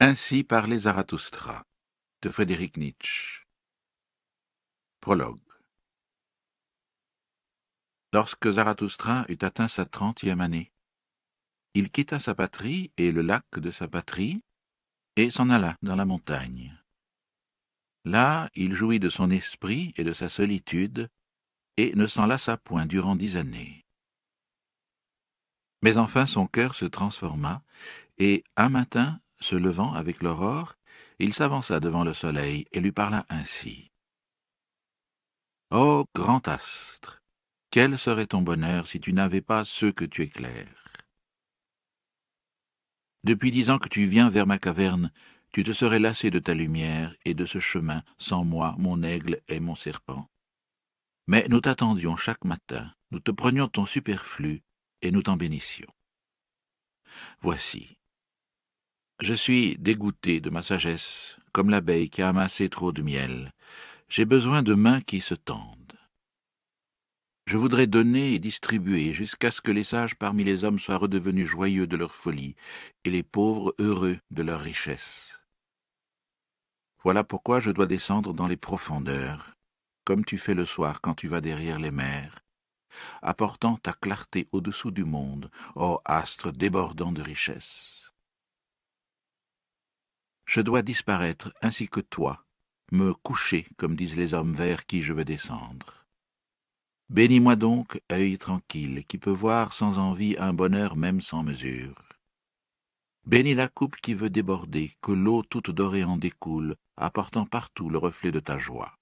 Ainsi parlait Zarathustra de Frédéric Nietzsche. Prologue Lorsque Zarathustra eut atteint sa trentième année, il quitta sa patrie et le lac de sa patrie, et s'en alla dans la montagne. Là, il jouit de son esprit et de sa solitude, et ne s'en lassa point durant dix années. Mais enfin son cœur se transforma, et un matin, se levant avec l'aurore, il s'avança devant le soleil et lui parla ainsi. Ô grand astre, quel serait ton bonheur si tu n'avais pas ceux que tu éclaires Depuis dix ans que tu viens vers ma caverne, tu te serais lassé de ta lumière et de ce chemin sans moi, mon aigle et mon serpent. Mais nous t'attendions chaque matin, nous te prenions ton superflu, et nous t'en bénissions. Voici, je suis dégoûté de ma sagesse, comme l'abeille qui a amassé trop de miel. J'ai besoin de mains qui se tendent. Je voudrais donner et distribuer jusqu'à ce que les sages parmi les hommes soient redevenus joyeux de leur folie et les pauvres heureux de leur richesse. Voilà pourquoi je dois descendre dans les profondeurs, comme tu fais le soir quand tu vas derrière les mers, apportant ta clarté au-dessous du monde, ô astre débordant de richesse. Je dois disparaître, ainsi que toi, me coucher, comme disent les hommes vers qui je veux descendre. Bénis-moi donc, œil tranquille, qui peut voir sans envie un bonheur même sans mesure. Bénis la coupe qui veut déborder, que l'eau toute dorée en découle, apportant partout le reflet de ta joie.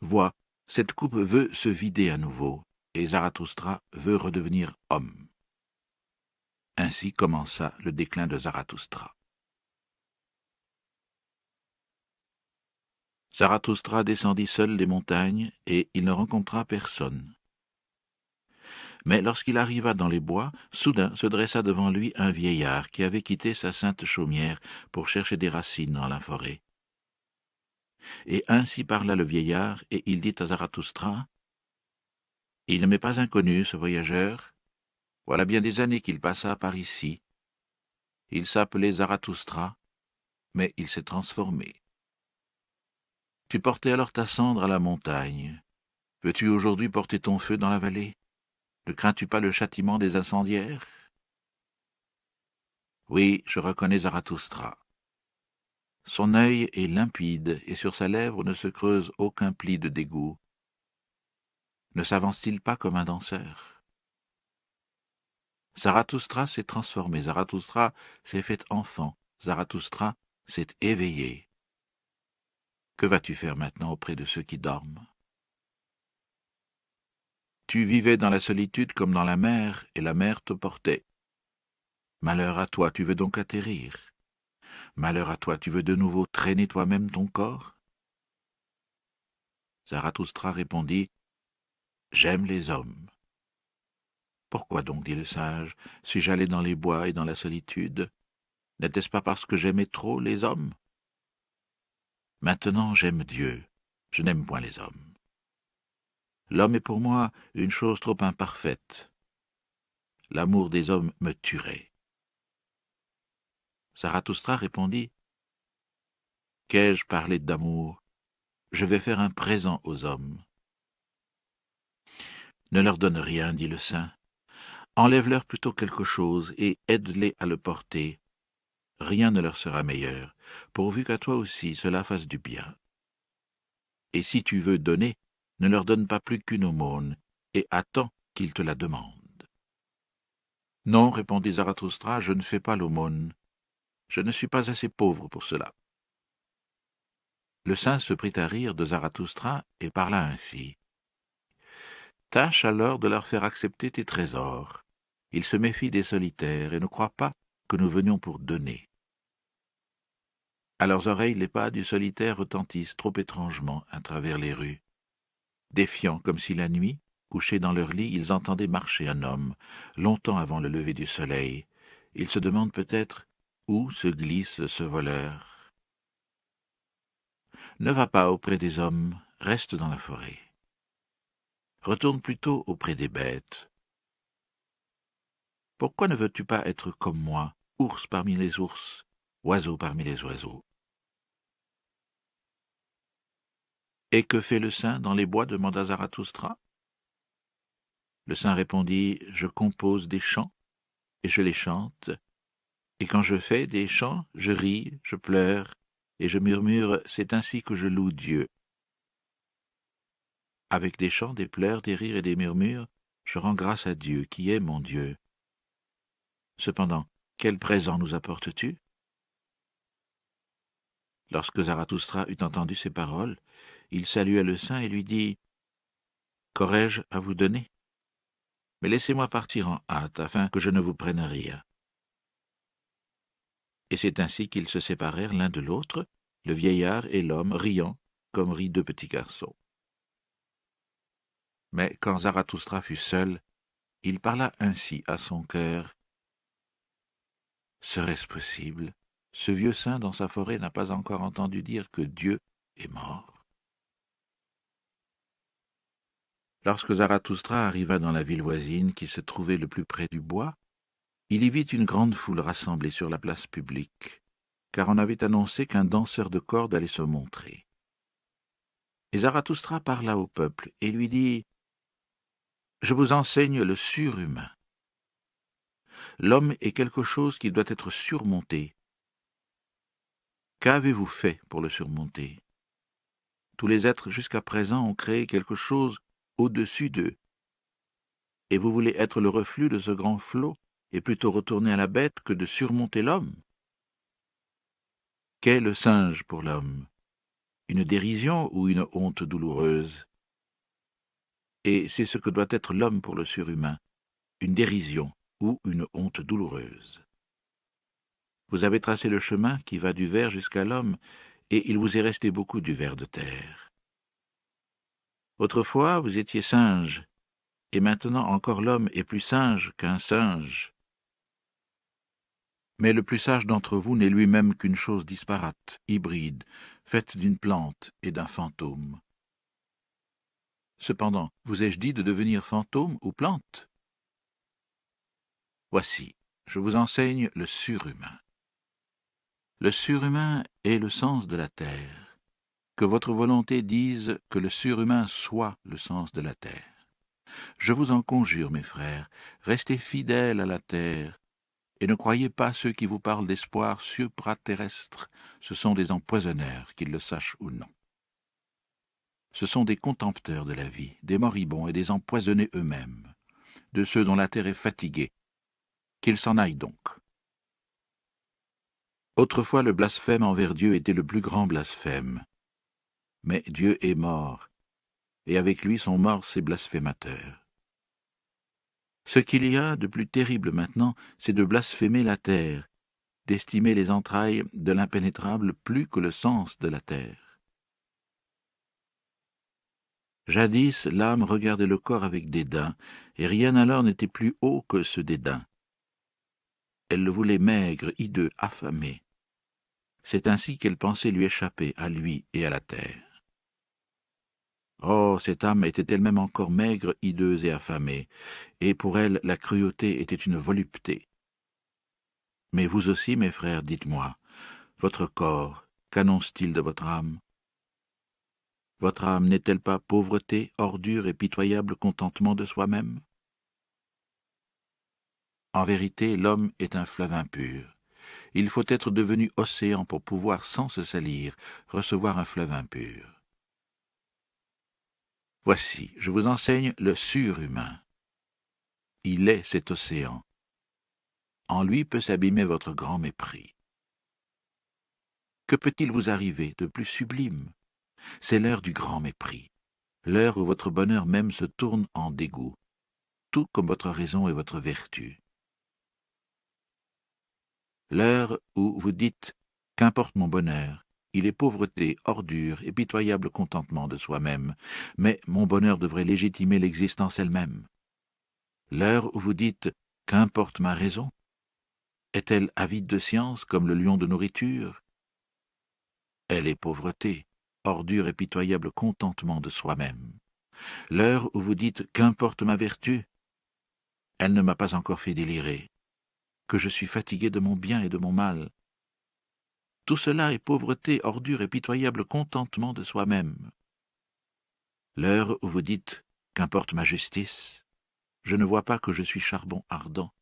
Vois, cette coupe veut se vider à nouveau, et Zarathustra veut redevenir homme. Ainsi commença le déclin de Zarathustra. Zarathustra descendit seul des montagnes, et il ne rencontra personne. Mais lorsqu'il arriva dans les bois, soudain se dressa devant lui un vieillard qui avait quitté sa sainte chaumière pour chercher des racines dans la forêt. Et ainsi parla le vieillard, et il dit à Zarathustra Il ne m'est pas inconnu, ce voyageur. Voilà bien des années qu'il passa par ici. Il s'appelait Zarathustra, mais il s'est transformé. Tu portais alors ta cendre à la montagne. Peux-tu aujourd'hui porter ton feu dans la vallée Ne crains-tu pas le châtiment des incendiaires Oui, je reconnais Zarathustra. Son œil est limpide, et sur sa lèvre ne se creuse aucun pli de dégoût. Ne s'avance-t-il pas comme un danseur Zarathustra s'est transformé, Zarathustra s'est fait enfant, Zarathustra s'est éveillé. Que vas-tu faire maintenant auprès de ceux qui dorment Tu vivais dans la solitude comme dans la mer, et la mer te portait. Malheur à toi, tu veux donc atterrir. Malheur à toi, tu veux de nouveau traîner toi-même ton corps Zarathustra répondit J'aime les hommes. Pourquoi donc, dit le sage, suis-je allé dans les bois et dans la solitude N'était-ce pas parce que j'aimais trop les hommes Maintenant j'aime Dieu, je n'aime point les hommes. L'homme est pour moi une chose trop imparfaite. L'amour des hommes me tuerait. Zarathustra répondit Qu'ai-je parlé d'amour Je vais faire un présent aux hommes. Ne leur donne rien, dit le saint. Enlève-leur plutôt quelque chose et aide-les à le porter. Rien ne leur sera meilleur pourvu qu'à toi aussi cela fasse du bien. Et si tu veux donner, ne leur donne pas plus qu'une aumône, et attends qu'ils te la demandent. Non, répondit Zarathustra, je ne fais pas l'aumône. Je ne suis pas assez pauvre pour cela. Le saint se prit à rire de Zarathustra et parla ainsi. Tâche alors de leur faire accepter tes trésors. Ils se méfient des solitaires et ne croient pas que nous venions pour donner. À leurs oreilles, les pas du solitaire retentissent trop étrangement à travers les rues. Défiants comme si la nuit, couchés dans leur lit, ils entendaient marcher un homme, longtemps avant le lever du soleil. Ils se demandent peut-être où se glisse ce voleur. Ne va pas auprès des hommes, reste dans la forêt. Retourne plutôt auprès des bêtes. Pourquoi ne veux-tu pas être comme moi, ours parmi les ours oiseau parmi les oiseaux. Et que fait le saint dans les bois demanda Zarathustra. Le saint répondit Je compose des chants, et je les chante, et quand je fais des chants, je ris, je pleure, et je murmure C'est ainsi que je loue Dieu. Avec des chants, des pleurs, des rires et des murmures, je rends grâce à Dieu, qui est mon Dieu. Cependant, quel présent nous apportes-tu Lorsque Zarathustra eut entendu ces paroles, il salua le saint et lui dit Qu'aurais-je à vous donner Mais laissez-moi partir en hâte, afin que je ne vous prenne rien. Et c'est ainsi qu'ils se séparèrent l'un de l'autre, le vieillard et l'homme, riant comme rient deux petits garçons. Mais quand Zarathustra fut seul, il parla ainsi à son cœur Serait-ce possible ce vieux saint dans sa forêt n'a pas encore entendu dire que Dieu est mort. Lorsque Zarathustra arriva dans la ville voisine qui se trouvait le plus près du bois, il y vit une grande foule rassemblée sur la place publique, car on avait annoncé qu'un danseur de cordes allait se montrer. Et Zarathustra parla au peuple et lui dit Je vous enseigne le surhumain. L'homme est quelque chose qui doit être surmonté, Qu'avez-vous fait pour le surmonter Tous les êtres jusqu'à présent ont créé quelque chose au-dessus d'eux. Et vous voulez être le reflux de ce grand flot et plutôt retourner à la bête que de surmonter l'homme Qu'est le singe pour l'homme Une dérision ou une honte douloureuse Et c'est ce que doit être l'homme pour le surhumain, une dérision ou une honte douloureuse. Vous avez tracé le chemin qui va du ver jusqu'à l'homme, et il vous est resté beaucoup du ver de terre. Autrefois, vous étiez singe, et maintenant encore l'homme est plus singe qu'un singe. Mais le plus sage d'entre vous n'est lui-même qu'une chose disparate, hybride, faite d'une plante et d'un fantôme. Cependant, vous ai-je dit de devenir fantôme ou plante Voici, je vous enseigne le surhumain. Le surhumain est le sens de la terre. Que votre volonté dise que le surhumain soit le sens de la terre. Je vous en conjure, mes frères, restez fidèles à la terre, et ne croyez pas ceux qui vous parlent d'espoir supraterrestre, ce sont des empoisonneurs, qu'ils le sachent ou non. Ce sont des contempteurs de la vie, des moribonds et des empoisonnés eux-mêmes, de ceux dont la terre est fatiguée. Qu'ils s'en aillent donc. Autrefois le blasphème envers Dieu était le plus grand blasphème. Mais Dieu est mort, et avec lui sont morts ses blasphémateurs. Ce qu'il y a de plus terrible maintenant, c'est de blasphémer la terre, d'estimer les entrailles de l'impénétrable plus que le sens de la terre. Jadis, l'âme regardait le corps avec dédain, et rien alors n'était plus haut que ce dédain. Elle le voulait maigre, hideux, affamé. C'est ainsi qu'elle pensait lui échapper, à lui et à la terre. Oh, cette âme était elle-même encore maigre, hideuse et affamée, et pour elle la cruauté était une volupté. Mais vous aussi, mes frères, dites-moi, votre corps, qu'annonce-t-il de votre âme Votre âme n'est-elle pas pauvreté, ordure et pitoyable contentement de soi-même En vérité, l'homme est un fleuve pur. Il faut être devenu océan pour pouvoir, sans se salir, recevoir un fleuve impur. Voici, je vous enseigne le surhumain. Il est cet océan. En lui peut s'abîmer votre grand mépris. Que peut-il vous arriver de plus sublime C'est l'heure du grand mépris, l'heure où votre bonheur même se tourne en dégoût, tout comme votre raison et votre vertu l'heure où vous dites Qu'importe mon bonheur, il est pauvreté, ordure et pitoyable contentement de soi-même, mais mon bonheur devrait légitimer l'existence elle-même. L'heure où vous dites Qu'importe ma raison Est-elle avide de science comme le lion de nourriture Elle est pauvreté, ordure et pitoyable contentement de soi-même. L'heure où vous dites Qu'importe ma vertu Elle ne m'a pas encore fait délirer que je suis fatigué de mon bien et de mon mal. Tout cela est pauvreté, ordure et pitoyable contentement de soi-même. L'heure où vous dites Qu'importe ma justice, je ne vois pas que je suis charbon ardent,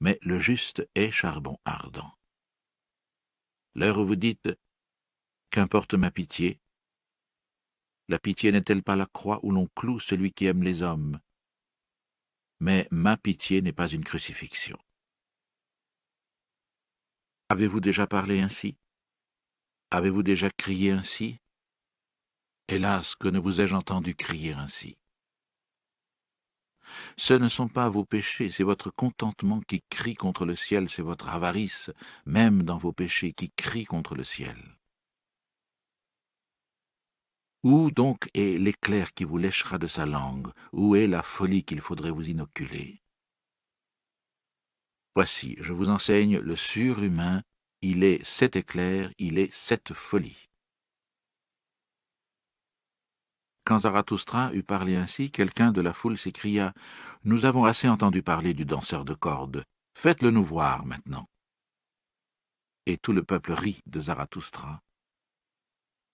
mais le juste est charbon ardent. L'heure où vous dites Qu'importe ma pitié, la pitié n'est-elle pas la croix où l'on cloue celui qui aime les hommes Mais ma pitié n'est pas une crucifixion. Avez-vous déjà parlé ainsi Avez-vous déjà crié ainsi Hélas, que ne vous ai-je entendu crier ainsi Ce ne sont pas vos péchés, c'est votre contentement qui crie contre le ciel, c'est votre avarice, même dans vos péchés, qui crie contre le ciel. Où donc est l'éclair qui vous léchera de sa langue Où est la folie qu'il faudrait vous inoculer Voici, je vous enseigne le surhumain, il est cet éclair, il est cette folie. Quand Zarathustra eut parlé ainsi, quelqu'un de la foule s'écria Nous avons assez entendu parler du danseur de cordes, faites-le nous voir maintenant. Et tout le peuple rit de Zarathustra.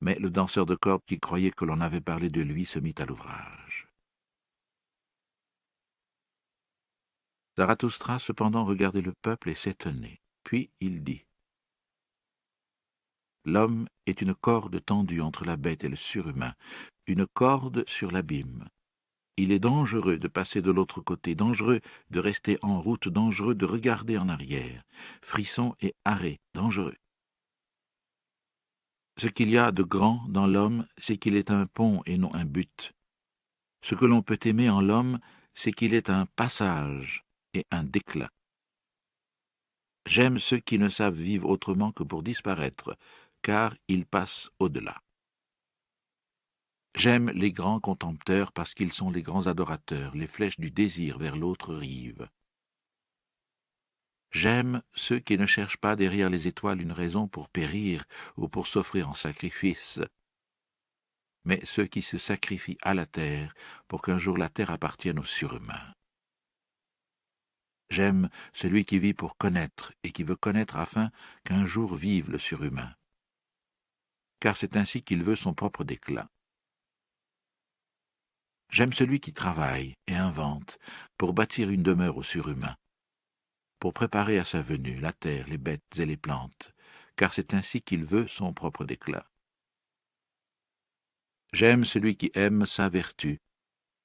Mais le danseur de cordes qui croyait que l'on avait parlé de lui se mit à l'ouvrage. Zarathustra cependant regardait le peuple et s'étonnait. Puis il dit L'homme est une corde tendue entre la bête et le surhumain, une corde sur l'abîme. Il est dangereux de passer de l'autre côté, dangereux de rester en route, dangereux de regarder en arrière. Frisson et arrêt, dangereux. Ce qu'il y a de grand dans l'homme, c'est qu'il est un pont et non un but. Ce que l'on peut aimer en l'homme, c'est qu'il est un passage et un déclin. J'aime ceux qui ne savent vivre autrement que pour disparaître, car ils passent au-delà. J'aime les grands contempteurs parce qu'ils sont les grands adorateurs, les flèches du désir vers l'autre rive. J'aime ceux qui ne cherchent pas derrière les étoiles une raison pour périr ou pour s'offrir en sacrifice, mais ceux qui se sacrifient à la terre pour qu'un jour la terre appartienne aux surhumains. J'aime celui qui vit pour connaître et qui veut connaître afin qu'un jour vive le surhumain. Car c'est ainsi qu'il veut son propre déclin. J'aime celui qui travaille et invente pour bâtir une demeure au surhumain, pour préparer à sa venue la terre, les bêtes et les plantes, car c'est ainsi qu'il veut son propre déclin. J'aime celui qui aime sa vertu,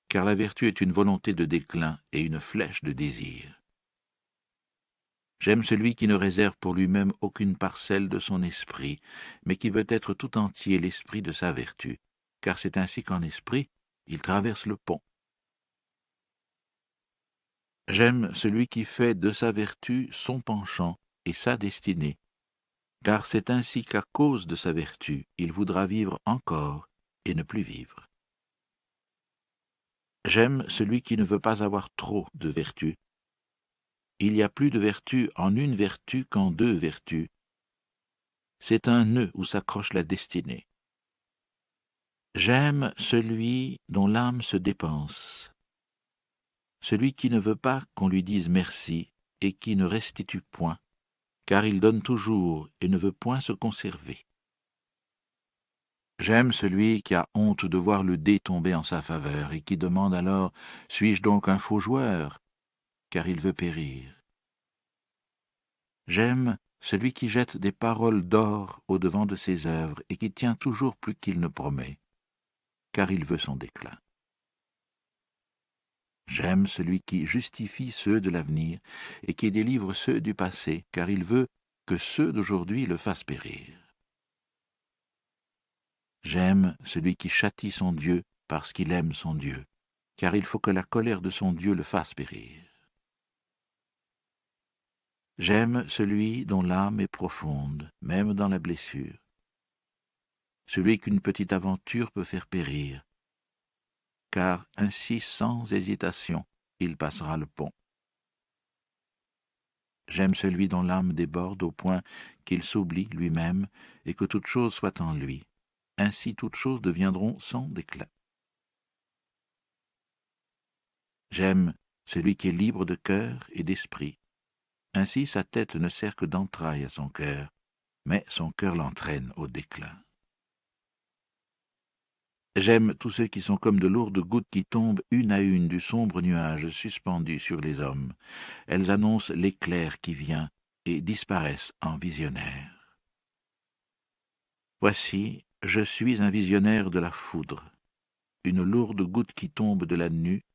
car la vertu est une volonté de déclin et une flèche de désir. J'aime celui qui ne réserve pour lui-même aucune parcelle de son esprit, mais qui veut être tout entier l'esprit de sa vertu, car c'est ainsi qu'en esprit, il traverse le pont. J'aime celui qui fait de sa vertu son penchant et sa destinée, car c'est ainsi qu'à cause de sa vertu, il voudra vivre encore et ne plus vivre. J'aime celui qui ne veut pas avoir trop de vertu, il y a plus de vertu en une vertu qu'en deux vertus. C'est un nœud où s'accroche la destinée. J'aime celui dont l'âme se dépense, celui qui ne veut pas qu'on lui dise merci et qui ne restitue point, car il donne toujours et ne veut point se conserver. J'aime celui qui a honte de voir le dé tomber en sa faveur et qui demande alors Suis-je donc un faux joueur car il veut périr. J'aime celui qui jette des paroles d'or au devant de ses œuvres et qui tient toujours plus qu'il ne promet, car il veut son déclin. J'aime celui qui justifie ceux de l'avenir et qui délivre ceux du passé, car il veut que ceux d'aujourd'hui le fassent périr. J'aime celui qui châtie son Dieu parce qu'il aime son Dieu, car il faut que la colère de son Dieu le fasse périr. J'aime celui dont l'âme est profonde, même dans la blessure. Celui qu'une petite aventure peut faire périr. Car ainsi, sans hésitation, il passera le pont. J'aime celui dont l'âme déborde au point qu'il s'oublie lui-même et que toute chose soit en lui. Ainsi toutes choses deviendront sans déclin. J'aime celui qui est libre de cœur et d'esprit, ainsi sa tête ne sert que d'entraille à son cœur, mais son cœur l'entraîne au déclin. J'aime tous ceux qui sont comme de lourdes gouttes qui tombent une à une du sombre nuage suspendu sur les hommes. Elles annoncent l'éclair qui vient et disparaissent en visionnaires. Voici, je suis un visionnaire de la foudre, une lourde goutte qui tombe de la nue,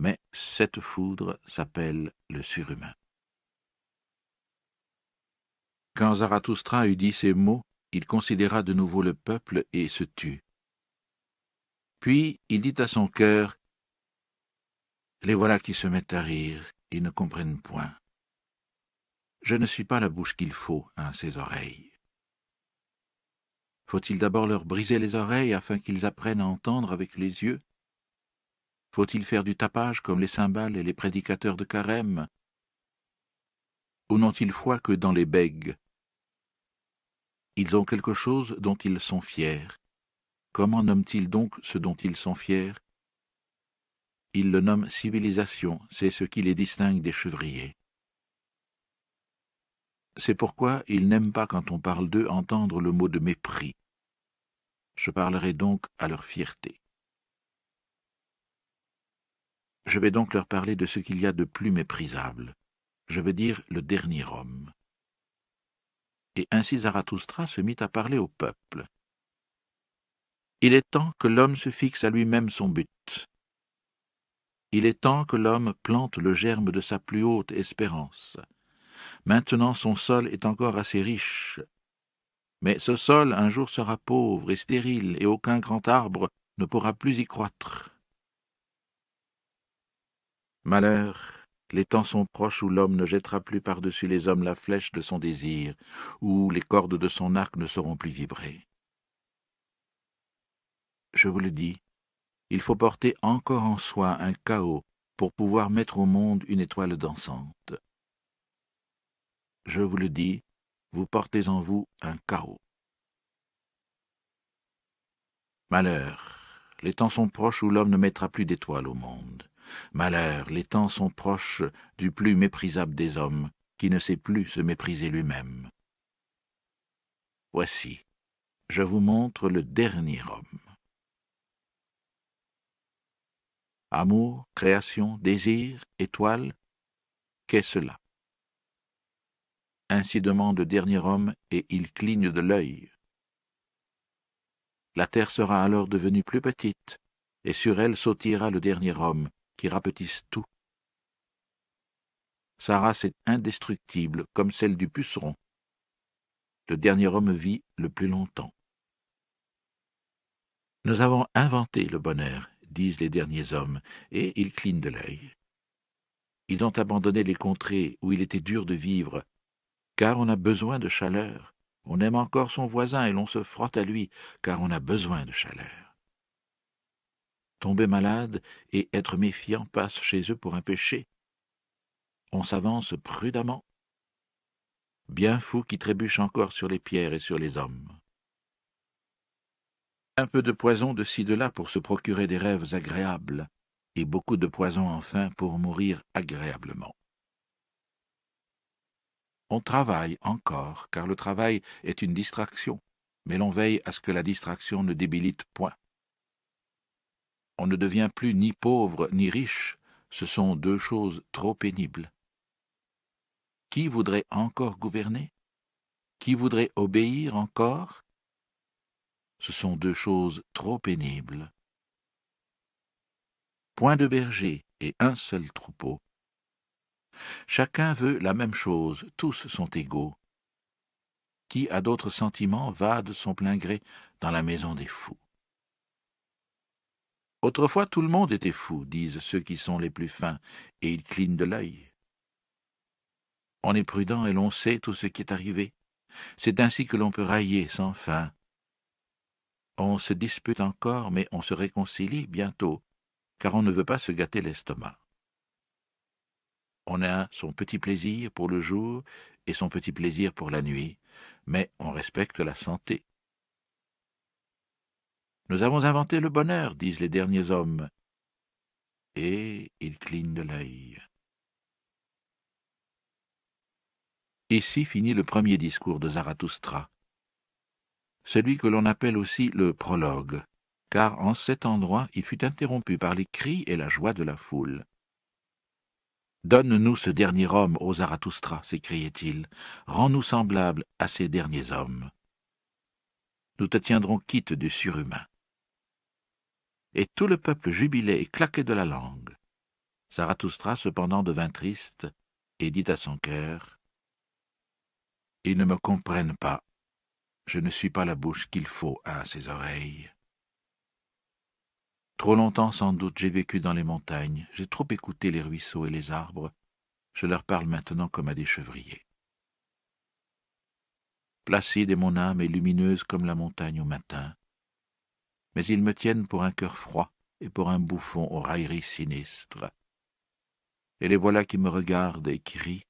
mais cette foudre s'appelle le surhumain. Quand Zarathustra eut dit ces mots, il considéra de nouveau le peuple et se tut. Puis il dit à son cœur Les voilà qui se mettent à rire, ils ne comprennent point. Je ne suis pas la bouche qu'il faut à ces oreilles. Faut-il d'abord leur briser les oreilles afin qu'ils apprennent à entendre avec les yeux Faut-il faire du tapage comme les cymbales et les prédicateurs de carême Ou n'ont-ils foi que dans les bègues ils ont quelque chose dont ils sont fiers. Comment nomment-ils donc ce dont ils sont fiers Ils le nomment civilisation, c'est ce qui les distingue des chevriers. C'est pourquoi ils n'aiment pas quand on parle d'eux entendre le mot de mépris. Je parlerai donc à leur fierté. Je vais donc leur parler de ce qu'il y a de plus méprisable, je veux dire le dernier homme et ainsi Zarathustra se mit à parler au peuple. Il est temps que l'homme se fixe à lui-même son but. Il est temps que l'homme plante le germe de sa plus haute espérance. Maintenant son sol est encore assez riche. Mais ce sol un jour sera pauvre et stérile, et aucun grand arbre ne pourra plus y croître. Malheur, les temps sont proches où l'homme ne jettera plus par-dessus les hommes la flèche de son désir, où les cordes de son arc ne seront plus vibrées. Je vous le dis, il faut porter encore en soi un chaos pour pouvoir mettre au monde une étoile dansante. Je vous le dis, vous portez en vous un chaos. Malheur, les temps sont proches où l'homme ne mettra plus d'étoiles au monde. Malheur, les temps sont proches du plus méprisable des hommes, qui ne sait plus se mépriser lui-même. Voici, je vous montre le dernier homme. Amour, création, désir, étoile, qu'est cela Ainsi demande le dernier homme, et il cligne de l'œil. La terre sera alors devenue plus petite, et sur elle sautira le dernier homme, qui rapetissent tout. Sa race est indestructible comme celle du puceron. Le dernier homme vit le plus longtemps. Nous avons inventé le bonheur, disent les derniers hommes, et ils clignent de l'œil. Ils ont abandonné les contrées où il était dur de vivre, car on a besoin de chaleur. On aime encore son voisin et l'on se frotte à lui, car on a besoin de chaleur tomber malade et être méfiant passe chez eux pour un péché. On s'avance prudemment. Bien fou qui trébuche encore sur les pierres et sur les hommes. Un peu de poison de ci de là pour se procurer des rêves agréables, et beaucoup de poison enfin pour mourir agréablement. On travaille encore, car le travail est une distraction, mais l'on veille à ce que la distraction ne débilite point. On ne devient plus ni pauvre ni riche, ce sont deux choses trop pénibles. Qui voudrait encore gouverner Qui voudrait obéir encore Ce sont deux choses trop pénibles. Point de berger et un seul troupeau. Chacun veut la même chose, tous sont égaux. Qui a d'autres sentiments va de son plein gré dans la maison des fous. Autrefois tout le monde était fou, disent ceux qui sont les plus fins, et ils clignent de l'œil. On est prudent et l'on sait tout ce qui est arrivé. C'est ainsi que l'on peut railler sans fin. On se dispute encore, mais on se réconcilie bientôt, car on ne veut pas se gâter l'estomac. On a son petit plaisir pour le jour et son petit plaisir pour la nuit, mais on respecte la santé. Nous avons inventé le bonheur, disent les derniers hommes. Et il cligne de l'œil. Ici finit le premier discours de Zarathustra, celui que l'on appelle aussi le prologue, car en cet endroit il fut interrompu par les cris et la joie de la foule. Donne-nous ce dernier homme, aux Zarathustra, s'écriait-il, rends-nous semblables à ces derniers hommes. Nous te tiendrons quitte du surhumain et tout le peuple jubilait et claquait de la langue. Zarathustra cependant devint triste et dit à son cœur Ils ne me comprennent pas. Je ne suis pas la bouche qu'il faut à ces oreilles. Trop longtemps sans doute j'ai vécu dans les montagnes, j'ai trop écouté les ruisseaux et les arbres, je leur parle maintenant comme à des chevriers. Placide est mon âme et lumineuse comme la montagne au matin mais ils me tiennent pour un cœur froid et pour un bouffon aux railleries sinistres. Et les voilà qui me regardent et qui rient,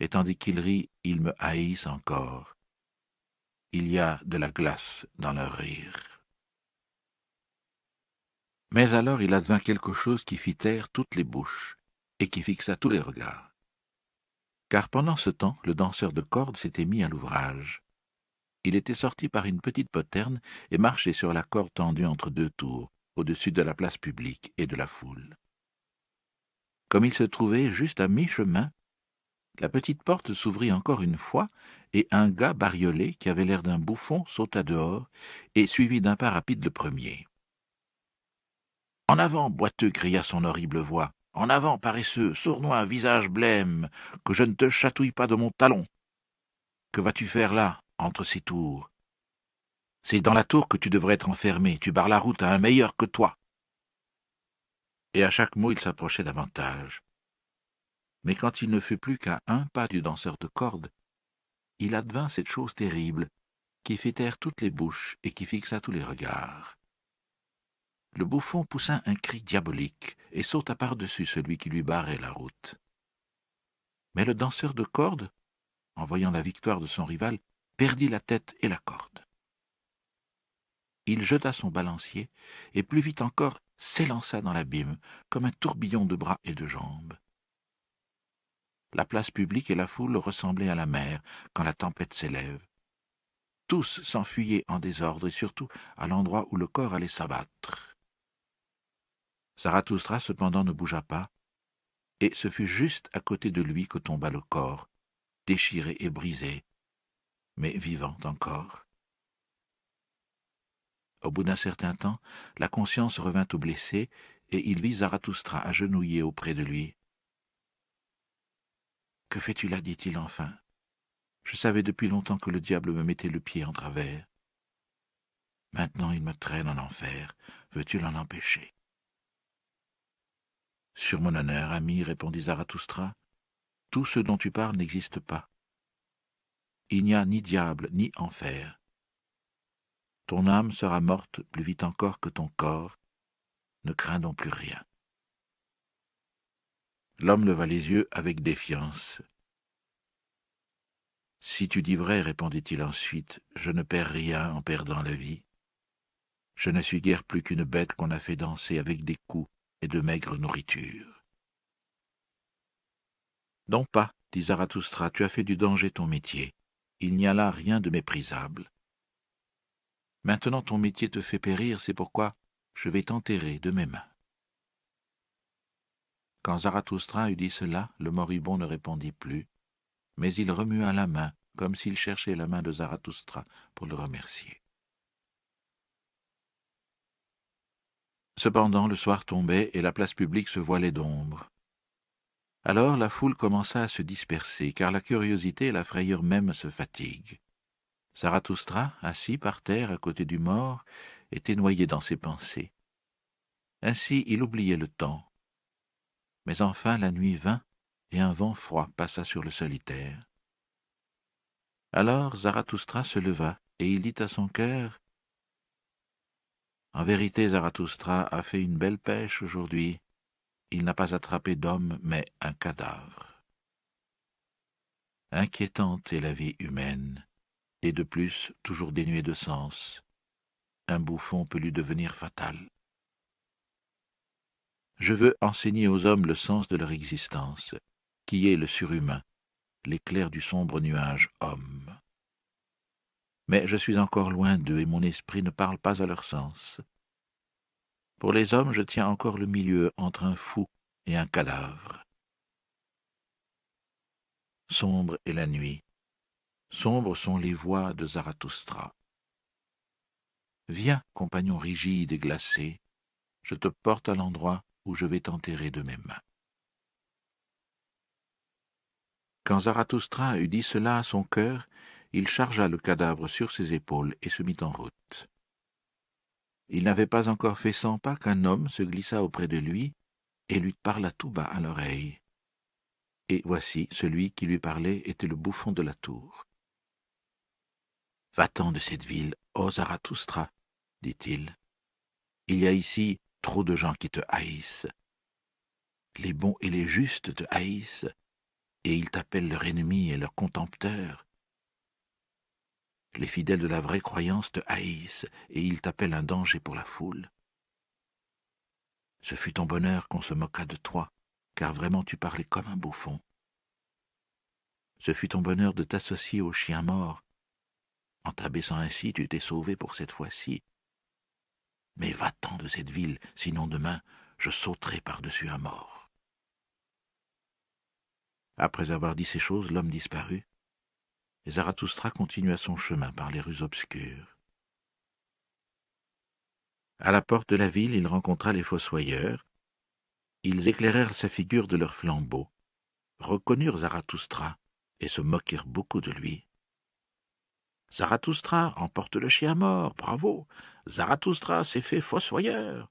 et tandis qu'ils rient, ils me haïssent encore. Il y a de la glace dans leur rire. Mais alors il advint quelque chose qui fit taire toutes les bouches, et qui fixa tous les regards. Car pendant ce temps, le danseur de cordes s'était mis à l'ouvrage il était sorti par une petite poterne et marchait sur la corde tendue entre deux tours, au-dessus de la place publique et de la foule. Comme il se trouvait juste à mi-chemin, la petite porte s'ouvrit encore une fois, et un gars bariolé, qui avait l'air d'un bouffon, sauta dehors, et suivit d'un pas rapide le premier. En avant, boiteux cria son horrible voix. En avant, paresseux, sournois, visage blême, que je ne te chatouille pas de mon talon. Que vas-tu faire là entre ses tours. C'est dans la tour que tu devrais être enfermé, tu barres la route à un meilleur que toi. Et à chaque mot il s'approchait davantage. Mais quand il ne fut plus qu'à un pas du danseur de cordes, il advint cette chose terrible qui fit taire toutes les bouches et qui fixa tous les regards. Le bouffon poussa un cri diabolique et sauta par-dessus celui qui lui barrait la route. Mais le danseur de cordes, en voyant la victoire de son rival, perdit la tête et la corde. Il jeta son balancier, et plus vite encore s'élança dans l'abîme, comme un tourbillon de bras et de jambes. La place publique et la foule ressemblaient à la mer quand la tempête s'élève. Tous s'enfuyaient en désordre et surtout à l'endroit où le corps allait s'abattre. Zarathustra cependant ne bougea pas, et ce fut juste à côté de lui que tomba le corps, déchiré et brisé, mais vivante encore. Au bout d'un certain temps, la conscience revint au blessé, et il vit Zarathustra agenouillé auprès de lui. Que fais-tu là dit-il enfin. Je savais depuis longtemps que le diable me mettait le pied en travers. Maintenant il me traîne en enfer. Veux-tu l'en empêcher Sur mon honneur, ami, répondit Zarathustra, tout ce dont tu parles n'existe pas il n'y a ni diable ni enfer. Ton âme sera morte plus vite encore que ton corps, ne crains donc plus rien. L'homme leva les yeux avec défiance. Si tu dis vrai, répondit-il ensuite, je ne perds rien en perdant la vie. Je ne suis guère plus qu'une bête qu'on a fait danser avec des coups et de maigres nourritures. Non pas, dit Zarathustra, tu as fait du danger ton métier. Il n'y a là rien de méprisable. Maintenant ton métier te fait périr, c'est pourquoi je vais t'enterrer de mes mains. Quand Zarathustra eut dit cela, le moribond ne répondit plus, mais il remua la main, comme s'il cherchait la main de Zarathustra pour le remercier. Cependant, le soir tombait et la place publique se voilait d'ombre. Alors la foule commença à se disperser, car la curiosité et la frayeur même se fatiguent. Zarathustra, assis par terre à côté du mort, était noyé dans ses pensées. Ainsi il oubliait le temps. Mais enfin la nuit vint, et un vent froid passa sur le solitaire. Alors Zarathustra se leva, et il dit à son cœur En vérité, Zarathustra a fait une belle pêche aujourd'hui il n'a pas attrapé d'homme, mais un cadavre. Inquiétante est la vie humaine, et de plus toujours dénuée de sens. Un bouffon peut lui devenir fatal. Je veux enseigner aux hommes le sens de leur existence, qui est le surhumain, l'éclair du sombre nuage homme. Mais je suis encore loin d'eux et mon esprit ne parle pas à leur sens. Pour les hommes, je tiens encore le milieu entre un fou et un cadavre. Sombre est la nuit, sombres sont les voix de Zarathustra. Viens, compagnon rigide et glacé, je te porte à l'endroit où je vais t'enterrer de mes mains. Quand Zarathustra eut dit cela à son cœur, il chargea le cadavre sur ses épaules et se mit en route. Il n'avait pas encore fait cent pas qu'un homme se glissa auprès de lui et lui parla tout bas à l'oreille. Et voici, celui qui lui parlait était le bouffon de la tour. Va-t'en de cette ville, ô Zarathustra, dit-il. Il y a ici trop de gens qui te haïssent. Les bons et les justes te haïssent, et ils t'appellent leur ennemi et leur contempteur. Les fidèles de la vraie croyance te haïssent et ils t'appellent un danger pour la foule. Ce fut ton bonheur qu'on se moqua de toi, car vraiment tu parlais comme un bouffon. Ce fut ton bonheur de t'associer au chien mort. En t'abaissant ainsi, tu t'es sauvé pour cette fois-ci. Mais va-t'en de cette ville, sinon demain, je sauterai par-dessus un mort. Après avoir dit ces choses, l'homme disparut, Zarathustra continua son chemin par les rues obscures. À la porte de la ville, il rencontra les fossoyeurs. Ils éclairèrent sa figure de leurs flambeaux, reconnurent Zarathustra et se moquèrent beaucoup de lui. Zarathustra emporte le chien mort, bravo Zarathustra s'est fait fossoyeur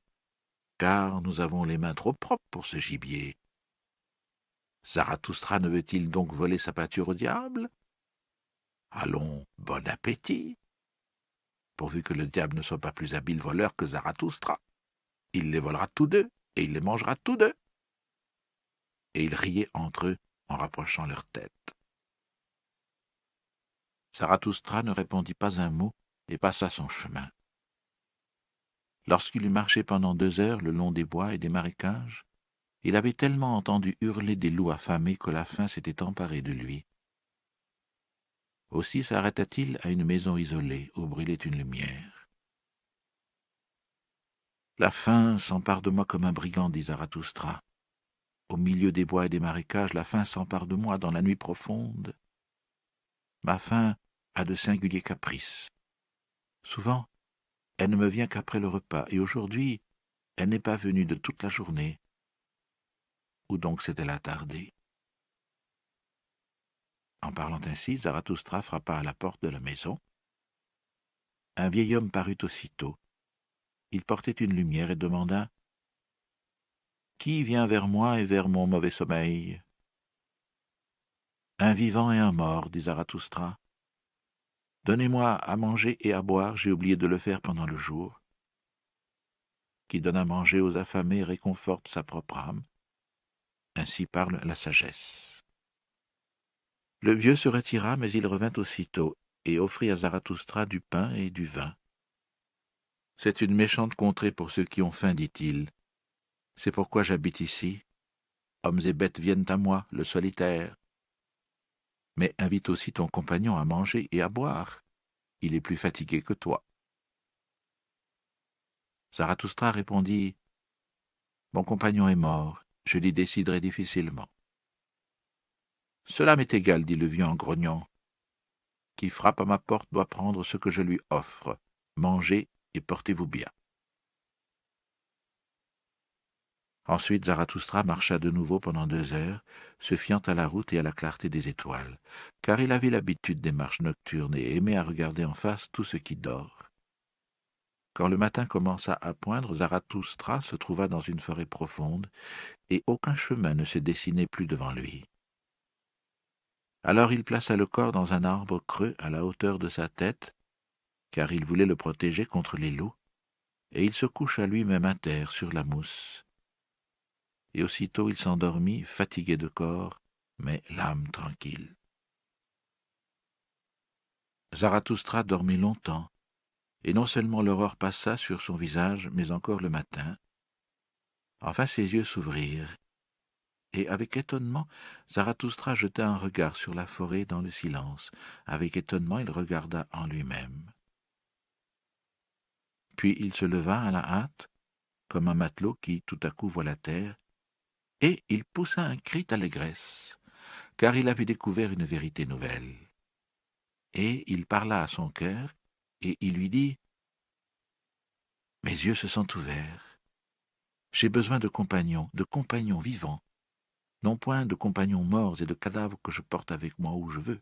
Car nous avons les mains trop propres pour ce gibier. Zarathustra ne veut-il donc voler sa pâture au diable Allons, bon appétit Pourvu que le diable ne soit pas plus habile voleur que Zarathustra. Il les volera tous deux, et il les mangera tous deux. Et ils riaient entre eux en rapprochant leurs têtes. Zarathustra ne répondit pas un mot et passa son chemin. Lorsqu'il eut marché pendant deux heures le long des bois et des marécages, il avait tellement entendu hurler des loups affamés que la faim s'était emparée de lui. Aussi s'arrêta-t-il à une maison isolée où brûlait une lumière. La faim s'empare de moi comme un brigand, dit Zarathustra. Au milieu des bois et des marécages, la faim s'empare de moi dans la nuit profonde. Ma faim a de singuliers caprices. Souvent, elle ne me vient qu'après le repas, et aujourd'hui, elle n'est pas venue de toute la journée. Où donc s'est-elle attardée en parlant ainsi, Zarathustra frappa à la porte de la maison. Un vieil homme parut aussitôt. Il portait une lumière et demanda Qui vient vers moi et vers mon mauvais sommeil Un vivant et un mort, dit Zarathustra. Donnez-moi à manger et à boire, j'ai oublié de le faire pendant le jour. Qui donne à manger aux affamés réconforte sa propre âme. Ainsi parle la sagesse. Le vieux se retira, mais il revint aussitôt, et offrit à Zarathustra du pain et du vin. C'est une méchante contrée pour ceux qui ont faim, dit-il. C'est pourquoi j'habite ici. Hommes et bêtes viennent à moi, le solitaire. Mais invite aussi ton compagnon à manger et à boire. Il est plus fatigué que toi. Zarathustra répondit Mon compagnon est mort, je l'y déciderai difficilement. Cela m'est égal, dit le vieux en grognant. Qui frappe à ma porte doit prendre ce que je lui offre. Mangez et portez-vous bien. Ensuite Zarathustra marcha de nouveau pendant deux heures, se fiant à la route et à la clarté des étoiles, car il avait l'habitude des marches nocturnes et aimait à regarder en face tout ce qui dort. Quand le matin commença à poindre, Zarathustra se trouva dans une forêt profonde, et aucun chemin ne se dessinait plus devant lui. Alors il plaça le corps dans un arbre creux à la hauteur de sa tête, car il voulait le protéger contre les loups, et il se coucha lui-même à terre sur la mousse. Et aussitôt il s'endormit, fatigué de corps, mais l'âme tranquille. Zarathustra dormit longtemps, et non seulement l'aurore passa sur son visage, mais encore le matin. Enfin ses yeux s'ouvrirent, et avec étonnement, Zarathustra jeta un regard sur la forêt dans le silence. Avec étonnement, il regarda en lui-même. Puis il se leva à la hâte, comme un matelot qui tout à coup voit la terre, et il poussa un cri d'allégresse, car il avait découvert une vérité nouvelle. Et il parla à son cœur, et il lui dit Mes yeux se sont ouverts. J'ai besoin de compagnons, de compagnons vivants, non point de compagnons morts et de cadavres que je porte avec moi où je veux.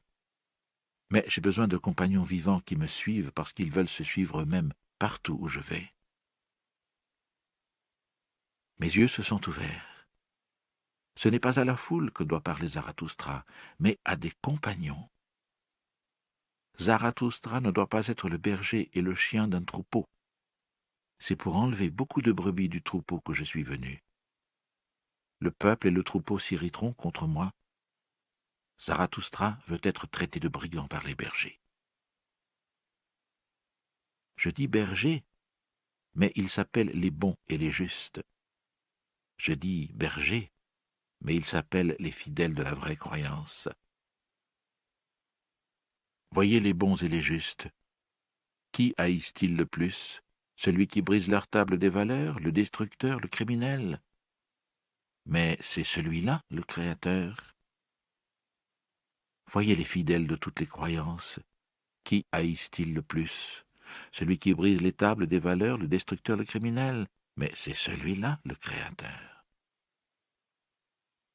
Mais j'ai besoin de compagnons vivants qui me suivent parce qu'ils veulent se suivre eux-mêmes partout où je vais. Mes yeux se sont ouverts. Ce n'est pas à la foule que doit parler Zarathustra, mais à des compagnons. Zarathustra ne doit pas être le berger et le chien d'un troupeau. C'est pour enlever beaucoup de brebis du troupeau que je suis venu le peuple et le troupeau s'irriteront contre moi. Zarathustra veut être traité de brigand par les bergers. Je dis bergers, mais ils s'appellent les bons et les justes. Je dis bergers, mais ils s'appellent les fidèles de la vraie croyance. Voyez les bons et les justes. Qui haïssent-ils le plus Celui qui brise leur table des valeurs, le destructeur, le criminel mais c'est celui-là le Créateur. Voyez les fidèles de toutes les croyances. Qui haïssent-ils le plus Celui qui brise les tables des valeurs, le destructeur, le criminel, mais c'est celui-là le Créateur.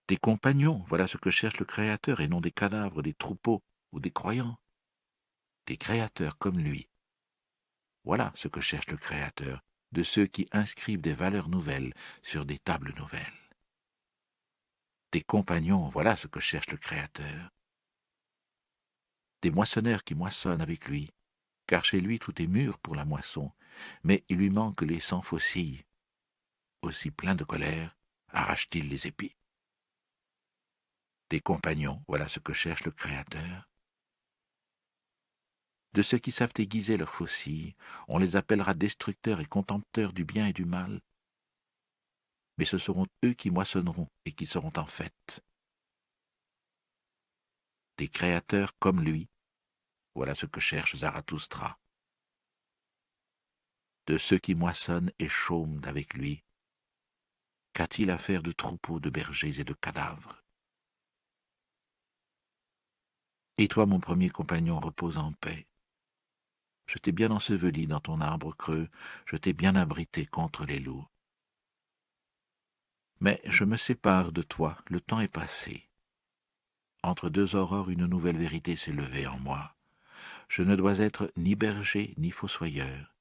Des compagnons, voilà ce que cherche le Créateur, et non des cadavres, des troupeaux ou des croyants. Des créateurs comme lui. Voilà ce que cherche le Créateur, de ceux qui inscrivent des valeurs nouvelles sur des tables nouvelles des compagnons, voilà ce que cherche le Créateur. Des moissonneurs qui moissonnent avec lui, car chez lui tout est mûr pour la moisson, mais il lui manque les cent faucilles. Aussi plein de colère, arrache-t-il les épis. Des compagnons, voilà ce que cherche le Créateur. De ceux qui savent aiguiser leurs faucilles, on les appellera destructeurs et contempteurs du bien et du mal, mais ce seront eux qui moissonneront et qui seront en fête. Des créateurs comme lui, voilà ce que cherche Zarathustra. De ceux qui moissonnent et chaument avec lui, qu'a-t-il à faire de troupeaux de bergers et de cadavres Et toi, mon premier compagnon, repose en paix. Je t'ai bien enseveli dans ton arbre creux, je t'ai bien abrité contre les loups. Mais je me sépare de toi, le temps est passé. Entre deux aurores, une nouvelle vérité s'est levée en moi. Je ne dois être ni berger ni fossoyeur.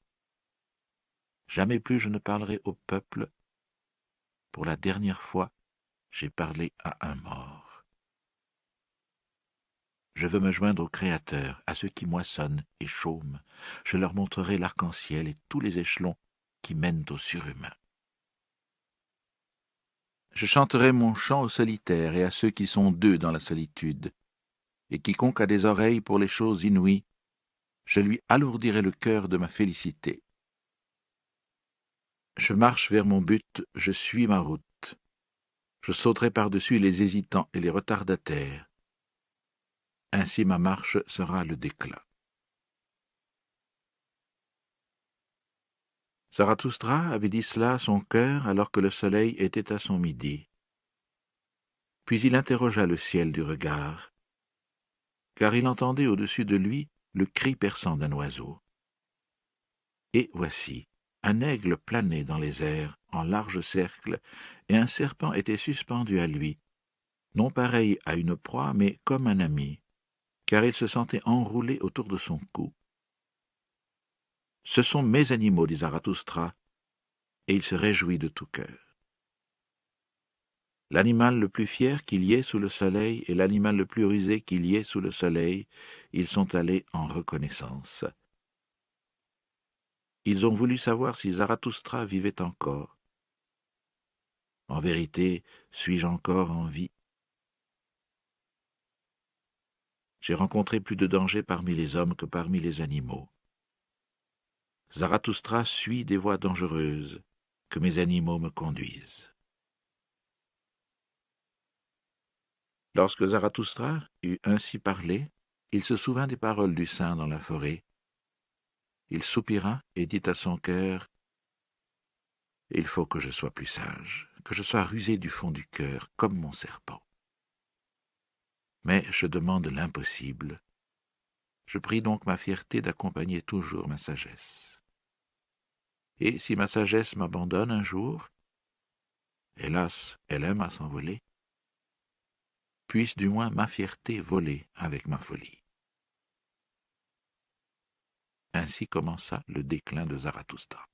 Jamais plus je ne parlerai au peuple. Pour la dernière fois, j'ai parlé à un mort. Je veux me joindre au Créateur, à ceux qui moissonnent et chôment. Je leur montrerai l'arc-en-ciel et tous les échelons qui mènent au surhumain. Je chanterai mon chant aux solitaires et à ceux qui sont deux dans la solitude. Et quiconque a des oreilles pour les choses inouïes, je lui alourdirai le cœur de ma félicité. Je marche vers mon but, je suis ma route. Je sauterai par-dessus les hésitants et les retardataires. Ainsi ma marche sera le déclin. Zarathustra avait dit cela à son cœur alors que le soleil était à son midi. Puis il interrogea le ciel du regard, car il entendait au-dessus de lui le cri perçant d'un oiseau. Et voici, un aigle planait dans les airs en large cercle, et un serpent était suspendu à lui, non pareil à une proie, mais comme un ami, car il se sentait enroulé autour de son cou. Ce sont mes animaux, dit Zarathustra, et il se réjouit de tout cœur. L'animal le plus fier qu'il y ait sous le soleil et l'animal le plus rusé qu'il y ait sous le soleil, ils sont allés en reconnaissance. Ils ont voulu savoir si Zarathustra vivait encore. En vérité, suis-je encore en vie J'ai rencontré plus de dangers parmi les hommes que parmi les animaux. Zarathustra suit des voies dangereuses que mes animaux me conduisent. Lorsque Zarathustra eut ainsi parlé, il se souvint des paroles du saint dans la forêt. Il soupira et dit à son cœur Il faut que je sois plus sage, que je sois rusé du fond du cœur, comme mon serpent. Mais je demande l'impossible. Je prie donc ma fierté d'accompagner toujours ma sagesse et si ma sagesse m'abandonne un jour, hélas, elle aime à s'envoler, puisse du moins ma fierté voler avec ma folie. Ainsi commença le déclin de Zarathustra.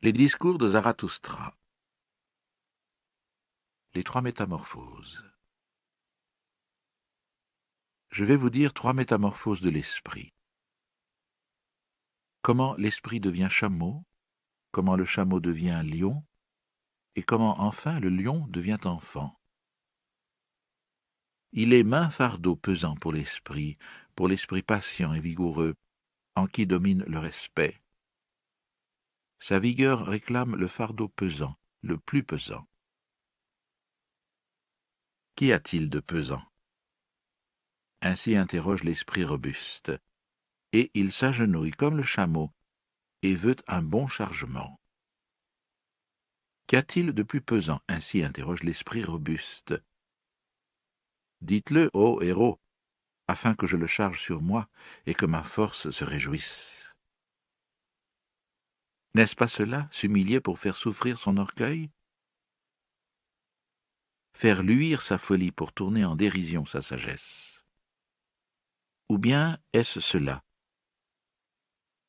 Les discours de Zarathustra Les trois métamorphoses je vais vous dire trois métamorphoses de l'esprit. Comment l'esprit devient chameau, comment le chameau devient lion, et comment enfin le lion devient enfant. Il est main fardeau pesant pour l'esprit, pour l'esprit patient et vigoureux, en qui domine le respect. Sa vigueur réclame le fardeau pesant, le plus pesant. Qu'y a-t-il de pesant ainsi interroge l'esprit robuste. Et il s'agenouille comme le chameau et veut un bon chargement. Qu'y a-t-il de plus pesant Ainsi interroge l'esprit robuste. Dites-le, ô héros, afin que je le charge sur moi et que ma force se réjouisse. N'est-ce pas cela, s'humilier pour faire souffrir son orgueil Faire luire sa folie pour tourner en dérision sa sagesse. Ou bien est-ce cela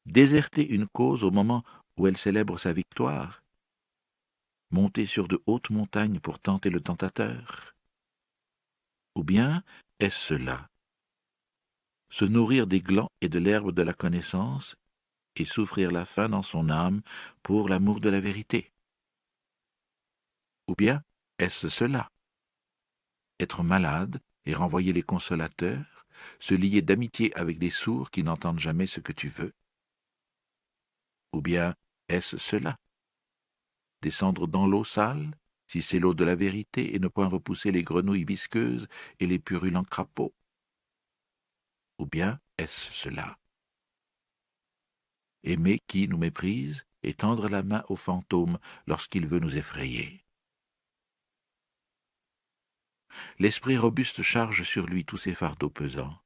Déserter une cause au moment où elle célèbre sa victoire Monter sur de hautes montagnes pour tenter le tentateur Ou bien est-ce cela Se nourrir des glands et de l'herbe de la connaissance et souffrir la faim dans son âme pour l'amour de la vérité Ou bien est-ce cela Être malade et renvoyer les consolateurs se lier d'amitié avec des sourds qui n'entendent jamais ce que tu veux Ou bien est-ce cela Descendre dans l'eau sale, si c'est l'eau de la vérité, et ne point repousser les grenouilles visqueuses et les purulents crapauds Ou bien est-ce cela Aimer qui nous méprise et tendre la main au fantôme lorsqu'il veut nous effrayer L'esprit robuste charge sur lui tous ses fardeaux pesants.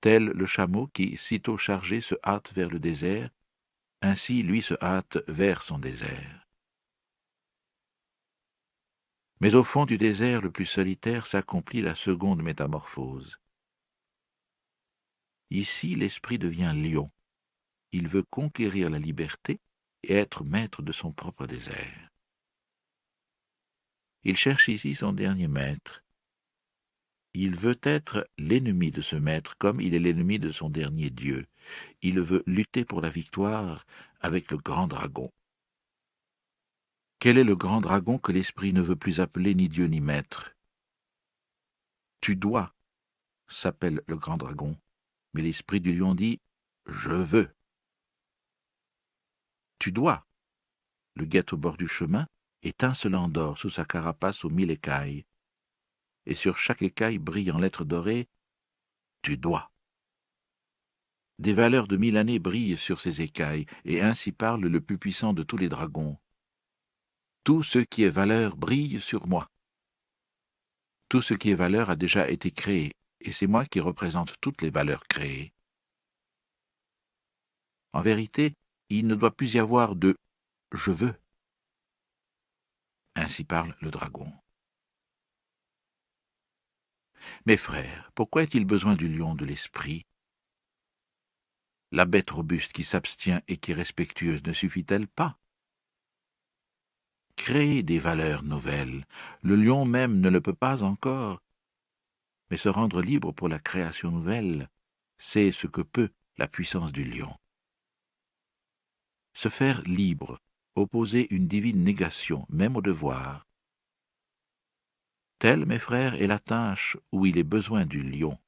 Tel le chameau qui, sitôt chargé, se hâte vers le désert, ainsi lui se hâte vers son désert. Mais au fond du désert le plus solitaire s'accomplit la seconde métamorphose. Ici l'esprit devient lion. Il veut conquérir la liberté et être maître de son propre désert. Il cherche ici son dernier maître. Il veut être l'ennemi de ce maître comme il est l'ennemi de son dernier Dieu. Il veut lutter pour la victoire avec le grand dragon. Quel est le grand dragon que l'esprit ne veut plus appeler ni Dieu ni maître Tu dois s'appelle le grand dragon, mais l'esprit du lion dit Je veux. Tu dois. Le guette au bord du chemin, étincelant d'or sous sa carapace aux mille écailles, et sur chaque écaille brille en lettres dorées Tu dois. Des valeurs de mille années brillent sur ces écailles, et ainsi parle le plus puissant de tous les dragons. Tout ce qui est valeur brille sur moi. Tout ce qui est valeur a déjà été créé, et c'est moi qui représente toutes les valeurs créées. En vérité, il ne doit plus y avoir de je veux ainsi parle le dragon. Mes frères, pourquoi est-il besoin du lion de l'esprit La bête robuste qui s'abstient et qui est respectueuse ne suffit-elle pas Créer des valeurs nouvelles, le lion même ne le peut pas encore, mais se rendre libre pour la création nouvelle, c'est ce que peut la puissance du lion. Se faire libre, opposer une divine négation, même au devoir. Tel, mes frères, est la tâche où il est besoin du lion.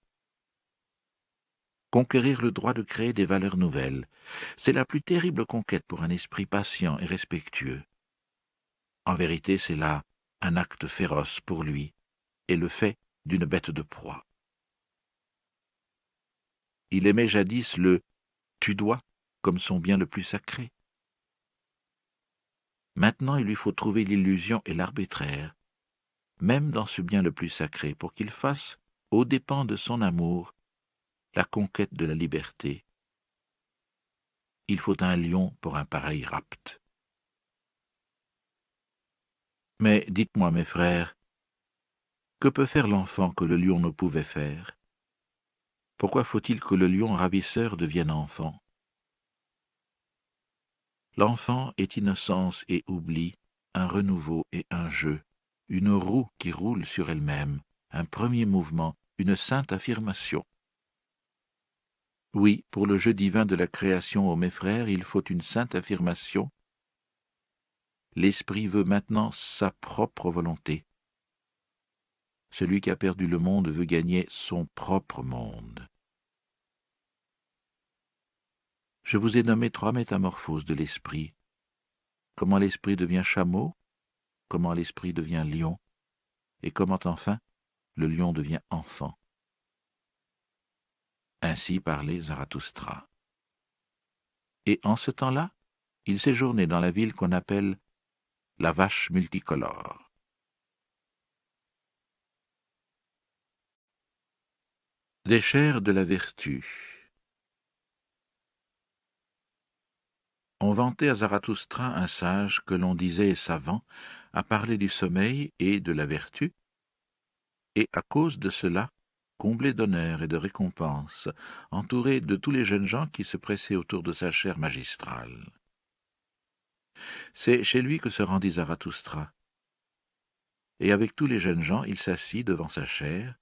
Conquérir le droit de créer des valeurs nouvelles, c'est la plus terrible conquête pour un esprit patient et respectueux. En vérité, c'est là un acte féroce pour lui et le fait d'une bête de proie. Il aimait jadis le tu dois comme son bien le plus sacré. Maintenant, il lui faut trouver l'illusion et l'arbitraire, même dans ce bien le plus sacré, pour qu'il fasse, aux dépens de son amour, la conquête de la liberté. Il faut un lion pour un pareil rapt. Mais dites-moi, mes frères, que peut faire l'enfant que le lion ne pouvait faire Pourquoi faut-il que le lion ravisseur devienne enfant L'enfant est innocence et oubli, un renouveau et un jeu, une roue qui roule sur elle-même, un premier mouvement, une sainte affirmation. Oui, pour le jeu divin de la création, ô mes frères, il faut une sainte affirmation. L'esprit veut maintenant sa propre volonté. Celui qui a perdu le monde veut gagner son propre monde. Je vous ai nommé trois métamorphoses de l'esprit. Comment l'esprit devient chameau, comment l'esprit devient lion, et comment enfin le lion devient enfant. Ainsi parlait Zarathustra. Et en ce temps-là, il séjournait dans la ville qu'on appelle la vache multicolore. Des chairs de la vertu. On vantait à zarathustra un sage que l'on disait savant, à parler du sommeil et de la vertu, et à cause de cela, comblé d'honneur et de récompenses, entouré de tous les jeunes gens qui se pressaient autour de sa chaire magistrale. C'est chez lui que se rendit zarathustra Et avec tous les jeunes gens, il s'assit devant sa chaire,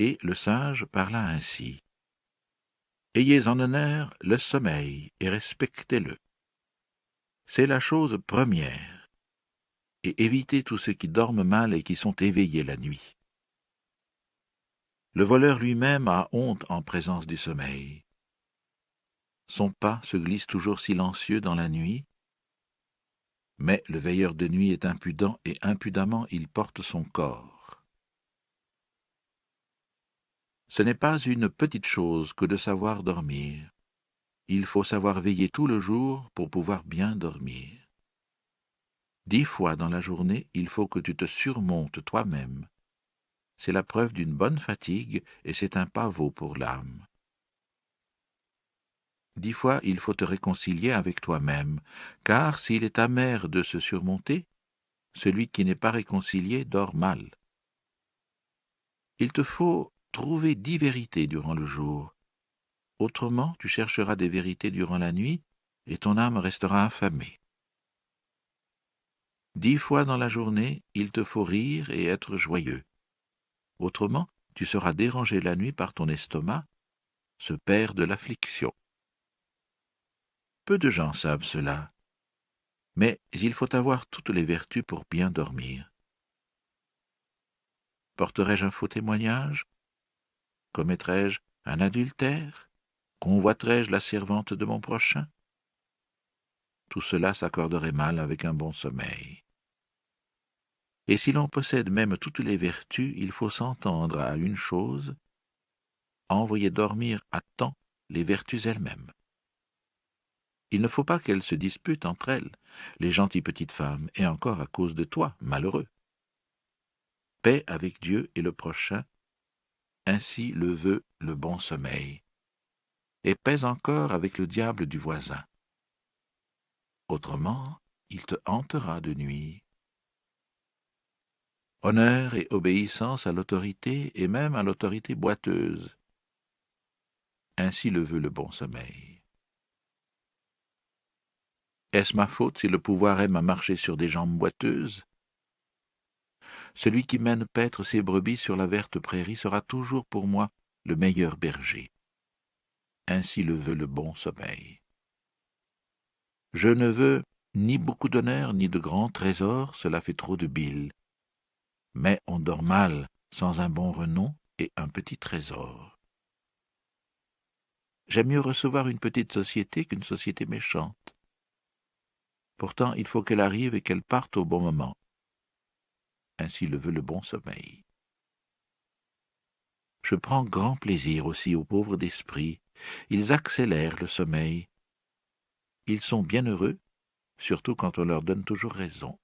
et le sage parla ainsi. Ayez en honneur le sommeil et respectez-le. C'est la chose première. Et éviter tous ceux qui dorment mal et qui sont éveillés la nuit. Le voleur lui-même a honte en présence du sommeil. Son pas se glisse toujours silencieux dans la nuit, mais le veilleur de nuit est impudent et impudemment il porte son corps. Ce n'est pas une petite chose que de savoir dormir il faut savoir veiller tout le jour pour pouvoir bien dormir. Dix fois dans la journée, il faut que tu te surmontes toi-même. C'est la preuve d'une bonne fatigue et c'est un pavot pour l'âme. Dix fois, il faut te réconcilier avec toi-même, car s'il est amer de se surmonter, celui qui n'est pas réconcilié dort mal. Il te faut trouver dix vérités durant le jour, Autrement, tu chercheras des vérités durant la nuit, et ton âme restera affamée. Dix fois dans la journée, il te faut rire et être joyeux. Autrement, tu seras dérangé la nuit par ton estomac, ce père de l'affliction. Peu de gens savent cela, mais il faut avoir toutes les vertus pour bien dormir. Porterai-je un faux témoignage Commettrai-je un adultère convoiterais je la servante de mon prochain Tout cela s'accorderait mal avec un bon sommeil. Et si l'on possède même toutes les vertus, il faut s'entendre à une chose, envoyer dormir à temps les vertus elles-mêmes. Il ne faut pas qu'elles se disputent entre elles, les gentilles petites femmes, et encore à cause de toi, malheureux. Paix avec Dieu et le prochain, ainsi le veut le bon sommeil et pèse encore avec le diable du voisin. Autrement, il te hantera de nuit. Honneur et obéissance à l'autorité et même à l'autorité boiteuse. Ainsi le veut le bon sommeil. Est-ce ma faute si le pouvoir aime à marcher sur des jambes boiteuses Celui qui mène paître ses brebis sur la verte prairie sera toujours pour moi le meilleur berger ainsi le veut le bon sommeil. Je ne veux ni beaucoup d'honneur, ni de grands trésors, cela fait trop de bile. Mais on dort mal sans un bon renom et un petit trésor. J'aime mieux recevoir une petite société qu'une société méchante. Pourtant, il faut qu'elle arrive et qu'elle parte au bon moment. Ainsi le veut le bon sommeil. Je prends grand plaisir aussi aux pauvres d'esprit, ils accélèrent le sommeil. Ils sont bien heureux, surtout quand on leur donne toujours raison.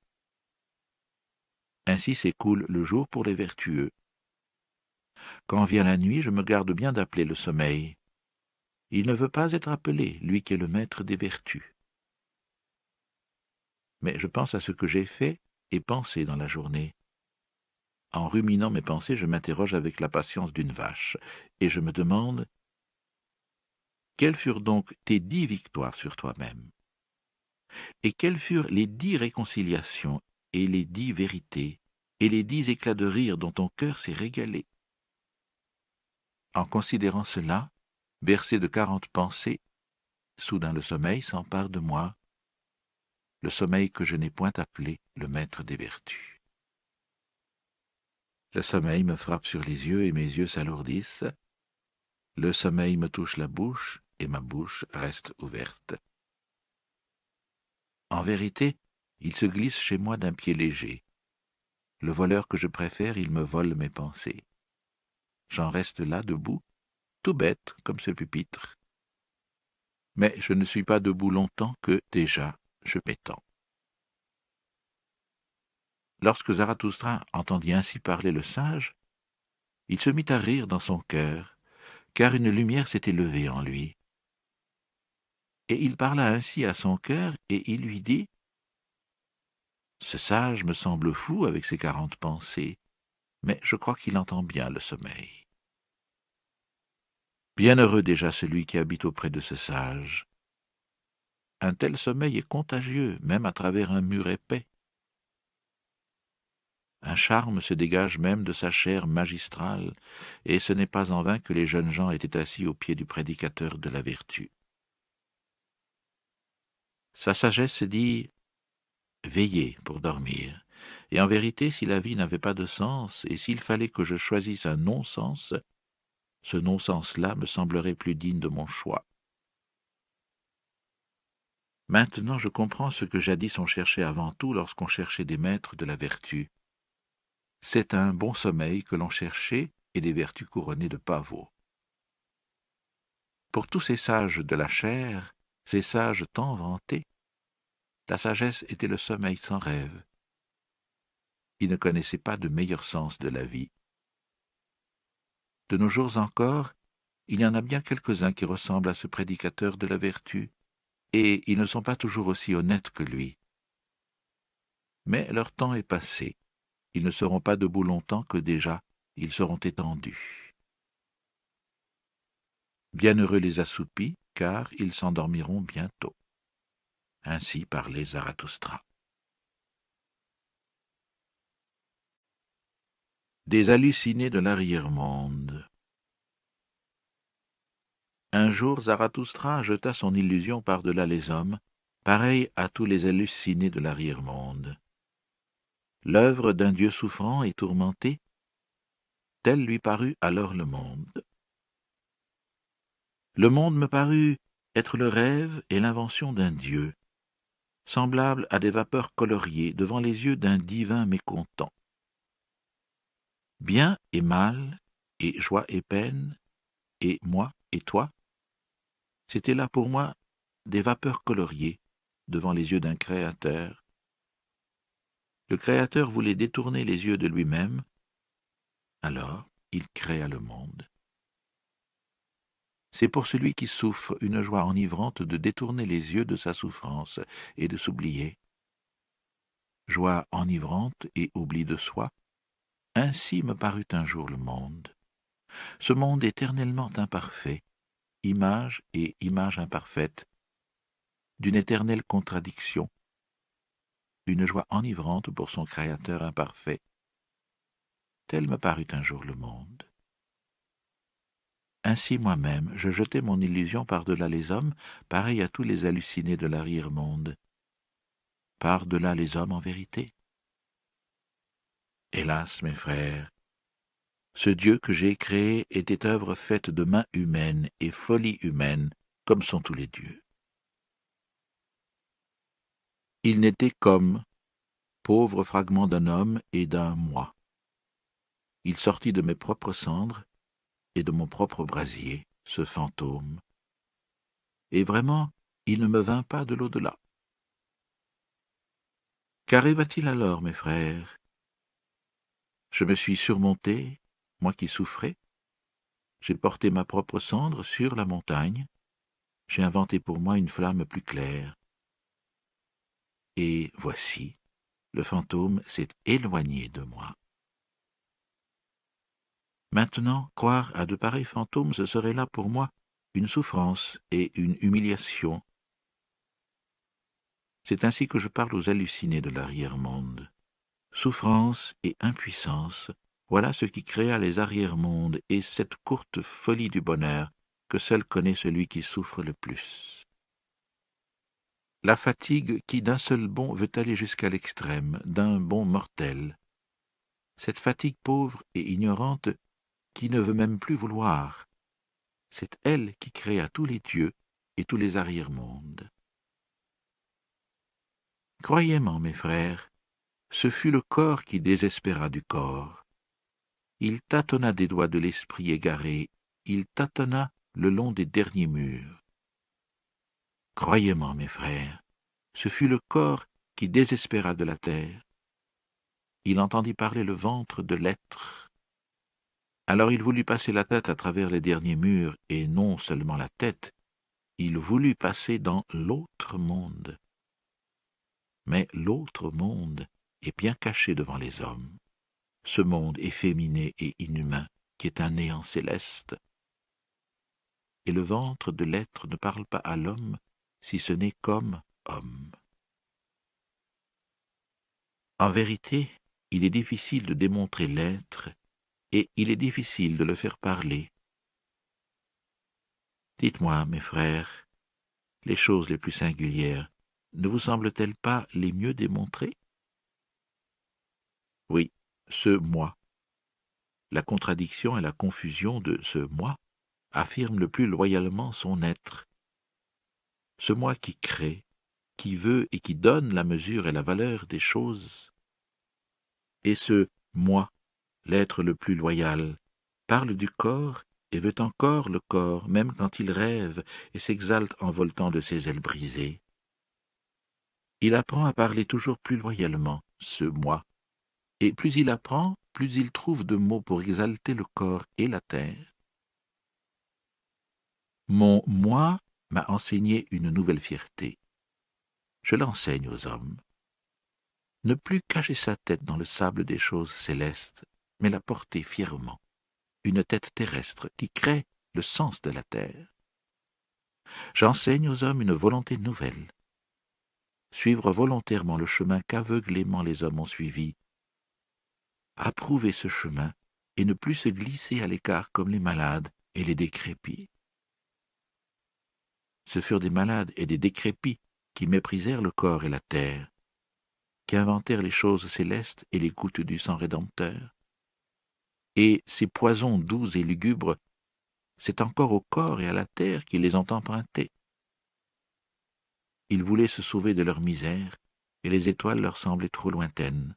Ainsi s'écoule le jour pour les vertueux. Quand vient la nuit, je me garde bien d'appeler le sommeil. Il ne veut pas être appelé, lui qui est le maître des vertus. Mais je pense à ce que j'ai fait et pensé dans la journée. En ruminant mes pensées, je m'interroge avec la patience d'une vache, et je me demande quelles furent donc tes dix victoires sur toi-même Et quelles furent les dix réconciliations et les dix vérités et les dix éclats de rire dont ton cœur s'est régalé En considérant cela, bercé de quarante pensées, soudain le sommeil s'empare de moi, le sommeil que je n'ai point appelé le maître des vertus. Le sommeil me frappe sur les yeux et mes yeux s'alourdissent, le sommeil me touche la bouche et ma bouche reste ouverte. En vérité, il se glisse chez moi d'un pied léger. Le voleur que je préfère, il me vole mes pensées. J'en reste là, debout, tout bête comme ce pupitre. Mais je ne suis pas debout longtemps que, déjà, je m'étends. Lorsque Zarathustra entendit ainsi parler le sage, il se mit à rire dans son cœur, car une lumière s'était levée en lui. Et il parla ainsi à son cœur, et il lui dit Ce sage me semble fou avec ses quarante pensées, mais je crois qu'il entend bien le sommeil. Bienheureux déjà celui qui habite auprès de ce sage. Un tel sommeil est contagieux, même à travers un mur épais. Un charme se dégage même de sa chair magistrale, et ce n'est pas en vain que les jeunes gens étaient assis au pied du prédicateur de la vertu. Sa sagesse dit Veillez pour dormir. Et en vérité, si la vie n'avait pas de sens, et s'il fallait que je choisisse un non-sens, ce non-sens-là me semblerait plus digne de mon choix. Maintenant, je comprends ce que jadis on cherchait avant tout lorsqu'on cherchait des maîtres de la vertu c'est un bon sommeil que l'on cherchait et des vertus couronnées de pavots. Pour tous ces sages de la chair, ces sages tant vantés, la sagesse était le sommeil sans rêve. Ils ne connaissaient pas de meilleur sens de la vie. De nos jours encore, il y en a bien quelques-uns qui ressemblent à ce prédicateur de la vertu, et ils ne sont pas toujours aussi honnêtes que lui. Mais leur temps est passé. Ils ne seront pas debout longtemps que déjà ils seront étendus. Bienheureux les assoupis, car ils s'endormiront bientôt. Ainsi parlait Zarathustra. Des hallucinés de l'arrière-monde. Un jour, Zarathustra jeta son illusion par-delà les hommes, pareil à tous les hallucinés de l'arrière-monde l'œuvre d'un Dieu souffrant et tourmenté Tel lui parut alors le monde. Le monde me parut être le rêve et l'invention d'un Dieu, semblable à des vapeurs coloriées devant les yeux d'un divin mécontent. Bien et mal, et joie et peine, et moi et toi, c'était là pour moi des vapeurs coloriées devant les yeux d'un créateur le Créateur voulait détourner les yeux de lui-même, alors il créa le monde. C'est pour celui qui souffre une joie enivrante de détourner les yeux de sa souffrance et de s'oublier. Joie enivrante et oubli de soi, ainsi me parut un jour le monde. Ce monde éternellement imparfait, image et image imparfaite, d'une éternelle contradiction, une joie enivrante pour son créateur imparfait. Tel me parut un jour le monde. Ainsi moi-même, je jetai mon illusion par-delà les hommes, pareil à tous les hallucinés de l'arrière-monde. Par-delà les hommes en vérité. Hélas, mes frères, ce Dieu que j'ai créé était œuvre faite de mains humaines et folie humaine, comme sont tous les dieux. Il n'était qu'homme, pauvre fragment d'un homme et d'un moi. Il sortit de mes propres cendres et de mon propre brasier, ce fantôme. Et vraiment, il ne me vint pas de l'au-delà. Qu'arriva-t-il alors, mes frères Je me suis surmonté, moi qui souffrais. J'ai porté ma propre cendre sur la montagne. J'ai inventé pour moi une flamme plus claire et voici, le fantôme s'est éloigné de moi. Maintenant, croire à de pareils fantômes, ce serait là pour moi une souffrance et une humiliation. C'est ainsi que je parle aux hallucinés de l'arrière-monde. Souffrance et impuissance, voilà ce qui créa les arrière-mondes et cette courte folie du bonheur que seul connaît celui qui souffre le plus la fatigue qui d'un seul bond veut aller jusqu'à l'extrême, d'un bond mortel, cette fatigue pauvre et ignorante qui ne veut même plus vouloir, c'est elle qui créa tous les dieux et tous les arrière-mondes. Croyez-moi, mes frères, ce fut le corps qui désespéra du corps. Il tâtonna des doigts de l'esprit égaré, il tâtonna le long des derniers murs. Croyez-moi, mes frères, ce fut le corps qui désespéra de la terre. Il entendit parler le ventre de l'être. Alors il voulut passer la tête à travers les derniers murs, et non seulement la tête, il voulut passer dans l'autre monde. Mais l'autre monde est bien caché devant les hommes, ce monde efféminé et inhumain qui est un néant céleste. Et le ventre de l'être ne parle pas à l'homme, si ce n'est comme homme. En vérité, il est difficile de démontrer l'être et il est difficile de le faire parler. Dites-moi, mes frères, les choses les plus singulières ne vous semblent-elles pas les mieux démontrées Oui, ce moi. La contradiction et la confusion de ce moi affirment le plus loyalement son être, ce moi qui crée, qui veut et qui donne la mesure et la valeur des choses. Et ce moi, l'être le plus loyal, parle du corps et veut encore le corps, même quand il rêve et s'exalte en voltant de ses ailes brisées. Il apprend à parler toujours plus loyalement, ce moi, et plus il apprend, plus il trouve de mots pour exalter le corps et la terre. Mon moi m'a enseigné une nouvelle fierté. Je l'enseigne aux hommes. Ne plus cacher sa tête dans le sable des choses célestes, mais la porter fièrement, une tête terrestre qui crée le sens de la terre. J'enseigne aux hommes une volonté nouvelle. Suivre volontairement le chemin qu'aveuglément les hommes ont suivi. Approuver ce chemin et ne plus se glisser à l'écart comme les malades et les décrépits ce furent des malades et des décrépits qui méprisèrent le corps et la terre, qui inventèrent les choses célestes et les gouttes du sang rédempteur. Et ces poisons doux et lugubres, c'est encore au corps et à la terre qu'ils les ont empruntés. Ils voulaient se sauver de leur misère, et les étoiles leur semblaient trop lointaines.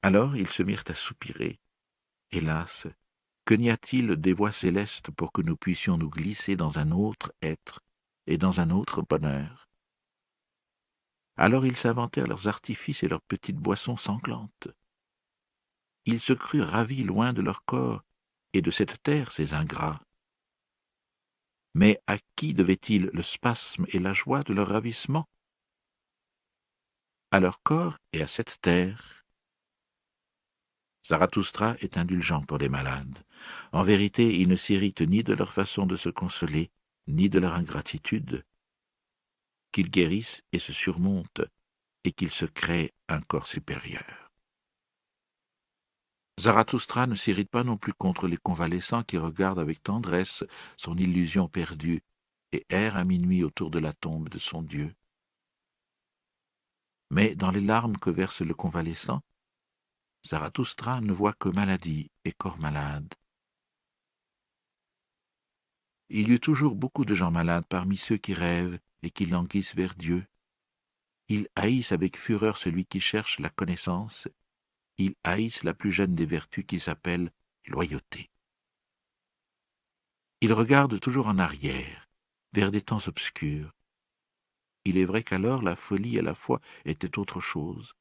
Alors ils se mirent à soupirer. Hélas, que n'y a-t-il des voies célestes pour que nous puissions nous glisser dans un autre être et dans un autre bonheur Alors ils s'inventèrent leurs artifices et leurs petites boissons sanglantes. Ils se crurent ravis loin de leur corps et de cette terre, ces ingrats. Mais à qui devaient-ils le spasme et la joie de leur ravissement À leur corps et à cette terre. Zarathustra est indulgent pour les malades. En vérité, il ne s'irrite ni de leur façon de se consoler, ni de leur ingratitude. Qu'ils guérissent et se surmontent, et qu'ils se créent un corps supérieur. Zarathustra ne s'irrite pas non plus contre les convalescents qui regardent avec tendresse son illusion perdue et errent à minuit autour de la tombe de son Dieu. Mais dans les larmes que verse le convalescent, Zarathustra ne voit que maladie et corps malade. Il y eut toujours beaucoup de gens malades parmi ceux qui rêvent et qui languissent vers Dieu. Ils haïssent avec fureur celui qui cherche la connaissance. Ils haïssent la plus jeune des vertus qui s'appelle loyauté. Ils regardent toujours en arrière, vers des temps obscurs. Il est vrai qu'alors la folie et la foi étaient autre chose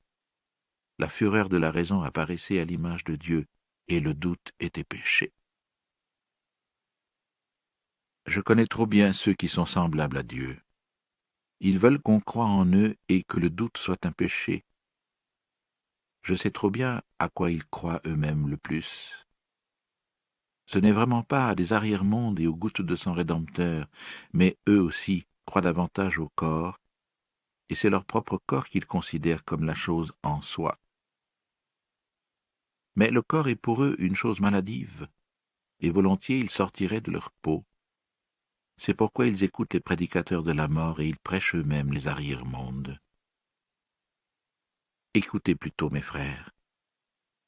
la fureur de la raison apparaissait à l'image de Dieu, et le doute était péché. Je connais trop bien ceux qui sont semblables à Dieu. Ils veulent qu'on croie en eux et que le doute soit un péché. Je sais trop bien à quoi ils croient eux-mêmes le plus. Ce n'est vraiment pas à des arrière-mondes et aux gouttes de sang rédempteur, mais eux aussi croient davantage au corps, et c'est leur propre corps qu'ils considèrent comme la chose en soi mais le corps est pour eux une chose maladive, et volontiers ils sortiraient de leur peau. C'est pourquoi ils écoutent les prédicateurs de la mort et ils prêchent eux-mêmes les arrière-mondes. Écoutez plutôt, mes frères.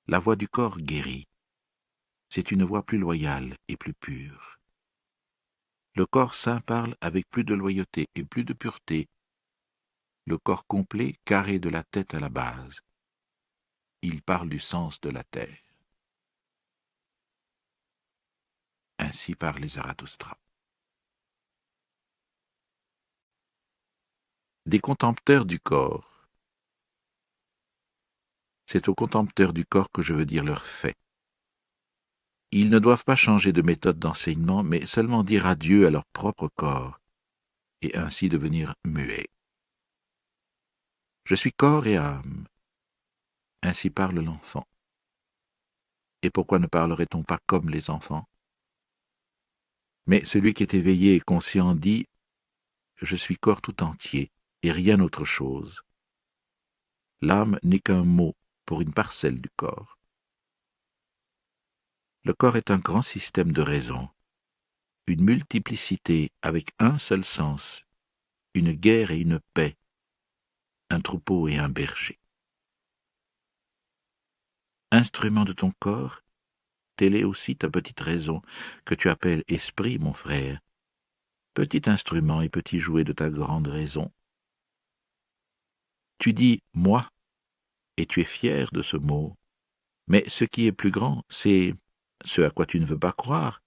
La voix du corps guérit. C'est une voix plus loyale et plus pure. Le corps saint parle avec plus de loyauté et plus de pureté. Le corps complet, carré de la tête à la base il parle du sens de la terre. Ainsi les Zarathustra. Des contempteurs du corps. C'est aux contempteurs du corps que je veux dire leur fait. Ils ne doivent pas changer de méthode d'enseignement, mais seulement dire adieu à leur propre corps, et ainsi devenir muets. Je suis corps et âme, ainsi parle l'enfant. Et pourquoi ne parlerait-on pas comme les enfants Mais celui qui est éveillé et conscient dit Je suis corps tout entier, et rien autre chose. L'âme n'est qu'un mot pour une parcelle du corps. Le corps est un grand système de raisons, une multiplicité avec un seul sens, une guerre et une paix, un troupeau et un berger instrument de ton corps, telle est aussi ta petite raison, que tu appelles esprit, mon frère. Petit instrument et petit jouet de ta grande raison. Tu dis moi, et tu es fier de ce mot. Mais ce qui est plus grand, c'est ce à quoi tu ne veux pas croire,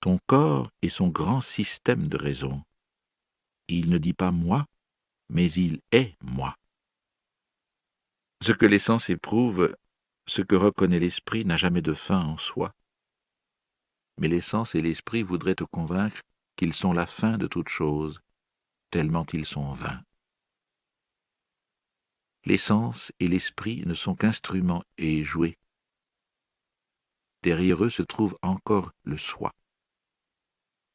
ton corps et son grand système de raison. Il ne dit pas moi, mais il est moi. Ce que les sens éprouvent, ce que reconnaît l'esprit n'a jamais de fin en soi. Mais l'essence et l'esprit voudraient te convaincre qu'ils sont la fin de toute chose, tellement ils sont vains. L'essence et l'esprit ne sont qu'instruments et jouets. Derrière eux se trouve encore le soi.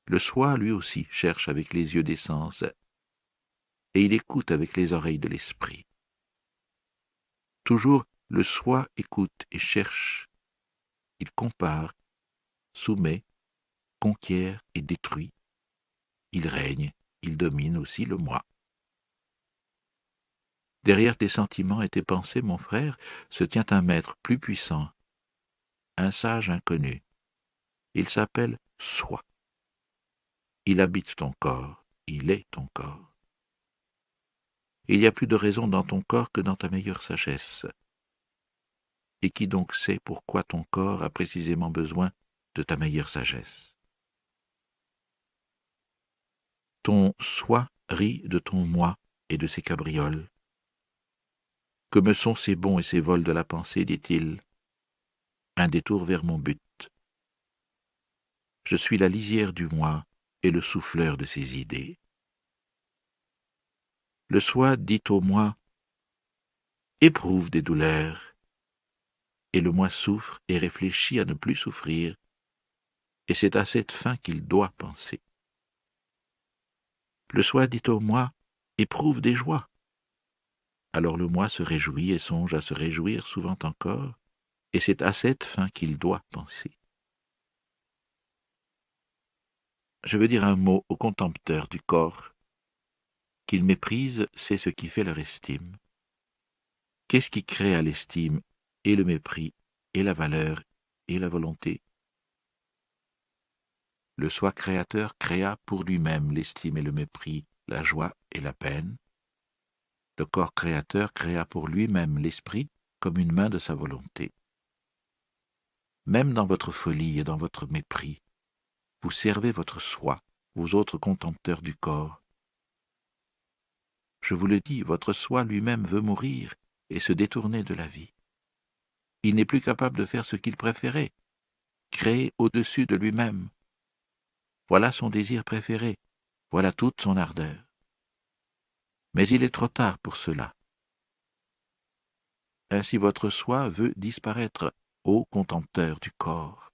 Le soi, lui aussi, cherche avec les yeux des sens, et il écoute avec les oreilles de l'esprit. Toujours le soi écoute et cherche. Il compare, soumet, conquiert et détruit. Il règne, il domine aussi le moi. Derrière tes sentiments et tes pensées, mon frère, se tient un maître plus puissant, un sage inconnu. Il s'appelle soi. Il habite ton corps, il est ton corps. Il y a plus de raison dans ton corps que dans ta meilleure sagesse et qui donc sait pourquoi ton corps a précisément besoin de ta meilleure sagesse. Ton soi rit de ton moi et de ses cabrioles. Que me sont ces bons et ces vols de la pensée, dit-il Un détour vers mon but. Je suis la lisière du moi et le souffleur de ses idées. Le soi dit au moi Éprouve des douleurs, et le moi souffre et réfléchit à ne plus souffrir, et c'est à cette fin qu'il doit penser. Le soi dit au moi, éprouve des joies. Alors le moi se réjouit et songe à se réjouir souvent encore, et c'est à cette fin qu'il doit penser. Je veux dire un mot aux contempteurs du corps. Qu'ils méprisent, c'est ce qui fait leur estime. Qu'est-ce qui crée à l'estime et le mépris, et la valeur, et la volonté. Le soi créateur créa pour lui-même l'estime et le mépris, la joie et la peine. Le corps créateur créa pour lui-même l'esprit comme une main de sa volonté. Même dans votre folie et dans votre mépris, vous servez votre soi vous autres contempteurs du corps. Je vous le dis, votre soi lui-même veut mourir et se détourner de la vie il n'est plus capable de faire ce qu'il préférait, créer au-dessus de lui-même. Voilà son désir préféré, voilà toute son ardeur. Mais il est trop tard pour cela. Ainsi votre soi veut disparaître, ô contempteur du corps.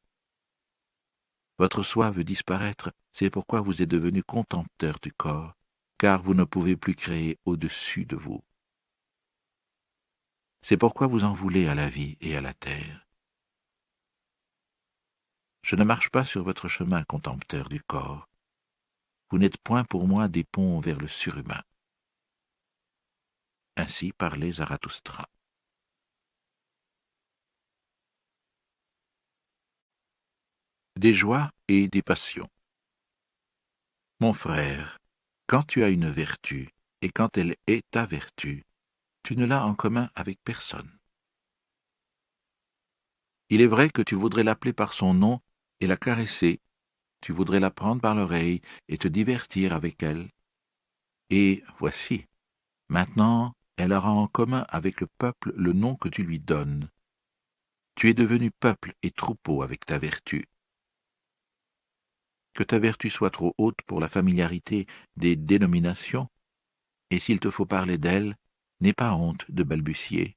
Votre soi veut disparaître, c'est pourquoi vous êtes devenu contempteur du corps, car vous ne pouvez plus créer au-dessus de vous. C'est pourquoi vous en voulez à la vie et à la terre. Je ne marche pas sur votre chemin, contempteur du corps. Vous n'êtes point pour moi des ponts vers le surhumain. Ainsi parlait Zarathustra. Des joies et des passions. Mon frère, quand tu as une vertu, et quand elle est ta vertu, tu ne l'as en commun avec personne. Il est vrai que tu voudrais l'appeler par son nom et la caresser, tu voudrais la prendre par l'oreille et te divertir avec elle. Et voici, maintenant elle aura en commun avec le peuple le nom que tu lui donnes. Tu es devenu peuple et troupeau avec ta vertu. Que ta vertu soit trop haute pour la familiarité des dénominations, et s'il te faut parler d'elle, n'aie pas honte de balbutier.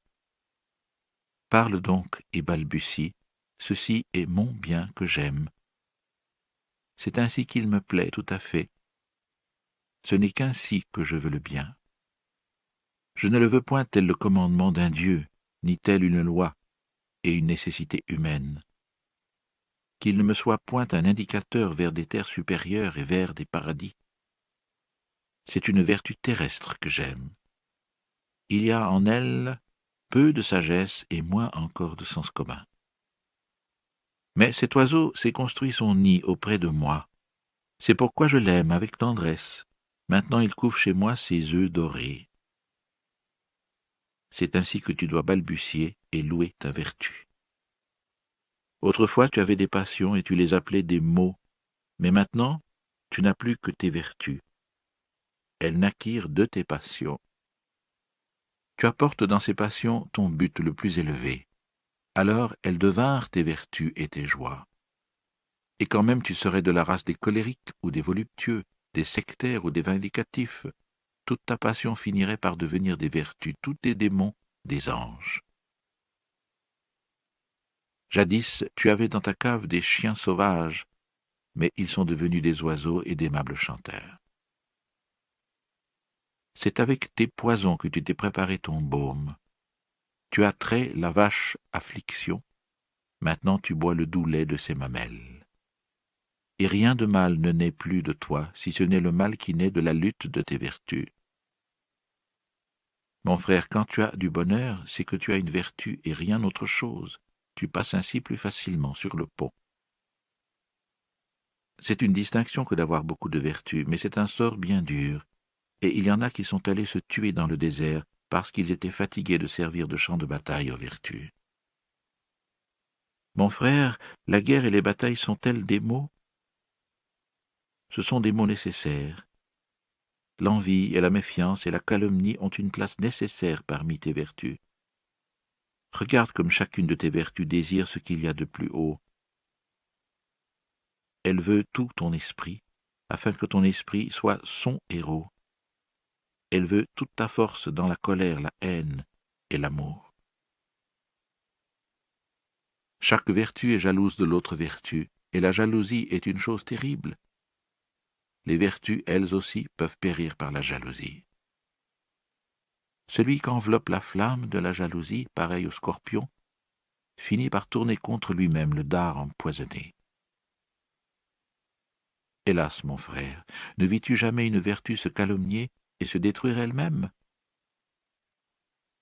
Parle donc et balbutie, ceci est mon bien que j'aime. C'est ainsi qu'il me plaît tout à fait. Ce n'est qu'ainsi que je veux le bien. Je ne le veux point tel le commandement d'un Dieu, ni tel une loi et une nécessité humaine. Qu'il ne me soit point un indicateur vers des terres supérieures et vers des paradis. C'est une vertu terrestre que j'aime il y a en elle peu de sagesse et moins encore de sens commun. Mais cet oiseau s'est construit son nid auprès de moi. C'est pourquoi je l'aime avec tendresse. Maintenant il couvre chez moi ses œufs dorés. C'est ainsi que tu dois balbutier et louer ta vertu. Autrefois tu avais des passions et tu les appelais des maux. mais maintenant tu n'as plus que tes vertus. Elles naquirent de tes passions tu apportes dans ces passions ton but le plus élevé. Alors elles devinrent tes vertus et tes joies. Et quand même tu serais de la race des colériques ou des voluptueux, des sectaires ou des vindicatifs, toute ta passion finirait par devenir des vertus, tous tes démons des anges. Jadis, tu avais dans ta cave des chiens sauvages, mais ils sont devenus des oiseaux et d'aimables chanteurs. C'est avec tes poisons que tu t'es préparé ton baume. Tu as trait la vache affliction, maintenant tu bois le doux lait de ses mamelles. Et rien de mal ne naît plus de toi, si ce n'est le mal qui naît de la lutte de tes vertus. Mon frère, quand tu as du bonheur, c'est que tu as une vertu et rien autre chose. Tu passes ainsi plus facilement sur le pont. C'est une distinction que d'avoir beaucoup de vertus, mais c'est un sort bien dur, et il y en a qui sont allés se tuer dans le désert parce qu'ils étaient fatigués de servir de champ de bataille aux vertus. Mon frère, la guerre et les batailles sont-elles des mots Ce sont des mots nécessaires. L'envie et la méfiance et la calomnie ont une place nécessaire parmi tes vertus. Regarde comme chacune de tes vertus désire ce qu'il y a de plus haut. Elle veut tout ton esprit, afin que ton esprit soit son héros. Elle veut toute ta force dans la colère, la haine et l'amour. Chaque vertu est jalouse de l'autre vertu, et la jalousie est une chose terrible. Les vertus, elles aussi, peuvent périr par la jalousie. Celui qu'enveloppe la flamme de la jalousie, pareil au scorpion, finit par tourner contre lui-même le dard empoisonné. Hélas, mon frère, ne vis-tu jamais une vertu se calomnier et se détruire elle-même.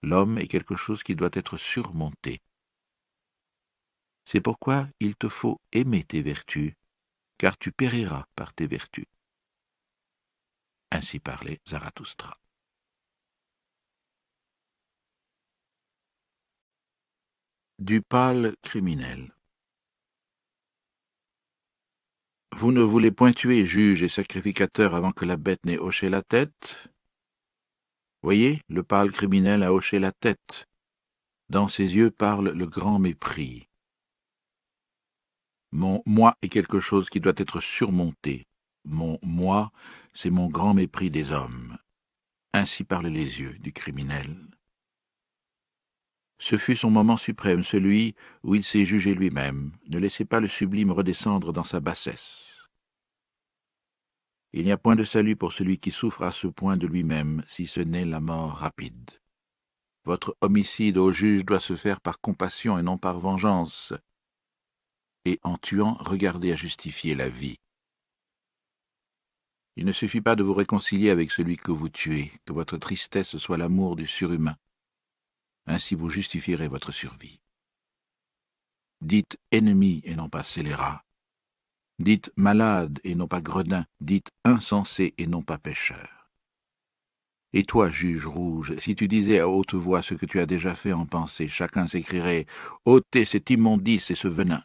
L'homme est quelque chose qui doit être surmonté. C'est pourquoi il te faut aimer tes vertus, car tu périras par tes vertus. Ainsi parlait Zarathustra. Du pâle criminel. Vous ne voulez point tuer juge et sacrificateur avant que la bête n'ait hoché la tête Voyez, le pâle criminel a hoché la tête. Dans ses yeux parle le grand mépris. Mon moi est quelque chose qui doit être surmonté. Mon moi, c'est mon grand mépris des hommes. Ainsi parlaient les yeux du criminel. Ce fut son moment suprême, celui où il s'est jugé lui-même. Ne laissez pas le sublime redescendre dans sa bassesse. Il n'y a point de salut pour celui qui souffre à ce point de lui-même, si ce n'est la mort rapide. Votre homicide au juge doit se faire par compassion et non par vengeance. Et en tuant, regardez à justifier la vie. Il ne suffit pas de vous réconcilier avec celui que vous tuez, que votre tristesse soit l'amour du surhumain. Ainsi vous justifierez votre survie. Dites ennemi et non pas scélérat, dites malade et non pas gredin, dites insensé et non pas pêcheur. Et toi, juge rouge, si tu disais à haute voix ce que tu as déjà fait en pensée, chacun s'écrierait ôtez cet immondice et ce venin.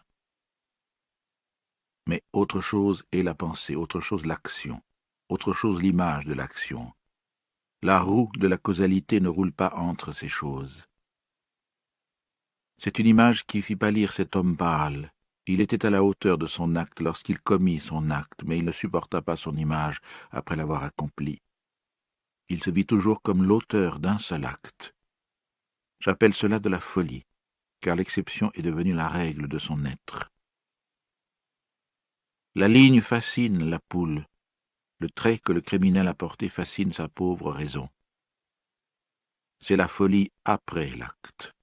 Mais autre chose est la pensée, autre chose l'action, autre chose l'image de l'action. La roue de la causalité ne roule pas entre ces choses. C'est une image qui fit pâlir cet homme pâle, il était à la hauteur de son acte lorsqu'il commit son acte, mais il ne supporta pas son image après l'avoir accompli. Il se vit toujours comme l'auteur d'un seul acte. J'appelle cela de la folie, car l'exception est devenue la règle de son être. La ligne fascine la poule. Le trait que le criminel a porté fascine sa pauvre raison. C'est la folie après l'acte.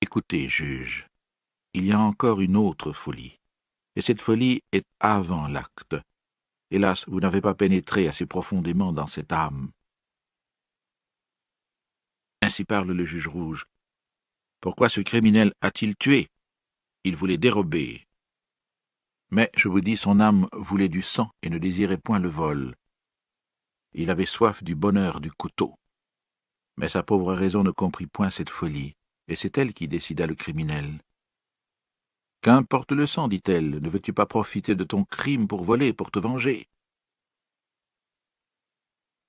Écoutez, juge, il y a encore une autre folie. Et cette folie est avant l'acte. Hélas, vous n'avez pas pénétré assez profondément dans cette âme. Ainsi parle le juge rouge. Pourquoi ce criminel a-t-il tué Il voulait dérober. Mais, je vous dis, son âme voulait du sang et ne désirait point le vol. Il avait soif du bonheur du couteau. Mais sa pauvre raison ne comprit point cette folie, et c'est elle qui décida le criminel. Qu'importe le sang, dit-elle, ne veux-tu pas profiter de ton crime pour voler, pour te venger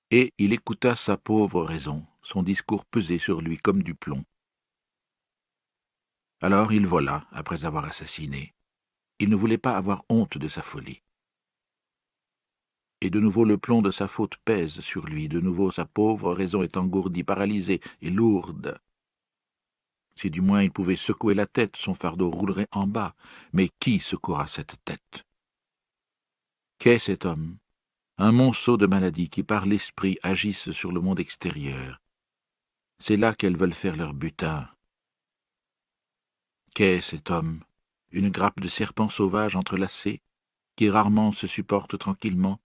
Et il écouta sa pauvre raison, son discours pesait sur lui comme du plomb. Alors il vola, après avoir assassiné. Il ne voulait pas avoir honte de sa folie. Et de nouveau le plomb de sa faute pèse sur lui, de nouveau sa pauvre raison est engourdie, paralysée et lourde. Si du moins il pouvait secouer la tête, son fardeau roulerait en bas. Mais qui secouera cette tête Qu'est cet homme Un monceau de maladies qui, par l'esprit, agissent sur le monde extérieur. C'est là qu'elles veulent faire leur butin. Qu'est cet homme Une grappe de serpents sauvages entrelacés, qui rarement se supportent tranquillement.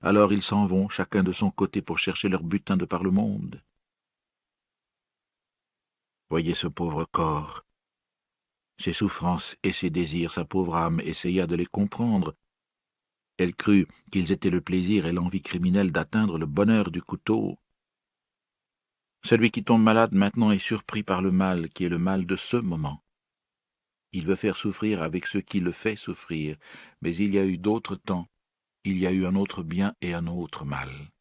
Alors ils s'en vont, chacun de son côté, pour chercher leur butin de par le monde. Voyez ce pauvre corps. Ses souffrances et ses désirs, sa pauvre âme essaya de les comprendre. Elle crut qu'ils étaient le plaisir et l'envie criminelle d'atteindre le bonheur du couteau. Celui qui tombe malade maintenant est surpris par le mal qui est le mal de ce moment. Il veut faire souffrir avec ce qui le fait souffrir, mais il y a eu d'autres temps, il y a eu un autre bien et un autre mal.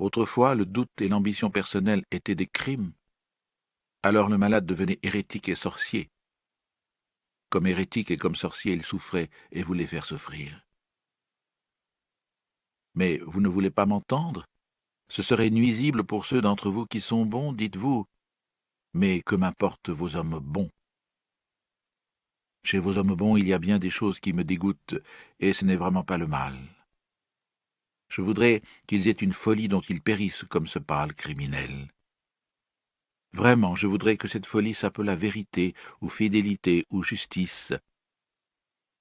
Autrefois, le doute et l'ambition personnelle étaient des crimes. Alors le malade devenait hérétique et sorcier. Comme hérétique et comme sorcier, il souffrait et voulait faire souffrir. Mais vous ne voulez pas m'entendre Ce serait nuisible pour ceux d'entre vous qui sont bons, dites-vous. Mais que m'importent vos hommes bons Chez vos hommes bons, il y a bien des choses qui me dégoûtent, et ce n'est vraiment pas le mal. Je voudrais qu'ils aient une folie dont ils périssent comme ce pâle criminel. Vraiment, je voudrais que cette folie la vérité, ou fidélité, ou justice.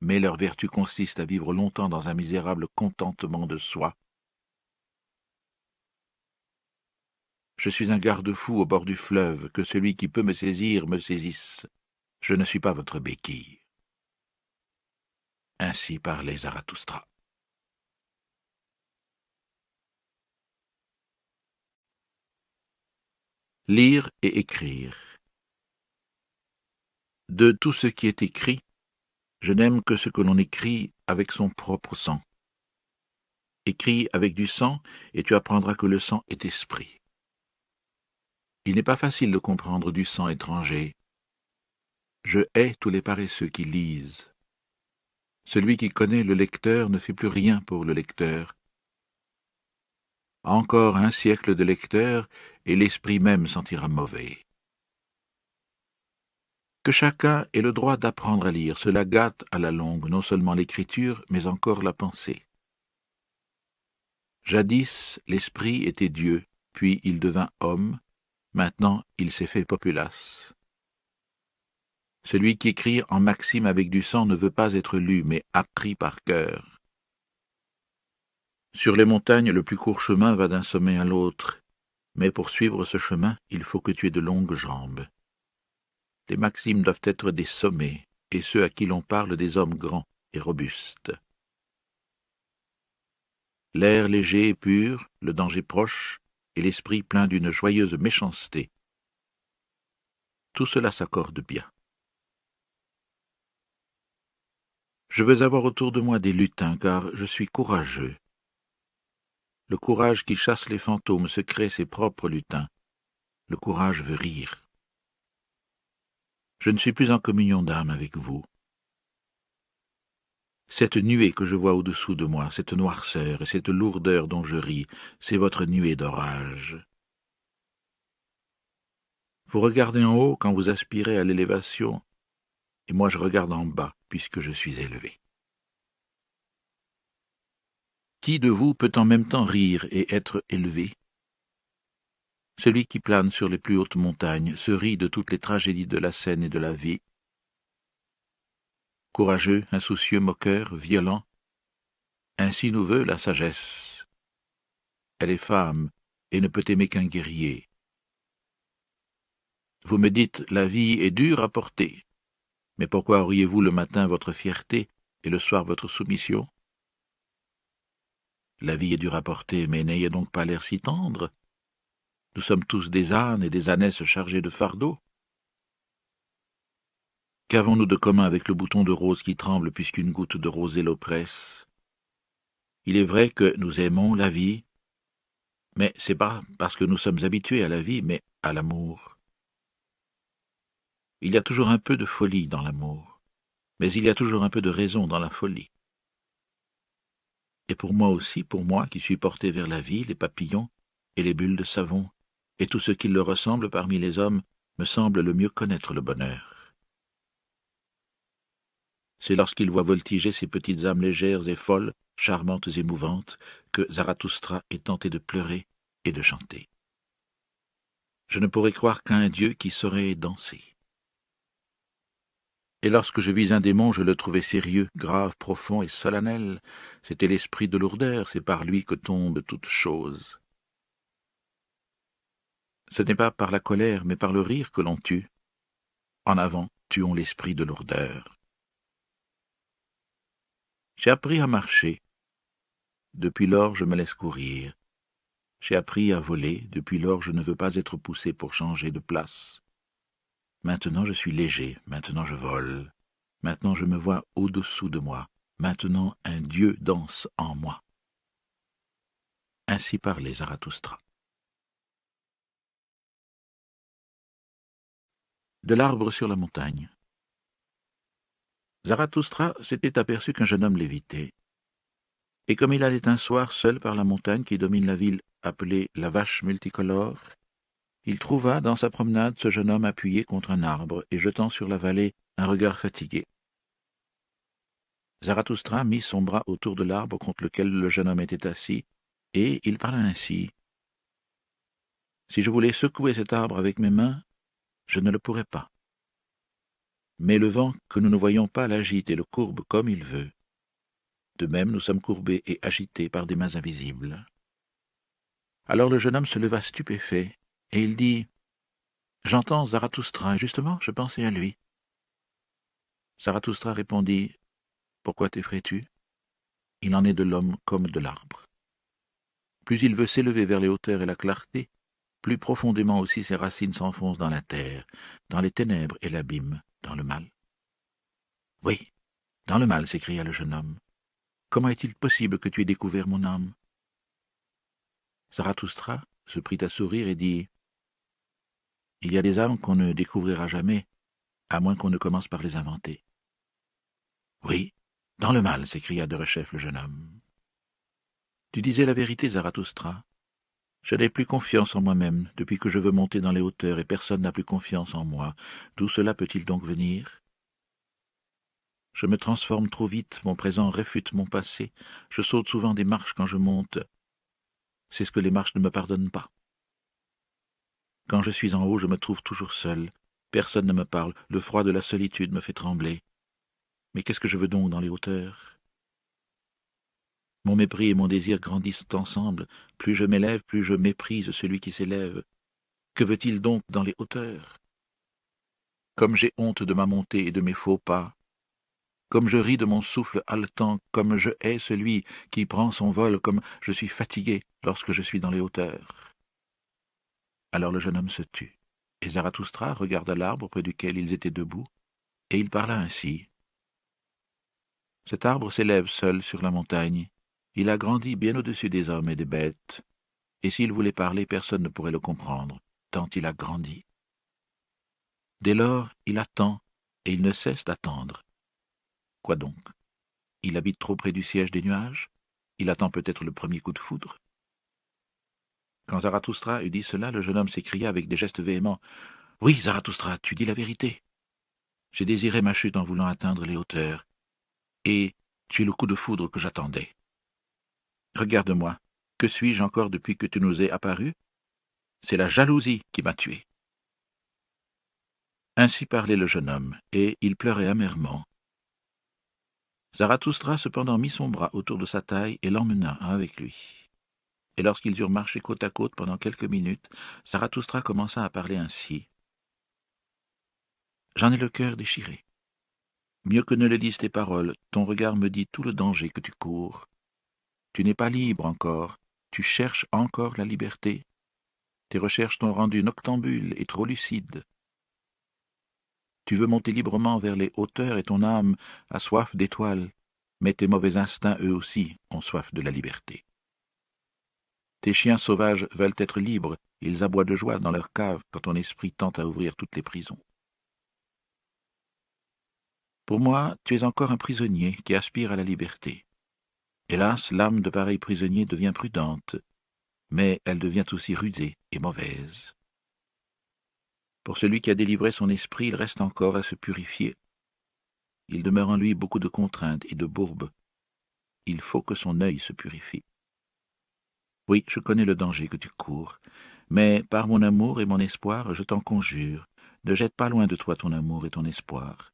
Mais leur vertu consiste à vivre longtemps dans un misérable contentement de soi. Je suis un garde-fou au bord du fleuve, que celui qui peut me saisir me saisisse. Je ne suis pas votre béquille. Ainsi parlait Zarathustra. lire et écrire. De tout ce qui est écrit, je n'aime que ce que l'on écrit avec son propre sang. Écris avec du sang, et tu apprendras que le sang est esprit. Il n'est pas facile de comprendre du sang étranger. Je hais tous les paresseux qui lisent. Celui qui connaît le lecteur ne fait plus rien pour le lecteur. Encore un siècle de lecteurs, et l'esprit même sentira mauvais. Que chacun ait le droit d'apprendre à lire, cela gâte à la longue non seulement l'écriture, mais encore la pensée. Jadis, l'esprit était Dieu, puis il devint homme, maintenant il s'est fait populace. Celui qui écrit en maxime avec du sang ne veut pas être lu, mais appris par cœur. Sur les montagnes, le plus court chemin va d'un sommet à l'autre, mais pour suivre ce chemin, il faut que tu aies de longues jambes. Les maximes doivent être des sommets, et ceux à qui l'on parle des hommes grands et robustes. L'air léger et pur, le danger proche, et l'esprit plein d'une joyeuse méchanceté. Tout cela s'accorde bien. Je veux avoir autour de moi des lutins, car je suis courageux, le courage qui chasse les fantômes se crée ses propres lutins. Le courage veut rire. Je ne suis plus en communion d'âme avec vous. Cette nuée que je vois au-dessous de moi, cette noirceur et cette lourdeur dont je ris, c'est votre nuée d'orage. Vous regardez en haut quand vous aspirez à l'élévation, et moi je regarde en bas puisque je suis élevé. Qui de vous peut en même temps rire et être élevé Celui qui plane sur les plus hautes montagnes se rit de toutes les tragédies de la scène et de la vie. Courageux, insoucieux, moqueur, violent, ainsi nous veut la sagesse. Elle est femme et ne peut aimer qu'un guerrier. Vous me dites, la vie est dure à porter. Mais pourquoi auriez-vous le matin votre fierté et le soir votre soumission la vie est dure à porter, mais n'ayez donc pas l'air si tendre. Nous sommes tous des ânes et des ânesses chargés de fardeaux. Qu'avons-nous de commun avec le bouton de rose qui tremble puisqu'une goutte de rosée l'oppresse Il est vrai que nous aimons la vie, mais c'est pas parce que nous sommes habitués à la vie, mais à l'amour. Il y a toujours un peu de folie dans l'amour, mais il y a toujours un peu de raison dans la folie et pour moi aussi, pour moi qui suis porté vers la vie, les papillons et les bulles de savon, et tout ce qui leur ressemble parmi les hommes, me semble le mieux connaître le bonheur. C'est lorsqu'il voit voltiger ces petites âmes légères et folles, charmantes et mouvantes, que Zarathustra est tenté de pleurer et de chanter. Je ne pourrais croire qu'un Dieu qui saurait danser et lorsque je vis un démon, je le trouvais sérieux, grave, profond et solennel. C'était l'esprit de lourdeur, c'est par lui que tombe toute chose. Ce n'est pas par la colère, mais par le rire que l'on tue. En avant, tuons l'esprit de lourdeur. J'ai appris à marcher. Depuis lors, je me laisse courir. J'ai appris à voler. Depuis lors, je ne veux pas être poussé pour changer de place. Maintenant je suis léger, maintenant je vole, maintenant je me vois au-dessous de moi, maintenant un Dieu danse en moi. Ainsi parlait Zarathustra. De l'arbre sur la montagne. Zarathustra s'était aperçu qu'un jeune homme l'évitait. Et comme il allait un soir seul par la montagne qui domine la ville appelée la Vache multicolore, il trouva dans sa promenade ce jeune homme appuyé contre un arbre et jetant sur la vallée un regard fatigué. Zarathustra mit son bras autour de l'arbre contre lequel le jeune homme était assis, et il parla ainsi. Si je voulais secouer cet arbre avec mes mains, je ne le pourrais pas. Mais le vent que nous ne voyons pas l'agite et le courbe comme il veut. De même, nous sommes courbés et agités par des mains invisibles. Alors le jeune homme se leva stupéfait, et il dit J'entends Zarathustra, et justement, je pensais à lui. Zarathustra répondit Pourquoi t'effraies-tu Il en est de l'homme comme de l'arbre. Plus il veut s'élever vers les hauteurs et la clarté, plus profondément aussi ses racines s'enfoncent dans la terre, dans les ténèbres et l'abîme, dans le mal. Oui, dans le mal, s'écria le jeune homme. Comment est-il possible que tu aies découvert mon âme Zarathustra se prit à sourire et dit il y a des âmes qu'on ne découvrira jamais, à moins qu'on ne commence par les inventer. Oui, dans le mal, s'écria de Rechef le jeune homme. Tu disais la vérité, Zarathustra. Je n'ai plus confiance en moi-même depuis que je veux monter dans les hauteurs et personne n'a plus confiance en moi. D'où cela peut-il donc venir Je me transforme trop vite, mon présent réfute mon passé. Je saute souvent des marches quand je monte. C'est ce que les marches ne me pardonnent pas. Quand je suis en haut, je me trouve toujours seul. Personne ne me parle. Le froid de la solitude me fait trembler. Mais qu'est-ce que je veux donc dans les hauteurs Mon mépris et mon désir grandissent ensemble. Plus je m'élève, plus je méprise celui qui s'élève. Que veut-il donc dans les hauteurs Comme j'ai honte de ma montée et de mes faux pas, comme je ris de mon souffle haletant, comme je hais celui qui prend son vol, comme je suis fatigué lorsque je suis dans les hauteurs. Alors le jeune homme se tut, et Zarathustra regarda l'arbre près duquel ils étaient debout, et il parla ainsi. Cet arbre s'élève seul sur la montagne, il a grandi bien au-dessus des hommes et des bêtes, et s'il voulait parler, personne ne pourrait le comprendre, tant il a grandi. Dès lors, il attend, et il ne cesse d'attendre. Quoi donc Il habite trop près du siège des nuages Il attend peut-être le premier coup de foudre quand Zarathustra eut dit cela, le jeune homme s'écria avec des gestes véhéments. Oui, Zarathustra, tu dis la vérité. J'ai désiré ma chute en voulant atteindre les hauteurs, et tu es le coup de foudre que j'attendais. Regarde-moi, que suis-je encore depuis que tu nous es apparu C'est la jalousie qui m'a tué. Ainsi parlait le jeune homme, et il pleurait amèrement. Zarathustra cependant mit son bras autour de sa taille et l'emmena avec lui et lorsqu'ils eurent marché côte à côte pendant quelques minutes, Zarathustra commença à parler ainsi. J'en ai le cœur déchiré. Mieux que ne le disent tes paroles, ton regard me dit tout le danger que tu cours. Tu n'es pas libre encore, tu cherches encore la liberté. Tes recherches t'ont rendu noctambule et trop lucide. Tu veux monter librement vers les hauteurs et ton âme a soif d'étoiles, mais tes mauvais instincts, eux aussi, ont soif de la liberté. Tes chiens sauvages veulent être libres, ils aboient de joie dans leur cave quand ton esprit tente à ouvrir toutes les prisons. Pour moi, tu es encore un prisonnier qui aspire à la liberté. Hélas, l'âme de pareil prisonnier devient prudente, mais elle devient aussi rusée et mauvaise. Pour celui qui a délivré son esprit, il reste encore à se purifier. Il demeure en lui beaucoup de contraintes et de bourbes. Il faut que son œil se purifie. Oui, je connais le danger que tu cours, mais par mon amour et mon espoir, je t'en conjure, ne jette pas loin de toi ton amour et ton espoir.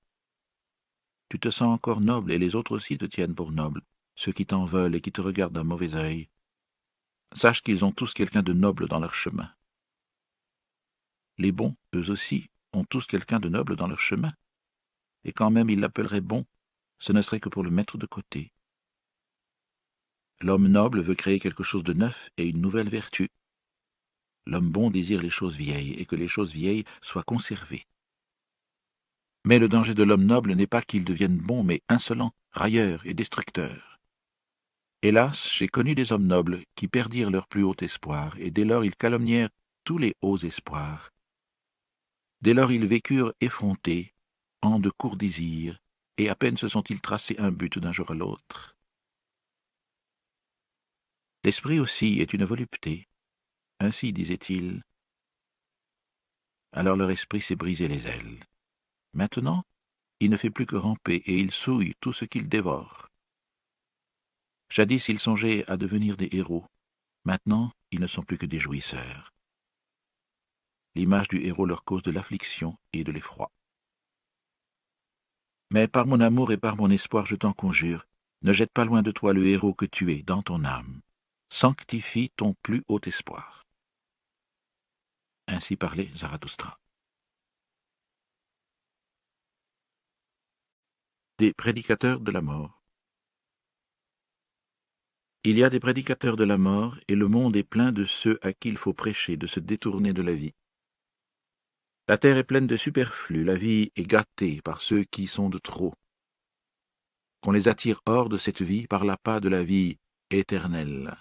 Tu te sens encore noble, et les autres aussi te tiennent pour noble, ceux qui t'en veulent et qui te regardent d'un mauvais œil. Sache qu'ils ont tous quelqu'un de noble dans leur chemin. Les bons, eux aussi, ont tous quelqu'un de noble dans leur chemin. Et quand même ils l'appelleraient bon, ce ne serait que pour le mettre de côté. L'homme noble veut créer quelque chose de neuf et une nouvelle vertu. L'homme bon désire les choses vieilles et que les choses vieilles soient conservées. Mais le danger de l'homme noble n'est pas qu'il devienne bon, mais insolent, railleur et destructeur. Hélas, j'ai connu des hommes nobles qui perdirent leur plus haut espoir, et dès lors ils calomnièrent tous les hauts espoirs. Dès lors ils vécurent effrontés, en de courts désirs, et à peine se sont-ils tracés un but d'un jour à l'autre. L'esprit aussi est une volupté. Ainsi disait-il. Alors leur esprit s'est brisé les ailes. Maintenant, il ne fait plus que ramper et il souille tout ce qu'il dévore. Jadis, ils songeaient à devenir des héros. Maintenant, ils ne sont plus que des jouisseurs. L'image du héros leur cause de l'affliction et de l'effroi. Mais par mon amour et par mon espoir, je t'en conjure, ne jette pas loin de toi le héros que tu es dans ton âme sanctifie ton plus haut espoir. Ainsi parlait Zarathustra. Des prédicateurs de la mort. Il y a des prédicateurs de la mort, et le monde est plein de ceux à qui il faut prêcher, de se détourner de la vie. La terre est pleine de superflus, la vie est gâtée par ceux qui sont de trop. Qu'on les attire hors de cette vie par l'appât de la vie éternelle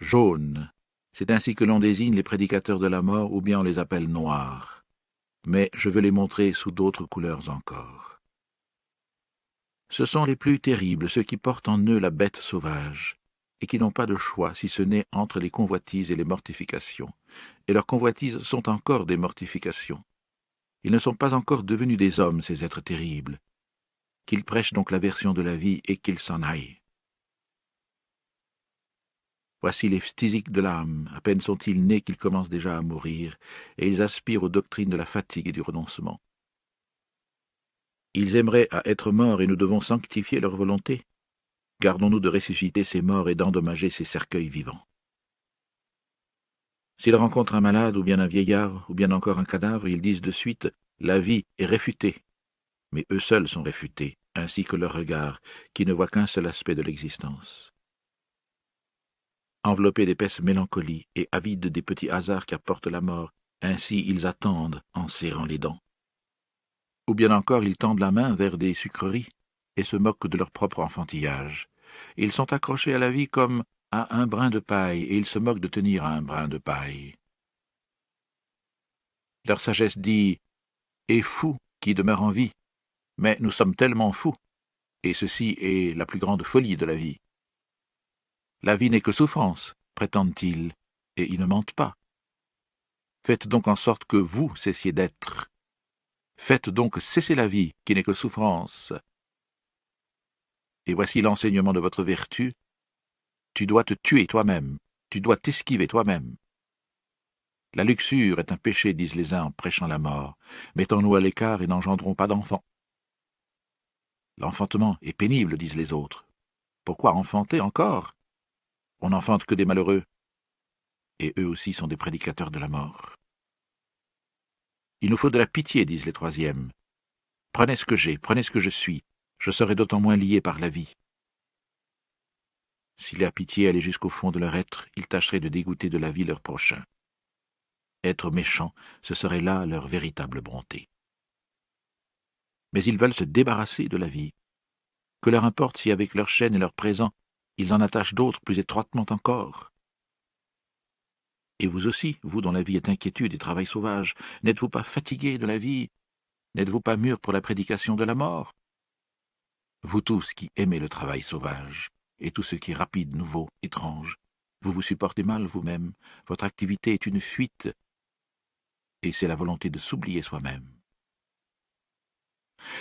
jaune. C'est ainsi que l'on désigne les prédicateurs de la mort ou bien on les appelle noirs. Mais je veux les montrer sous d'autres couleurs encore. Ce sont les plus terribles, ceux qui portent en eux la bête sauvage, et qui n'ont pas de choix si ce n'est entre les convoitises et les mortifications, et leurs convoitises sont encore des mortifications. Ils ne sont pas encore devenus des hommes, ces êtres terribles. Qu'ils prêchent donc la version de la vie et qu'ils s'en aillent. Voici les physiques de l'âme. À peine sont-ils nés qu'ils commencent déjà à mourir, et ils aspirent aux doctrines de la fatigue et du renoncement. Ils aimeraient à être morts, et nous devons sanctifier leur volonté. Gardons-nous de ressusciter ces morts et d'endommager ces cercueils vivants. S'ils rencontrent un malade, ou bien un vieillard, ou bien encore un cadavre, ils disent de suite La vie est réfutée. Mais eux seuls sont réfutés, ainsi que leur regard, qui ne voit qu'un seul aspect de l'existence enveloppés d'épaisses mélancolies et avides des petits hasards qu'apporte la mort, ainsi ils attendent en serrant les dents. Ou bien encore ils tendent la main vers des sucreries et se moquent de leur propre enfantillage. Ils sont accrochés à la vie comme à un brin de paille, et ils se moquent de tenir un brin de paille. Leur sagesse dit Et fou qui demeure en vie, mais nous sommes tellement fous, et ceci est la plus grande folie de la vie. La vie n'est que souffrance, prétendent-ils, et ils ne mentent pas. Faites donc en sorte que vous cessiez d'être. Faites donc cesser la vie, qui n'est que souffrance. Et voici l'enseignement de votre vertu. Tu dois te tuer toi-même, tu dois t'esquiver toi-même. La luxure est un péché, disent les uns en prêchant la mort. Mettons-nous à l'écart et n'engendrons pas d'enfants. L'enfantement est pénible, disent les autres. Pourquoi enfanter encore on n'enfante que des malheureux. Et eux aussi sont des prédicateurs de la mort. Il nous faut de la pitié, disent les troisièmes. Prenez ce que j'ai, prenez ce que je suis, je serai d'autant moins lié par la vie. Si la pitié allait jusqu'au fond de leur être, ils tâcheraient de dégoûter de la vie leur prochain. Être méchant, ce serait là leur véritable bonté. Mais ils veulent se débarrasser de la vie. Que leur importe si avec leur chaîne et leur présent, ils en attachent d'autres plus étroitement encore. Et vous aussi, vous dont la vie est inquiétude et travail sauvage, n'êtes-vous pas fatigué de la vie N'êtes-vous pas mûr pour la prédication de la mort Vous tous qui aimez le travail sauvage, et tout ce qui est rapide, nouveau, étrange, vous vous supportez mal vous-même, votre activité est une fuite, et c'est la volonté de s'oublier soi-même.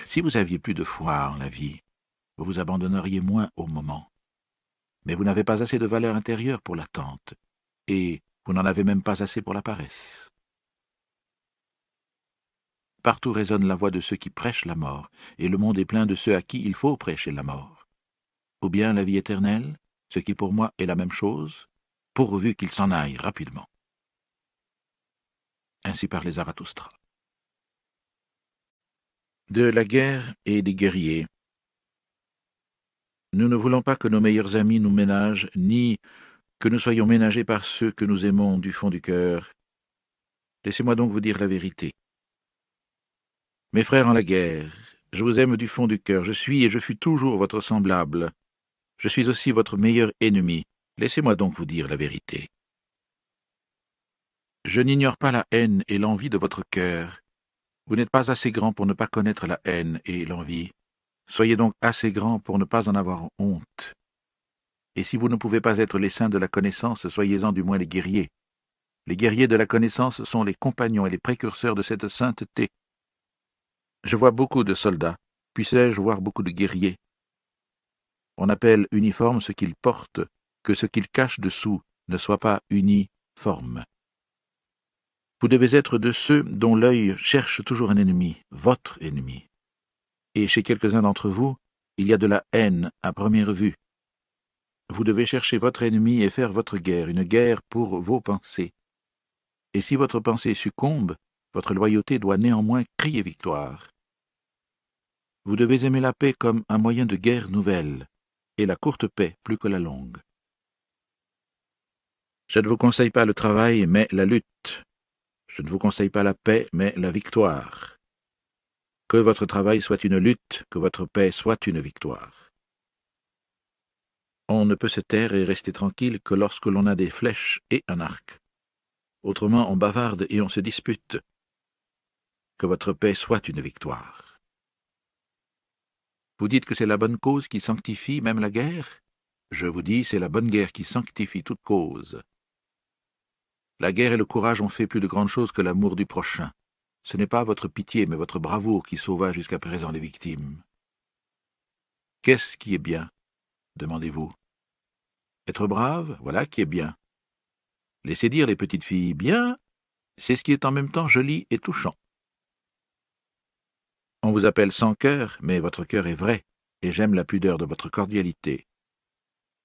Si vous aviez plus de foi en la vie, vous vous abandonneriez moins au moment, mais vous n'avez pas assez de valeur intérieure pour l'attente, et vous n'en avez même pas assez pour la paresse. Partout résonne la voix de ceux qui prêchent la mort, et le monde est plein de ceux à qui il faut prêcher la mort. Ou bien la vie éternelle, ce qui pour moi est la même chose, pourvu qu'il s'en aille rapidement. Ainsi par les Zarathustra. De la guerre et des guerriers. Nous ne voulons pas que nos meilleurs amis nous ménagent, ni que nous soyons ménagés par ceux que nous aimons du fond du cœur. Laissez-moi donc vous dire la vérité. Mes frères en la guerre, je vous aime du fond du cœur, je suis et je fus toujours votre semblable. Je suis aussi votre meilleur ennemi. Laissez-moi donc vous dire la vérité. Je n'ignore pas la haine et l'envie de votre cœur. Vous n'êtes pas assez grand pour ne pas connaître la haine et l'envie. Soyez donc assez grands pour ne pas en avoir honte. Et si vous ne pouvez pas être les saints de la connaissance, soyez-en du moins les guerriers. Les guerriers de la connaissance sont les compagnons et les précurseurs de cette sainteté. Je vois beaucoup de soldats, puis je voir beaucoup de guerriers On appelle uniforme ce qu'ils portent, que ce qu'ils cachent dessous ne soit pas uniforme. Vous devez être de ceux dont l'œil cherche toujours un ennemi, votre ennemi et chez quelques-uns d'entre vous, il y a de la haine à première vue. Vous devez chercher votre ennemi et faire votre guerre, une guerre pour vos pensées. Et si votre pensée succombe, votre loyauté doit néanmoins crier victoire. Vous devez aimer la paix comme un moyen de guerre nouvelle, et la courte paix plus que la longue. Je ne vous conseille pas le travail, mais la lutte. Je ne vous conseille pas la paix, mais la victoire. Que votre travail soit une lutte, que votre paix soit une victoire. On ne peut se taire et rester tranquille que lorsque l'on a des flèches et un arc. Autrement, on bavarde et on se dispute. Que votre paix soit une victoire. Vous dites que c'est la bonne cause qui sanctifie même la guerre Je vous dis, c'est la bonne guerre qui sanctifie toute cause. La guerre et le courage ont fait plus de grandes choses que l'amour du prochain. Ce n'est pas votre pitié, mais votre bravoure qui sauva jusqu'à présent les victimes. Qu'est-ce qui est bien demandez-vous. Être brave, voilà qui est bien. Laissez dire les petites filles bien, c'est ce qui est en même temps joli et touchant. On vous appelle sans cœur, mais votre cœur est vrai, et j'aime la pudeur de votre cordialité.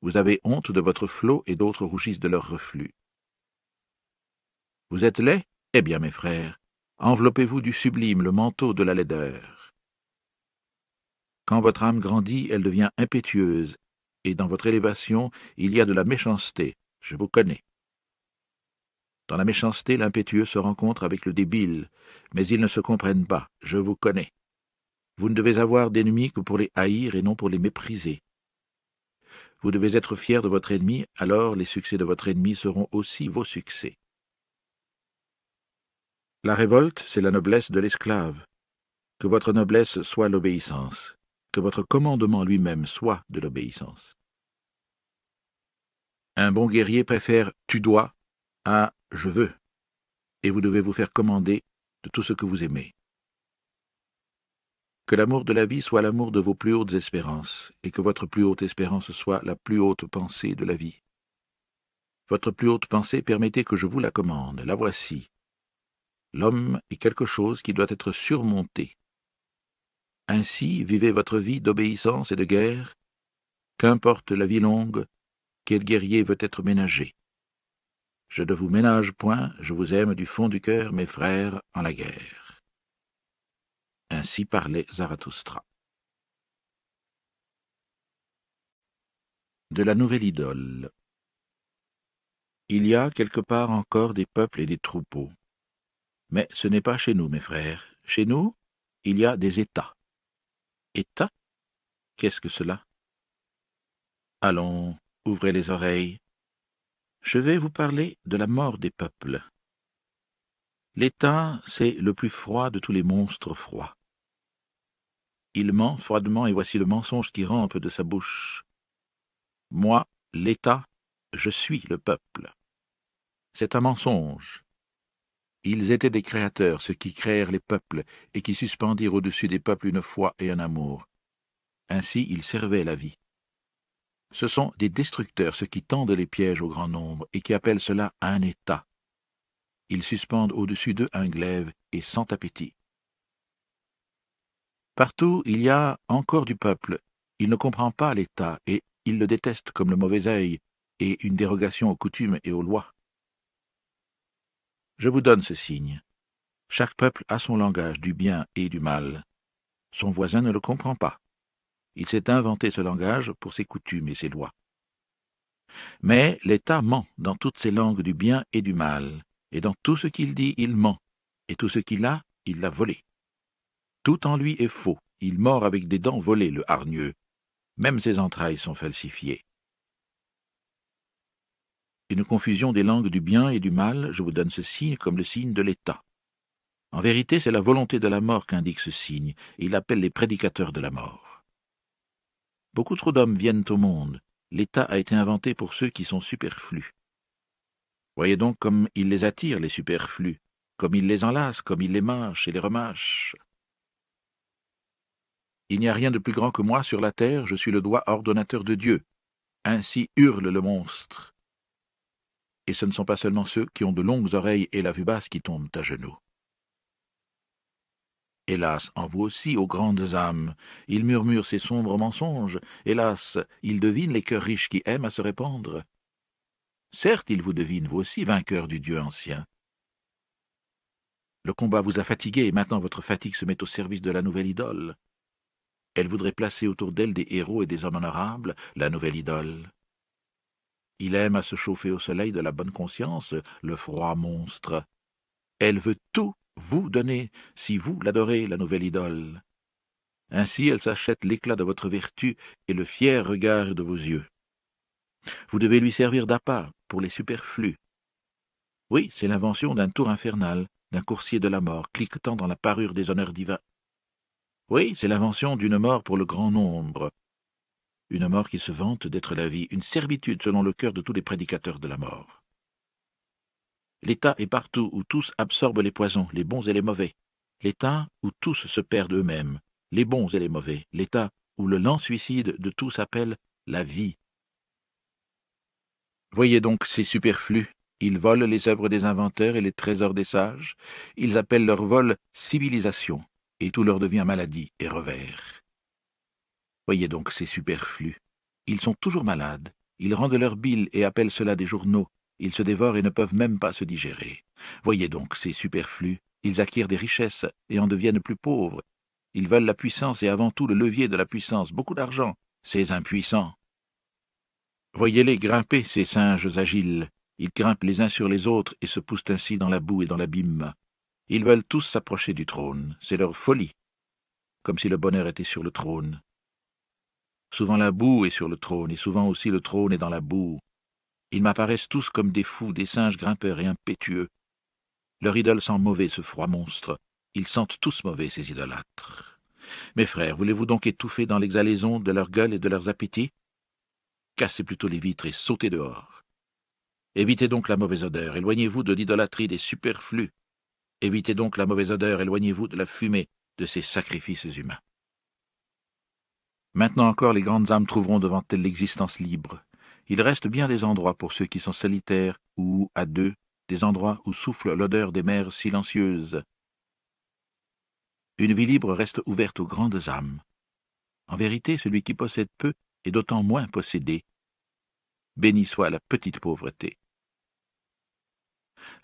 Vous avez honte de votre flot et d'autres rougissent de leur reflux. Vous êtes laid Eh bien, mes frères, enveloppez-vous du sublime, le manteau de la laideur. Quand votre âme grandit, elle devient impétueuse, et dans votre élévation, il y a de la méchanceté, je vous connais. Dans la méchanceté, l'impétueux se rencontre avec le débile, mais ils ne se comprennent pas, je vous connais. Vous ne devez avoir d'ennemis que pour les haïr et non pour les mépriser. Vous devez être fier de votre ennemi, alors les succès de votre ennemi seront aussi vos succès. La révolte, c'est la noblesse de l'esclave. Que votre noblesse soit l'obéissance, que votre commandement lui-même soit de l'obéissance. Un bon guerrier préfère tu dois à je veux, et vous devez vous faire commander de tout ce que vous aimez. Que l'amour de la vie soit l'amour de vos plus hautes espérances, et que votre plus haute espérance soit la plus haute pensée de la vie. Votre plus haute pensée, permettez que je vous la commande, la voici, L'homme est quelque chose qui doit être surmonté. Ainsi vivez votre vie d'obéissance et de guerre, qu'importe la vie longue, quel guerrier veut être ménagé. Je ne vous ménage point, je vous aime du fond du cœur, mes frères, en la guerre. Ainsi parlait Zarathustra. De la nouvelle idole. Il y a quelque part encore des peuples et des troupeaux, mais ce n'est pas chez nous, mes frères. Chez nous, il y a des États. État, Qu'est-ce que cela Allons, ouvrez les oreilles. Je vais vous parler de la mort des peuples. L'État, c'est le plus froid de tous les monstres froids. Il ment froidement et voici le mensonge qui rampe de sa bouche. Moi, l'État, je suis le peuple. C'est un mensonge. Ils étaient des créateurs, ceux qui créèrent les peuples, et qui suspendirent au-dessus des peuples une foi et un amour. Ainsi ils servaient la vie. Ce sont des destructeurs, ceux qui tendent les pièges au grand nombre, et qui appellent cela un état. Ils suspendent au-dessus d'eux un glaive, et sans appétit. Partout il y a encore du peuple. Il ne comprend pas l'état, et il le déteste comme le mauvais œil, et une dérogation aux coutumes et aux lois. Je vous donne ce signe. Chaque peuple a son langage du bien et du mal. Son voisin ne le comprend pas. Il s'est inventé ce langage pour ses coutumes et ses lois. Mais l'État ment dans toutes ses langues du bien et du mal, et dans tout ce qu'il dit, il ment, et tout ce qu'il a, il l'a volé. Tout en lui est faux, il mord avec des dents volées le hargneux, même ses entrailles sont falsifiées une confusion des langues du bien et du mal, je vous donne ce signe comme le signe de l'État. En vérité, c'est la volonté de la mort qu'indique ce signe, il appelle les prédicateurs de la mort. Beaucoup trop d'hommes viennent au monde. L'État a été inventé pour ceux qui sont superflus. Voyez donc comme il les attire, les superflus, comme il les enlace, comme il les mâche et les remâche. Il n'y a rien de plus grand que moi sur la terre, je suis le doigt ordonnateur de Dieu. Ainsi hurle le monstre et ce ne sont pas seulement ceux qui ont de longues oreilles et la vue basse qui tombent à genoux. Hélas, en vous aussi, aux grandes âmes, ils murmurent ces sombres mensonges, hélas, ils devinent les cœurs riches qui aiment à se répandre. Certes, ils vous devinent, vous aussi, vainqueurs du Dieu ancien. Le combat vous a fatigué, et maintenant votre fatigue se met au service de la nouvelle idole. Elle voudrait placer autour d'elle des héros et des hommes honorables, la nouvelle idole. Il aime à se chauffer au soleil de la bonne conscience, le froid monstre. Elle veut tout vous donner, si vous l'adorez, la nouvelle idole. Ainsi elle s'achète l'éclat de votre vertu et le fier regard de vos yeux. Vous devez lui servir d'appât pour les superflus. Oui, c'est l'invention d'un tour infernal, d'un coursier de la mort cliquetant dans la parure des honneurs divins. Oui, c'est l'invention d'une mort pour le grand nombre, une mort qui se vante d'être la vie, une servitude selon le cœur de tous les prédicateurs de la mort. L'État est partout où tous absorbent les poisons, les bons et les mauvais. L'État où tous se perdent eux-mêmes, les bons et les mauvais. L'État où le lent suicide de tous appelle la vie. Voyez donc ces superflus. Ils volent les œuvres des inventeurs et les trésors des sages. Ils appellent leur vol civilisation, et tout leur devient maladie et revers. Voyez donc ces superflus. Ils sont toujours malades, ils rendent leur bile et appellent cela des journaux, ils se dévorent et ne peuvent même pas se digérer. Voyez donc ces superflus, ils acquièrent des richesses et en deviennent plus pauvres. Ils veulent la puissance et avant tout le levier de la puissance, beaucoup d'argent, ces impuissants. Voyez-les grimper, ces singes agiles. Ils grimpent les uns sur les autres et se poussent ainsi dans la boue et dans l'abîme. Ils veulent tous s'approcher du trône, c'est leur folie. Comme si le bonheur était sur le trône. Souvent la boue est sur le trône, et souvent aussi le trône est dans la boue. Ils m'apparaissent tous comme des fous, des singes grimpeurs et impétueux. Leur idole sent mauvais, ce froid monstre. Ils sentent tous mauvais, ces idolâtres. Mes frères, voulez-vous donc étouffer dans l'exhalaison de leur gueule et de leurs appétits Cassez plutôt les vitres et sautez dehors. Évitez donc la mauvaise odeur, éloignez-vous de l'idolâtrie des superflus. Évitez donc la mauvaise odeur, éloignez-vous de la fumée de ces sacrifices humains. Maintenant encore, les grandes âmes trouveront devant elles l'existence libre. Il reste bien des endroits pour ceux qui sont solitaires ou à deux, des endroits où souffle l'odeur des mers silencieuses. Une vie libre reste ouverte aux grandes âmes. En vérité, celui qui possède peu est d'autant moins possédé. Béni soit la petite pauvreté.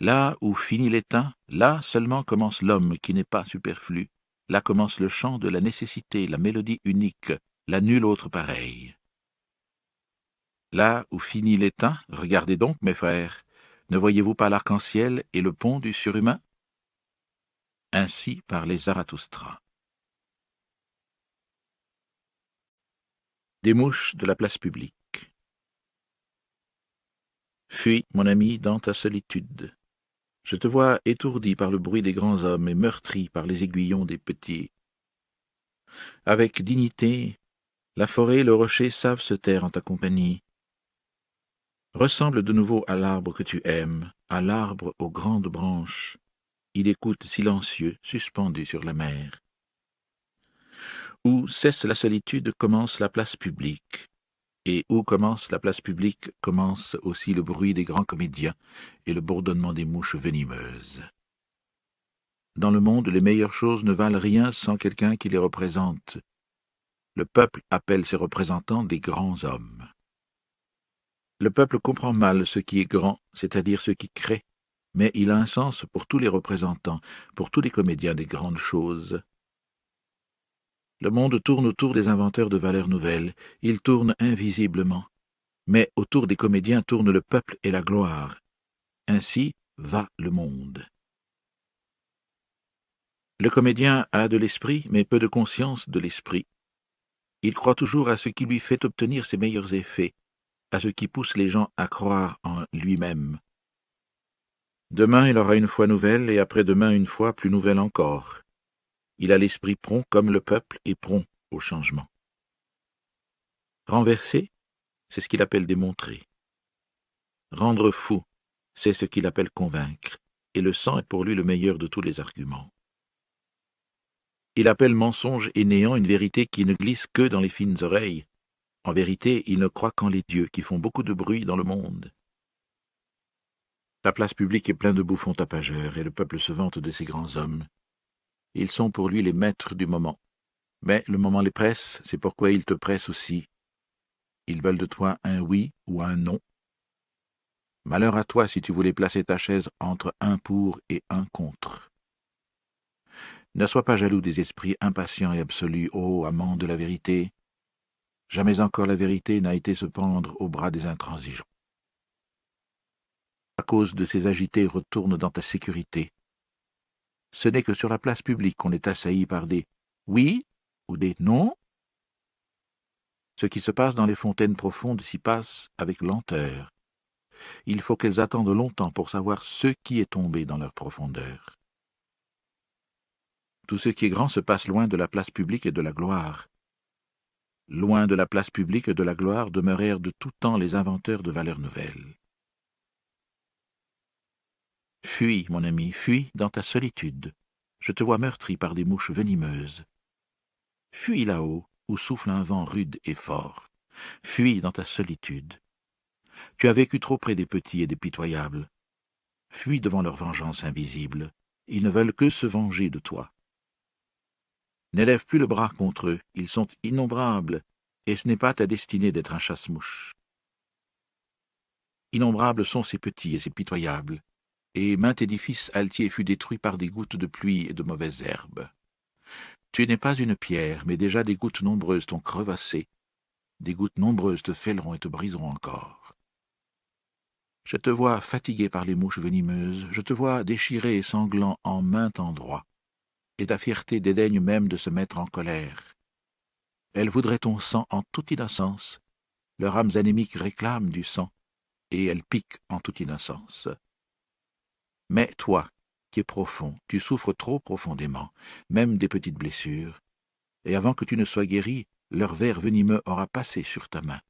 Là où finit l'étain, là seulement commence l'homme qui n'est pas superflu, là commence le chant de la nécessité, la mélodie unique, la nulle autre pareille. Là où finit l'étain, regardez donc, mes frères, ne voyez-vous pas l'arc-en-ciel et le pont du surhumain Ainsi par les Zarathustra. Des mouches de la place publique. Fuis, mon ami, dans ta solitude. Je te vois étourdi par le bruit des grands hommes et meurtri par les aiguillons des petits. Avec dignité, la forêt et le rocher savent se taire en ta compagnie. Ressemble de nouveau à l'arbre que tu aimes, à l'arbre aux grandes branches. Il écoute silencieux, suspendu sur la mer. Où cesse la solitude, commence la place publique. Et où commence la place publique, commence aussi le bruit des grands comédiens et le bourdonnement des mouches venimeuses. Dans le monde, les meilleures choses ne valent rien sans quelqu'un qui les représente, le peuple appelle ses représentants des grands hommes. Le peuple comprend mal ce qui est grand, c'est-à-dire ce qui crée, mais il a un sens pour tous les représentants, pour tous les comédiens des grandes choses. Le monde tourne autour des inventeurs de valeurs nouvelles, il tourne invisiblement, mais autour des comédiens tourne le peuple et la gloire. Ainsi va le monde. Le comédien a de l'esprit, mais peu de conscience de l'esprit. Il croit toujours à ce qui lui fait obtenir ses meilleurs effets, à ce qui pousse les gens à croire en lui-même. Demain, il aura une foi nouvelle et après-demain une foi plus nouvelle encore. Il a l'esprit prompt comme le peuple est prompt au changement. Renverser, c'est ce qu'il appelle démontrer. Rendre fou, c'est ce qu'il appelle convaincre, et le sang est pour lui le meilleur de tous les arguments. Il appelle mensonge et néant une vérité qui ne glisse que dans les fines oreilles. En vérité, il ne croit qu'en les dieux qui font beaucoup de bruit dans le monde. Ta place publique est pleine de bouffons tapageurs et le peuple se vante de ces grands hommes. Ils sont pour lui les maîtres du moment. Mais le moment les presse, c'est pourquoi ils te pressent aussi. Ils veulent de toi un oui ou un non. Malheur à toi si tu voulais placer ta chaise entre un pour et un contre. Ne sois pas jaloux des esprits impatients et absolus, ô amant de la vérité. Jamais encore la vérité n'a été se pendre aux bras des intransigeants. À cause de ces agités, retourne dans ta sécurité. Ce n'est que sur la place publique qu'on est assailli par des oui ou des non. Ce qui se passe dans les fontaines profondes s'y passe avec lenteur. Il faut qu'elles attendent longtemps pour savoir ce qui est tombé dans leur profondeur. Tout ce qui est grand se passe loin de la place publique et de la gloire. Loin de la place publique et de la gloire demeurèrent de tout temps les inventeurs de valeurs nouvelles. Fuis, mon ami, fuis dans ta solitude. Je te vois meurtri par des mouches venimeuses. Fuis là-haut, où souffle un vent rude et fort. Fuis dans ta solitude. Tu as vécu trop près des petits et des pitoyables. Fuis devant leur vengeance invisible. Ils ne veulent que se venger de toi. N'élève plus le bras contre eux, ils sont innombrables, et ce n'est pas ta destinée d'être un chasse-mouche. Innombrables sont ces petits et ces pitoyables, et maint édifice altier fut détruit par des gouttes de pluie et de mauvaises herbes. Tu n'es pas une pierre, mais déjà des gouttes nombreuses t'ont crevassé, des gouttes nombreuses te fêleront et te briseront encore. Je te vois fatigué par les mouches venimeuses, je te vois déchiré et sanglant en maint endroit et ta fierté dédaigne même de se mettre en colère. Elles voudraient ton sang en toute innocence, leurs âmes anémiques réclament du sang, et elles piquent en toute innocence. Mais toi, qui es profond, tu souffres trop profondément, même des petites blessures, et avant que tu ne sois guéri, leur ver venimeux aura passé sur ta main.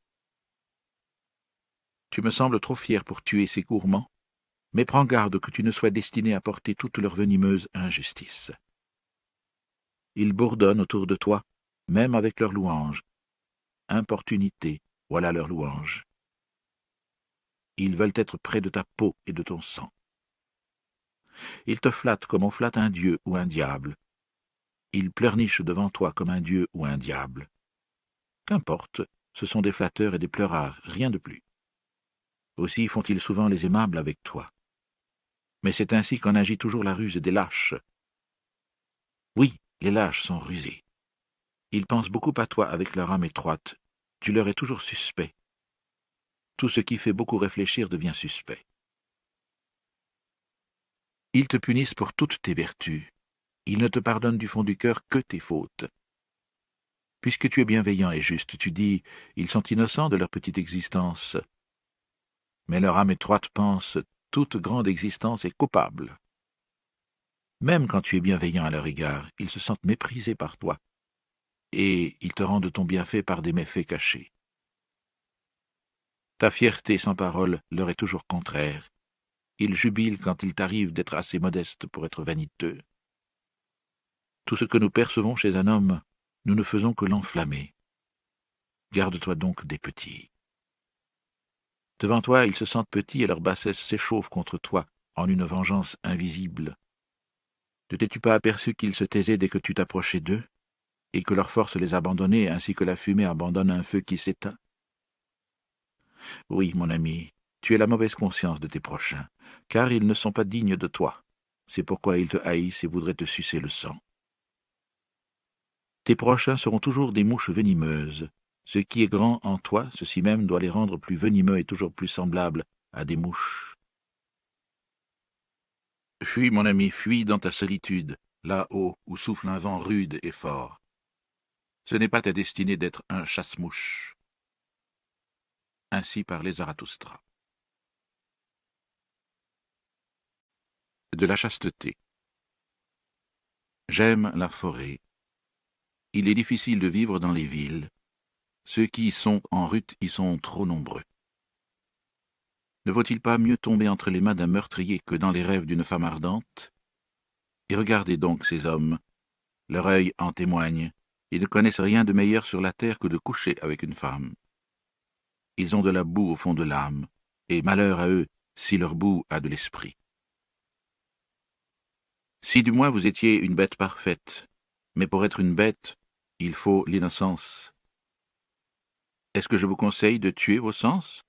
Tu me sembles trop fier pour tuer ces gourmands, mais prends garde que tu ne sois destiné à porter toute leur venimeuse injustice. Ils bourdonnent autour de toi, même avec leurs louanges. Importunité, voilà leur louange. Ils veulent être près de ta peau et de ton sang. Ils te flattent comme on flatte un dieu ou un diable. Ils pleurnichent devant toi comme un dieu ou un diable. Qu'importe, ce sont des flatteurs et des pleurards, rien de plus. Aussi font-ils souvent les aimables avec toi. Mais c'est ainsi qu'en agit toujours la ruse des lâches. Oui, les lâches sont rusés. Ils pensent beaucoup à toi avec leur âme étroite. Tu leur es toujours suspect. Tout ce qui fait beaucoup réfléchir devient suspect. Ils te punissent pour toutes tes vertus. Ils ne te pardonnent du fond du cœur que tes fautes. Puisque tu es bienveillant et juste, tu dis Ils sont innocents de leur petite existence. Mais leur âme étroite pense Toute grande existence est coupable. Même quand tu es bienveillant à leur égard, ils se sentent méprisés par toi, et ils te rendent ton bienfait par des méfaits cachés. Ta fierté sans parole leur est toujours contraire. Ils jubilent quand il t'arrive d'être assez modeste pour être vaniteux. Tout ce que nous percevons chez un homme, nous ne faisons que l'enflammer. Garde-toi donc des petits. Devant toi, ils se sentent petits et leur bassesse s'échauffe contre toi en une vengeance invisible. Ne t'es-tu pas aperçu qu'ils se taisaient dès que tu t'approchais d'eux, et que leur force les abandonnait ainsi que la fumée abandonne un feu qui s'éteint Oui, mon ami, tu es la mauvaise conscience de tes prochains, car ils ne sont pas dignes de toi. C'est pourquoi ils te haïssent et voudraient te sucer le sang. Tes prochains seront toujours des mouches venimeuses. Ce qui est grand en toi, ceci même doit les rendre plus venimeux et toujours plus semblables à des mouches. Fuis, mon ami, fuis dans ta solitude, là-haut où souffle un vent rude et fort. Ce n'est pas ta destinée d'être un chasse-mouche. Ainsi parlait Zarathustra. De la chasteté. J'aime la forêt. Il est difficile de vivre dans les villes. Ceux qui y sont en rut y sont trop nombreux. Ne vaut-il pas mieux tomber entre les mains d'un meurtrier que dans les rêves d'une femme ardente Et regardez donc ces hommes. Leur œil en témoigne. Ils ne connaissent rien de meilleur sur la terre que de coucher avec une femme. Ils ont de la boue au fond de l'âme, et malheur à eux si leur boue a de l'esprit. Si du moins vous étiez une bête parfaite, mais pour être une bête, il faut l'innocence. Est-ce que je vous conseille de tuer vos sens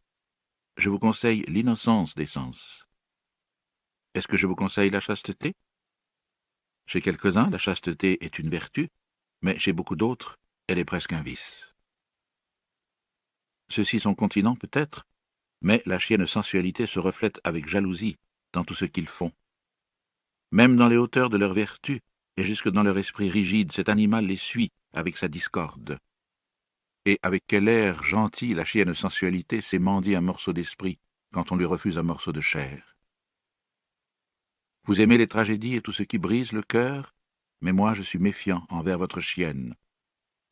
je vous conseille l'innocence des sens. Est-ce que je vous conseille la chasteté Chez quelques-uns, la chasteté est une vertu, mais chez beaucoup d'autres, elle est presque un vice. Ceux-ci sont continents peut-être, mais la chienne sensualité se reflète avec jalousie dans tout ce qu'ils font. Même dans les hauteurs de leur vertu, et jusque dans leur esprit rigide, cet animal les suit avec sa discorde et avec quel air gentil la chienne sensualité s'est mendie un morceau d'esprit quand on lui refuse un morceau de chair. Vous aimez les tragédies et tout ce qui brise le cœur, mais moi je suis méfiant envers votre chienne.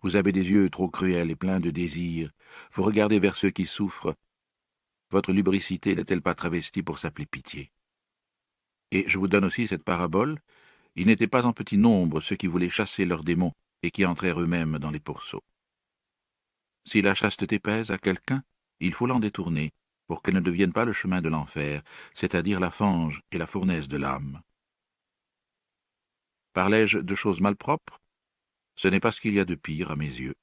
Vous avez des yeux trop cruels et pleins de désirs, vous regardez vers ceux qui souffrent. Votre lubricité n'est-elle pas travestie pour s'appeler pitié Et je vous donne aussi cette parabole. Il n'était pas en petit nombre ceux qui voulaient chasser leurs démons et qui entrèrent eux-mêmes dans les pourceaux. Si la chasteté pèse à quelqu'un, il faut l'en détourner, pour qu'elle ne devienne pas le chemin de l'enfer, c'est-à-dire la fange et la fournaise de l'âme. Parlais-je de choses malpropres Ce n'est pas ce qu'il y a de pire à mes yeux.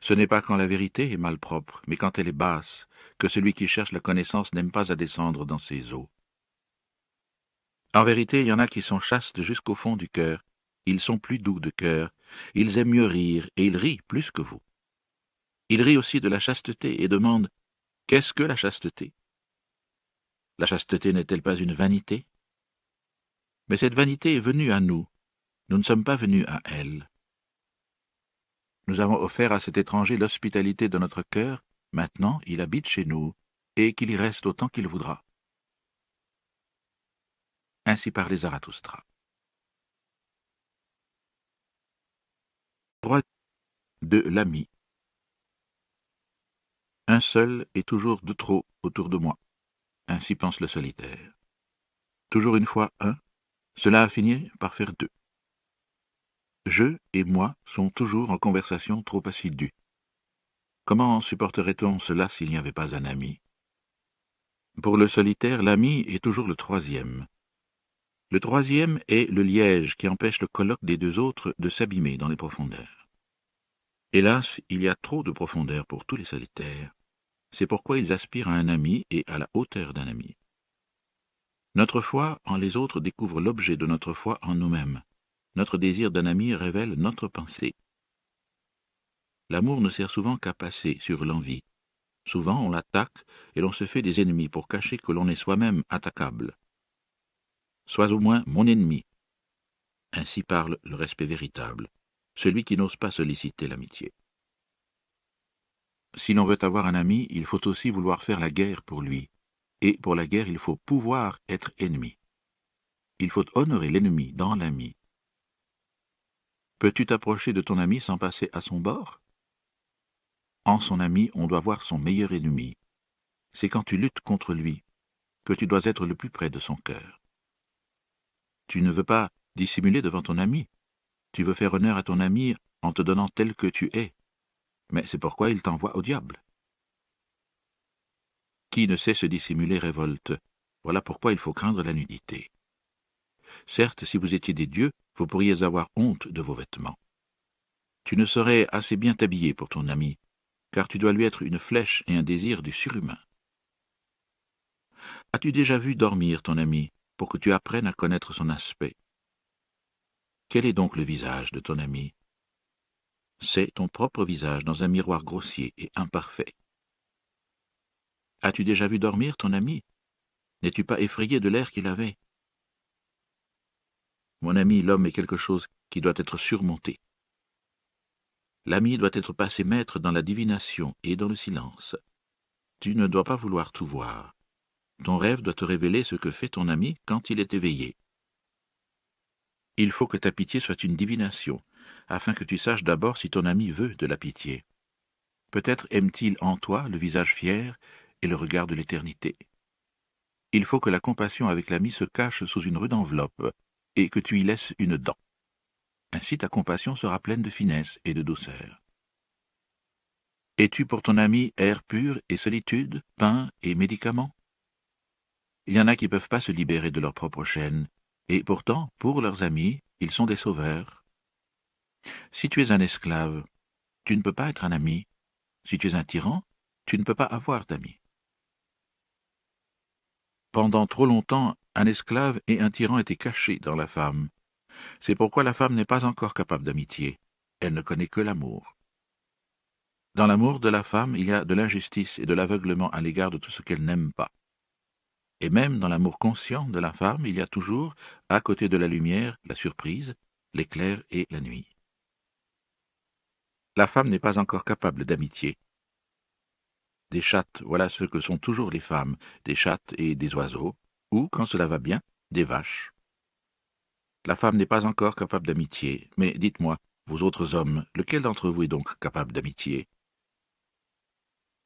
Ce n'est pas quand la vérité est malpropre, mais quand elle est basse, que celui qui cherche la connaissance n'aime pas à descendre dans ses eaux. En vérité, il y en a qui sont chastes jusqu'au fond du cœur. Ils sont plus doux de cœur, ils aiment mieux rire, et ils rient plus que vous. Il rit aussi de la chasteté et demande Qu'est-ce que la chasteté La chasteté n'est-elle pas une vanité Mais cette vanité est venue à nous, nous ne sommes pas venus à elle. Nous avons offert à cet étranger l'hospitalité de notre cœur, maintenant il habite chez nous, et qu'il y reste autant qu'il voudra. Ainsi parlait Zarathustra. Droit de l'ami. Un seul est toujours de trop autour de moi. Ainsi pense le solitaire. Toujours une fois un, cela a fini par faire deux. Je et moi sont toujours en conversation trop assidue. Comment supporterait-on cela s'il n'y avait pas un ami Pour le solitaire, l'ami est toujours le troisième. Le troisième est le liège qui empêche le colloque des deux autres de s'abîmer dans les profondeurs. Hélas, il y a trop de profondeur pour tous les solitaires. C'est pourquoi ils aspirent à un ami et à la hauteur d'un ami. Notre foi en les autres découvre l'objet de notre foi en nous-mêmes. Notre désir d'un ami révèle notre pensée. L'amour ne sert souvent qu'à passer sur l'envie. Souvent on l'attaque et l'on se fait des ennemis pour cacher que l'on est soi-même attaquable. Sois au moins mon ennemi. Ainsi parle le respect véritable celui qui n'ose pas solliciter l'amitié. Si l'on veut avoir un ami, il faut aussi vouloir faire la guerre pour lui, et pour la guerre il faut pouvoir être ennemi. Il faut honorer l'ennemi dans l'ami. Peux-tu t'approcher de ton ami sans passer à son bord En son ami, on doit voir son meilleur ennemi. C'est quand tu luttes contre lui que tu dois être le plus près de son cœur. Tu ne veux pas dissimuler devant ton ami, tu veux faire honneur à ton ami en te donnant tel que tu es. Mais c'est pourquoi il t'envoie au diable. Qui ne sait se dissimuler révolte Voilà pourquoi il faut craindre la nudité. Certes, si vous étiez des dieux, vous pourriez avoir honte de vos vêtements. Tu ne serais assez bien habillé pour ton ami, car tu dois lui être une flèche et un désir du surhumain. As-tu déjà vu dormir ton ami, pour que tu apprennes à connaître son aspect quel est donc le visage de ton ami C'est ton propre visage dans un miroir grossier et imparfait. As-tu déjà vu dormir ton ami N'es-tu pas effrayé de l'air qu'il avait Mon ami, l'homme est quelque chose qui doit être surmonté. L'ami doit être passé maître dans la divination et dans le silence. Tu ne dois pas vouloir tout voir. Ton rêve doit te révéler ce que fait ton ami quand il est éveillé. Il faut que ta pitié soit une divination, afin que tu saches d'abord si ton ami veut de la pitié. Peut-être aime-t-il en toi le visage fier et le regard de l'éternité. Il faut que la compassion avec l'ami se cache sous une rude enveloppe, et que tu y laisses une dent. Ainsi ta compassion sera pleine de finesse et de douceur. Es-tu pour ton ami air pur et solitude, pain et médicaments Il y en a qui ne peuvent pas se libérer de leur propre chaîne, et pourtant, pour leurs amis, ils sont des sauveurs. Si tu es un esclave, tu ne peux pas être un ami. Si tu es un tyran, tu ne peux pas avoir d'amis. Pendant trop longtemps, un esclave et un tyran étaient cachés dans la femme. C'est pourquoi la femme n'est pas encore capable d'amitié. Elle ne connaît que l'amour. Dans l'amour de la femme, il y a de l'injustice et de l'aveuglement à l'égard de tout ce qu'elle n'aime pas. Et même dans l'amour conscient de la femme, il y a toujours, à côté de la lumière, la surprise, l'éclair et la nuit. La femme n'est pas encore capable d'amitié. Des chattes, voilà ce que sont toujours les femmes, des chattes et des oiseaux, ou, quand cela va bien, des vaches. La femme n'est pas encore capable d'amitié, mais dites-moi, vous autres hommes, lequel d'entre vous est donc capable d'amitié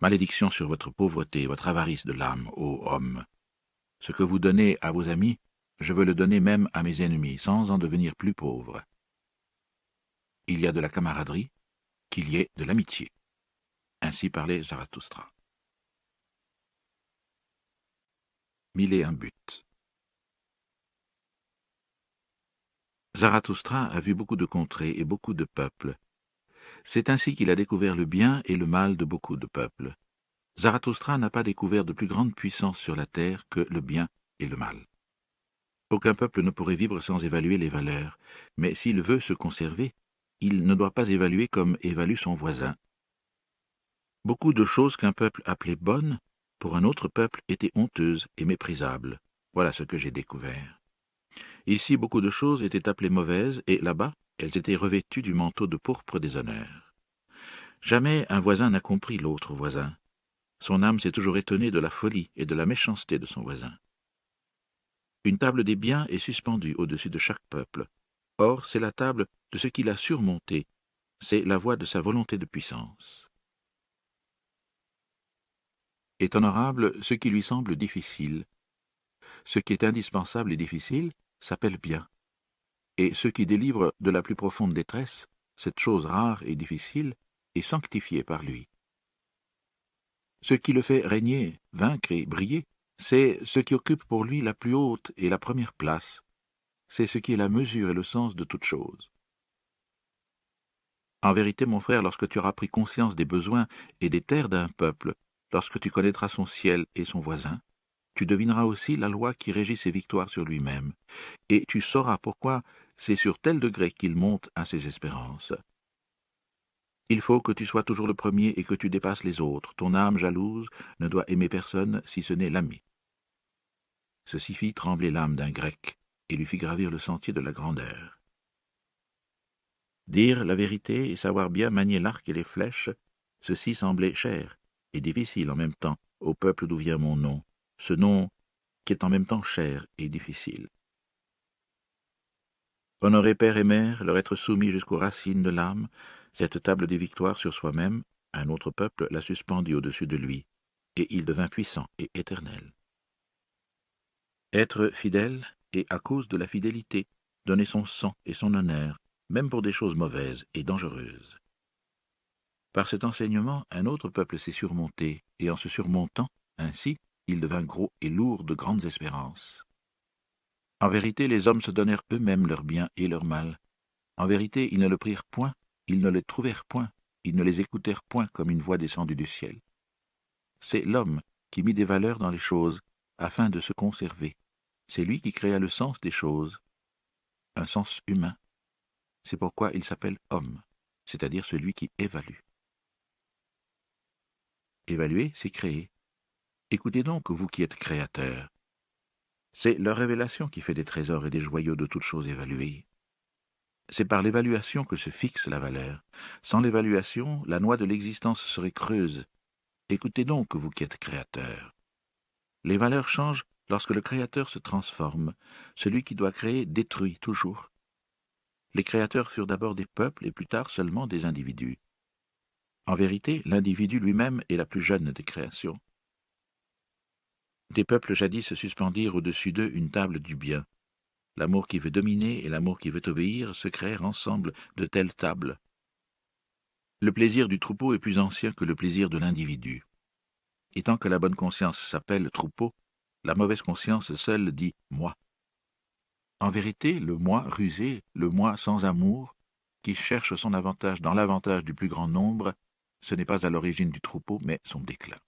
Malédiction sur votre pauvreté, votre avarice de l'âme, ô homme ce que vous donnez à vos amis, je veux le donner même à mes ennemis, sans en devenir plus pauvre. Il y a de la camaraderie, qu'il y ait de l'amitié. Ainsi parlait Zarathustra. Mille un but Zarathustra a vu beaucoup de contrées et beaucoup de peuples. C'est ainsi qu'il a découvert le bien et le mal de beaucoup de peuples. Zarathustra n'a pas découvert de plus grande puissance sur la terre que le bien et le mal. Aucun peuple ne pourrait vivre sans évaluer les valeurs, mais s'il veut se conserver, il ne doit pas évaluer comme évalue son voisin. Beaucoup de choses qu'un peuple appelait bonnes, pour un autre peuple étaient honteuses et méprisables. Voilà ce que j'ai découvert. Ici, beaucoup de choses étaient appelées mauvaises, et là-bas, elles étaient revêtues du manteau de pourpre des honneurs. Jamais un voisin n'a compris l'autre voisin. Son âme s'est toujours étonnée de la folie et de la méchanceté de son voisin. Une table des biens est suspendue au-dessus de chaque peuple. Or, c'est la table de ce qu'il a surmonté, c'est la voie de sa volonté de puissance. Est honorable ce qui lui semble difficile. Ce qui est indispensable et difficile s'appelle bien. Et ce qui délivre de la plus profonde détresse, cette chose rare et difficile, est sanctifié par lui. Ce qui le fait régner, vaincre et briller, c'est ce qui occupe pour lui la plus haute et la première place. C'est ce qui est la mesure et le sens de toute choses. En vérité, mon frère, lorsque tu auras pris conscience des besoins et des terres d'un peuple, lorsque tu connaîtras son ciel et son voisin, tu devineras aussi la loi qui régit ses victoires sur lui-même, et tu sauras pourquoi c'est sur tel degré qu'il monte à ses espérances, il faut que tu sois toujours le premier et que tu dépasses les autres. Ton âme jalouse ne doit aimer personne si ce n'est l'ami. Ceci fit trembler l'âme d'un grec et lui fit gravir le sentier de la grandeur. Dire la vérité et savoir bien manier l'arc et les flèches, ceci semblait cher et difficile en même temps au peuple d'où vient mon nom, ce nom qui est en même temps cher et difficile. Honorer père et mère, leur être soumis jusqu'aux racines de l'âme, cette table des victoires sur soi-même, un autre peuple la suspendit au-dessus de lui, et il devint puissant et éternel. Être fidèle, et à cause de la fidélité, donner son sang et son honneur, même pour des choses mauvaises et dangereuses. Par cet enseignement, un autre peuple s'est surmonté, et en se surmontant, ainsi, il devint gros et lourd de grandes espérances. En vérité, les hommes se donnèrent eux-mêmes leur bien et leur mal. En vérité, ils ne le prirent point ils ne les trouvèrent point, ils ne les écoutèrent point comme une voix descendue du ciel. C'est l'homme qui mit des valeurs dans les choses, afin de se conserver. C'est lui qui créa le sens des choses, un sens humain. C'est pourquoi il s'appelle homme, c'est-à-dire celui qui évalue. Évaluer, c'est créer. Écoutez donc, vous qui êtes créateurs. C'est la révélation qui fait des trésors et des joyaux de toutes choses évaluées. C'est par l'évaluation que se fixe la valeur. Sans l'évaluation, la noix de l'existence serait creuse. Écoutez donc, vous qui êtes créateur. Les valeurs changent lorsque le créateur se transforme. Celui qui doit créer détruit toujours. Les créateurs furent d'abord des peuples et plus tard seulement des individus. En vérité, l'individu lui-même est la plus jeune des créations. Des peuples jadis se suspendirent au-dessus d'eux une table du bien l'amour qui veut dominer et l'amour qui veut obéir se créèrent ensemble de telles tables. Le plaisir du troupeau est plus ancien que le plaisir de l'individu. Et tant que la bonne conscience s'appelle troupeau, la mauvaise conscience seule dit moi. En vérité, le moi rusé, le moi sans amour, qui cherche son avantage dans l'avantage du plus grand nombre, ce n'est pas à l'origine du troupeau, mais son déclin.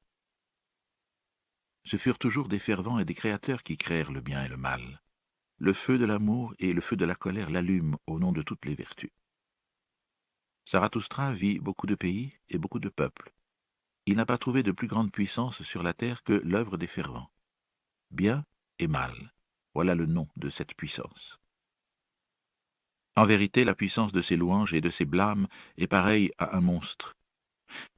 Ce furent toujours des fervents et des créateurs qui créèrent le bien et le mal le feu de l'amour et le feu de la colère l'allument au nom de toutes les vertus. Zarathustra vit beaucoup de pays et beaucoup de peuples. Il n'a pas trouvé de plus grande puissance sur la terre que l'œuvre des fervents. Bien et mal, voilà le nom de cette puissance. En vérité, la puissance de ses louanges et de ses blâmes est pareille à un monstre.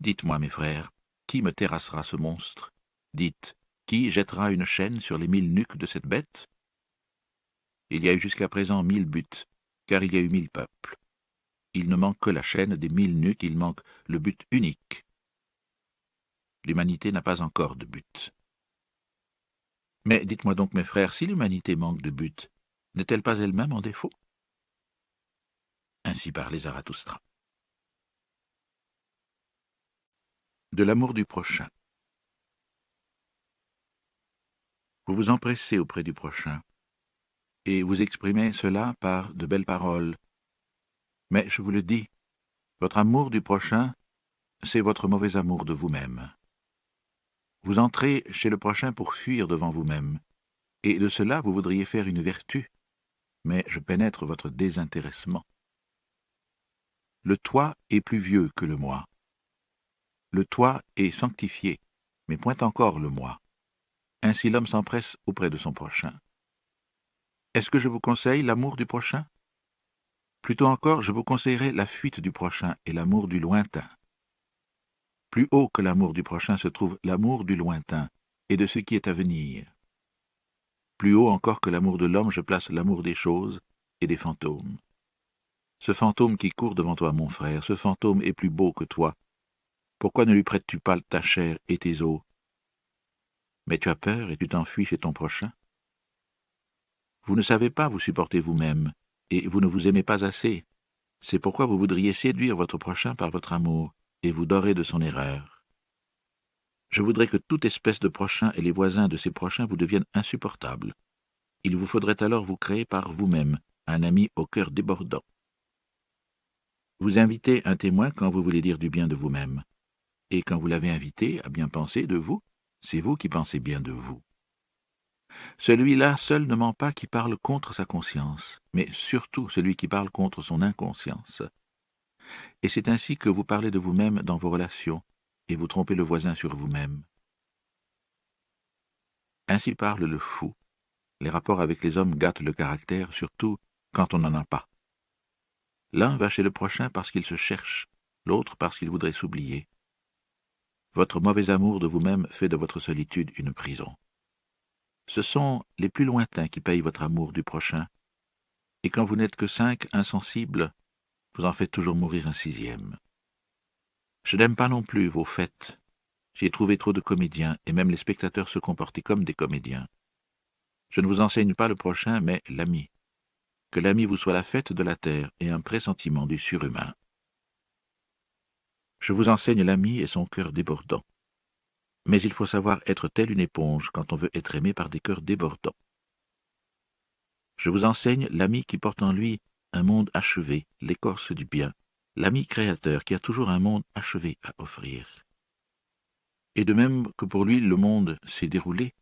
Dites-moi, mes frères, qui me terrassera ce monstre Dites, qui jettera une chaîne sur les mille nuques de cette bête il y a eu jusqu'à présent mille buts, car il y a eu mille peuples. Il ne manque que la chaîne des mille nus, il manque le but unique. L'humanité n'a pas encore de but. Mais dites-moi donc, mes frères, si l'humanité manque de but, n'est-elle pas elle-même en défaut Ainsi parlait Zarathustra. De l'amour du prochain. Vous vous empressez auprès du prochain, et vous exprimez cela par de belles paroles. Mais je vous le dis, votre amour du prochain, c'est votre mauvais amour de vous-même. Vous entrez chez le prochain pour fuir devant vous-même, et de cela vous voudriez faire une vertu, mais je pénètre votre désintéressement. Le toi est plus vieux que le moi. Le toi est sanctifié, mais point encore le moi. Ainsi l'homme s'empresse auprès de son prochain. Est-ce que je vous conseille l'amour du prochain Plutôt encore, je vous conseillerais la fuite du prochain et l'amour du lointain. Plus haut que l'amour du prochain se trouve l'amour du lointain et de ce qui est à venir. Plus haut encore que l'amour de l'homme, je place l'amour des choses et des fantômes. Ce fantôme qui court devant toi, mon frère, ce fantôme est plus beau que toi. Pourquoi ne lui prêtes-tu pas ta chair et tes os Mais tu as peur et tu t'enfuis chez ton prochain. Vous ne savez pas vous supporter vous-même, et vous ne vous aimez pas assez. C'est pourquoi vous voudriez séduire votre prochain par votre amour, et vous dorez de son erreur. Je voudrais que toute espèce de prochain et les voisins de ces prochains vous deviennent insupportables. Il vous faudrait alors vous créer par vous-même un ami au cœur débordant. Vous invitez un témoin quand vous voulez dire du bien de vous-même, et quand vous l'avez invité à bien penser de vous, c'est vous qui pensez bien de vous. Celui-là seul ne ment pas qui parle contre sa conscience, mais surtout celui qui parle contre son inconscience. Et c'est ainsi que vous parlez de vous-même dans vos relations, et vous trompez le voisin sur vous-même. Ainsi parle le fou. Les rapports avec les hommes gâtent le caractère, surtout quand on n'en a pas. L'un va chez le prochain parce qu'il se cherche, l'autre parce qu'il voudrait s'oublier. Votre mauvais amour de vous-même fait de votre solitude une prison. Ce sont les plus lointains qui payent votre amour du prochain. Et quand vous n'êtes que cinq insensibles, vous en faites toujours mourir un sixième. Je n'aime pas non plus vos fêtes. J'y ai trouvé trop de comédiens, et même les spectateurs se comportaient comme des comédiens. Je ne vous enseigne pas le prochain, mais l'ami. Que l'ami vous soit la fête de la terre et un pressentiment du surhumain. Je vous enseigne l'ami et son cœur débordant mais il faut savoir être telle une éponge quand on veut être aimé par des cœurs débordants. Je vous enseigne l'ami qui porte en lui un monde achevé, l'écorce du bien, l'ami créateur qui a toujours un monde achevé à offrir. Et de même que pour lui le monde s'est déroulé,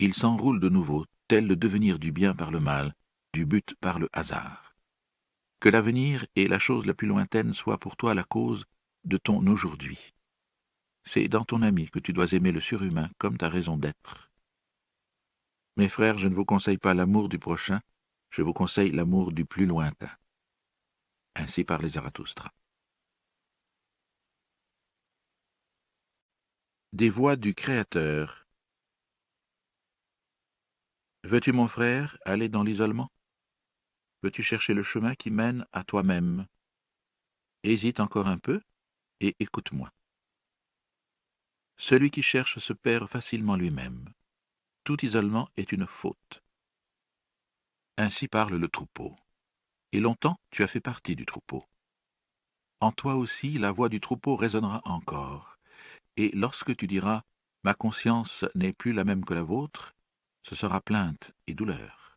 il s'enroule de nouveau, tel le devenir du bien par le mal, du but par le hasard. Que l'avenir et la chose la plus lointaine soient pour toi la cause de ton aujourd'hui. C'est dans ton ami que tu dois aimer le surhumain comme ta raison d'être. Mes frères, je ne vous conseille pas l'amour du prochain, je vous conseille l'amour du plus lointain. Ainsi par les Zarathustra. Des voix du Créateur Veux-tu, mon frère, aller dans l'isolement Veux-tu chercher le chemin qui mène à toi-même Hésite encore un peu et écoute-moi. Celui qui cherche se perd facilement lui-même. Tout isolement est une faute. Ainsi parle le troupeau. Et longtemps tu as fait partie du troupeau. En toi aussi la voix du troupeau résonnera encore, et lorsque tu diras Ma conscience n'est plus la même que la vôtre, ce sera plainte et douleur.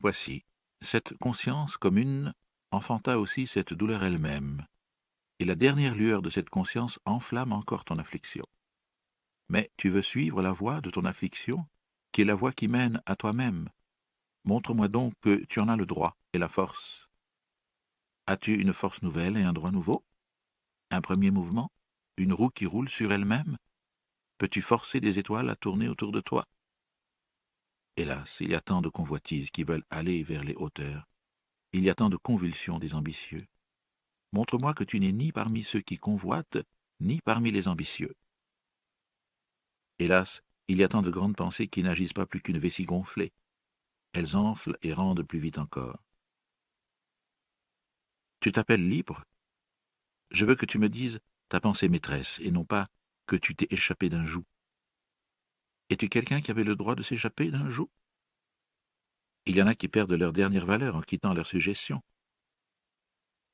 Voici, cette conscience commune enfanta aussi cette douleur elle-même, et la dernière lueur de cette conscience enflamme encore ton affliction. Mais tu veux suivre la voie de ton affliction, qui est la voie qui mène à toi-même. Montre-moi donc que tu en as le droit et la force. As-tu une force nouvelle et un droit nouveau Un premier mouvement Une roue qui roule sur elle-même Peux-tu forcer des étoiles à tourner autour de toi Hélas, il y a tant de convoitises qui veulent aller vers les hauteurs, il y a tant de convulsions des ambitieux, Montre-moi que tu n'es ni parmi ceux qui convoitent, ni parmi les ambitieux. Hélas, il y a tant de grandes pensées qui n'agissent pas plus qu'une vessie gonflée. Elles enflent et rendent plus vite encore. Tu t'appelles libre Je veux que tu me dises ta pensée maîtresse, et non pas que tu t'es échappé d'un joug. Es-tu quelqu'un qui avait le droit de s'échapper d'un joug Il y en a qui perdent leur dernière valeur en quittant leur suggestion,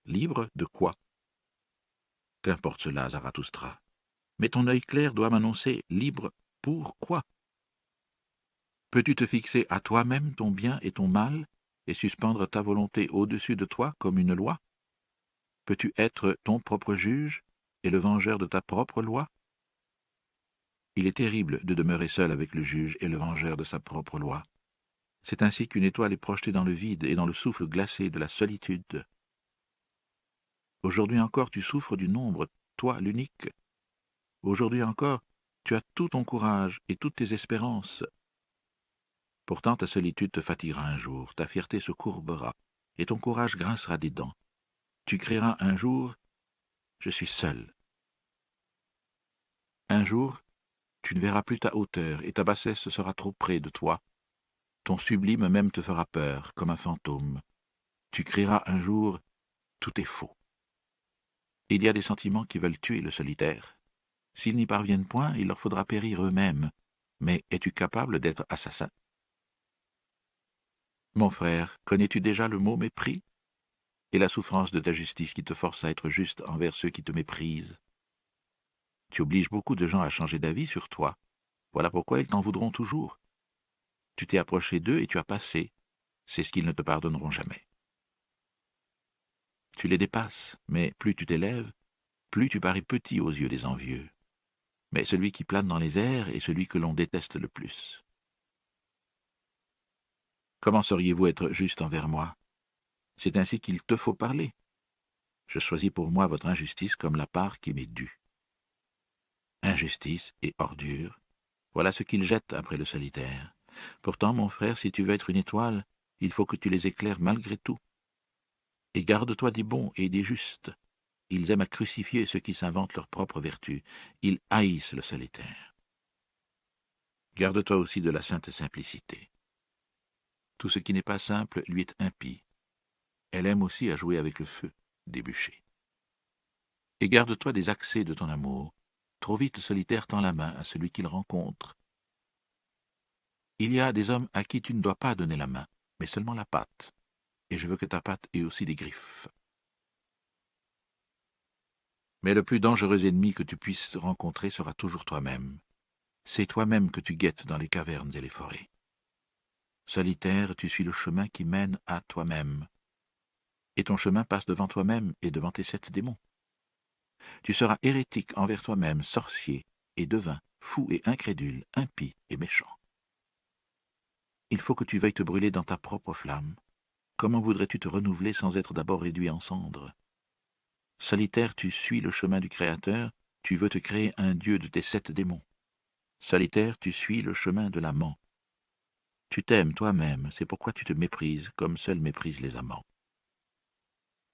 Libre de quoi Qu'importe cela, Zarathustra. Mais ton œil clair doit m'annoncer libre pourquoi Peux-tu te fixer à toi-même ton bien et ton mal, et suspendre ta volonté au-dessus de toi comme une loi Peux-tu être ton propre juge et le vengeur de ta propre loi Il est terrible de demeurer seul avec le juge et le vengeur de sa propre loi. C'est ainsi qu'une étoile est projetée dans le vide et dans le souffle glacé de la solitude. Aujourd'hui encore tu souffres du nombre, toi l'unique. Aujourd'hui encore tu as tout ton courage et toutes tes espérances. Pourtant ta solitude te fatiguera un jour, ta fierté se courbera, et ton courage grincera des dents. Tu crieras un jour Je suis seul. Un jour, tu ne verras plus ta hauteur, et ta bassesse sera trop près de toi. Ton sublime même te fera peur, comme un fantôme. Tu crieras un jour Tout est faux. Il y a des sentiments qui veulent tuer le solitaire. S'ils n'y parviennent point, il leur faudra périr eux-mêmes. Mais es-tu capable d'être assassin Mon frère, connais-tu déjà le mot mépris Et la souffrance de ta justice qui te force à être juste envers ceux qui te méprisent Tu obliges beaucoup de gens à changer d'avis sur toi. Voilà pourquoi ils t'en voudront toujours. Tu t'es approché d'eux et tu as passé. C'est ce qu'ils ne te pardonneront jamais. Tu les dépasses, mais plus tu t'élèves, plus tu parais petit aux yeux des envieux. Mais celui qui plane dans les airs est celui que l'on déteste le plus. Comment sauriez-vous être juste envers moi C'est ainsi qu'il te faut parler. Je choisis pour moi votre injustice comme la part qui m'est due. Injustice et ordure, voilà ce qu'il jette après le solitaire. Pourtant, mon frère, si tu veux être une étoile, il faut que tu les éclaires malgré tout et garde-toi des bons et des justes. Ils aiment à crucifier ceux qui s'inventent leur propre vertu. Ils haïssent le solitaire. Garde-toi aussi de la sainte simplicité. Tout ce qui n'est pas simple lui est impie. Elle aime aussi à jouer avec le feu, des bûchers. Et garde-toi des accès de ton amour. Trop vite le solitaire tend la main à celui qu'il rencontre. Il y a des hommes à qui tu ne dois pas donner la main, mais seulement la patte et je veux que ta patte ait aussi des griffes. Mais le plus dangereux ennemi que tu puisses rencontrer sera toujours toi-même. C'est toi-même que tu guettes dans les cavernes et les forêts. Solitaire, tu suis le chemin qui mène à toi-même. Et ton chemin passe devant toi-même et devant tes sept démons. Tu seras hérétique envers toi-même, sorcier et devin, fou et incrédule, impie et méchant. Il faut que tu veuilles te brûler dans ta propre flamme, Comment voudrais-tu te renouveler sans être d'abord réduit en cendres Solitaire, tu suis le chemin du Créateur, tu veux te créer un dieu de tes sept démons. Solitaire, tu suis le chemin de l'amant. Tu t'aimes toi-même, c'est pourquoi tu te méprises, comme seuls méprisent les amants.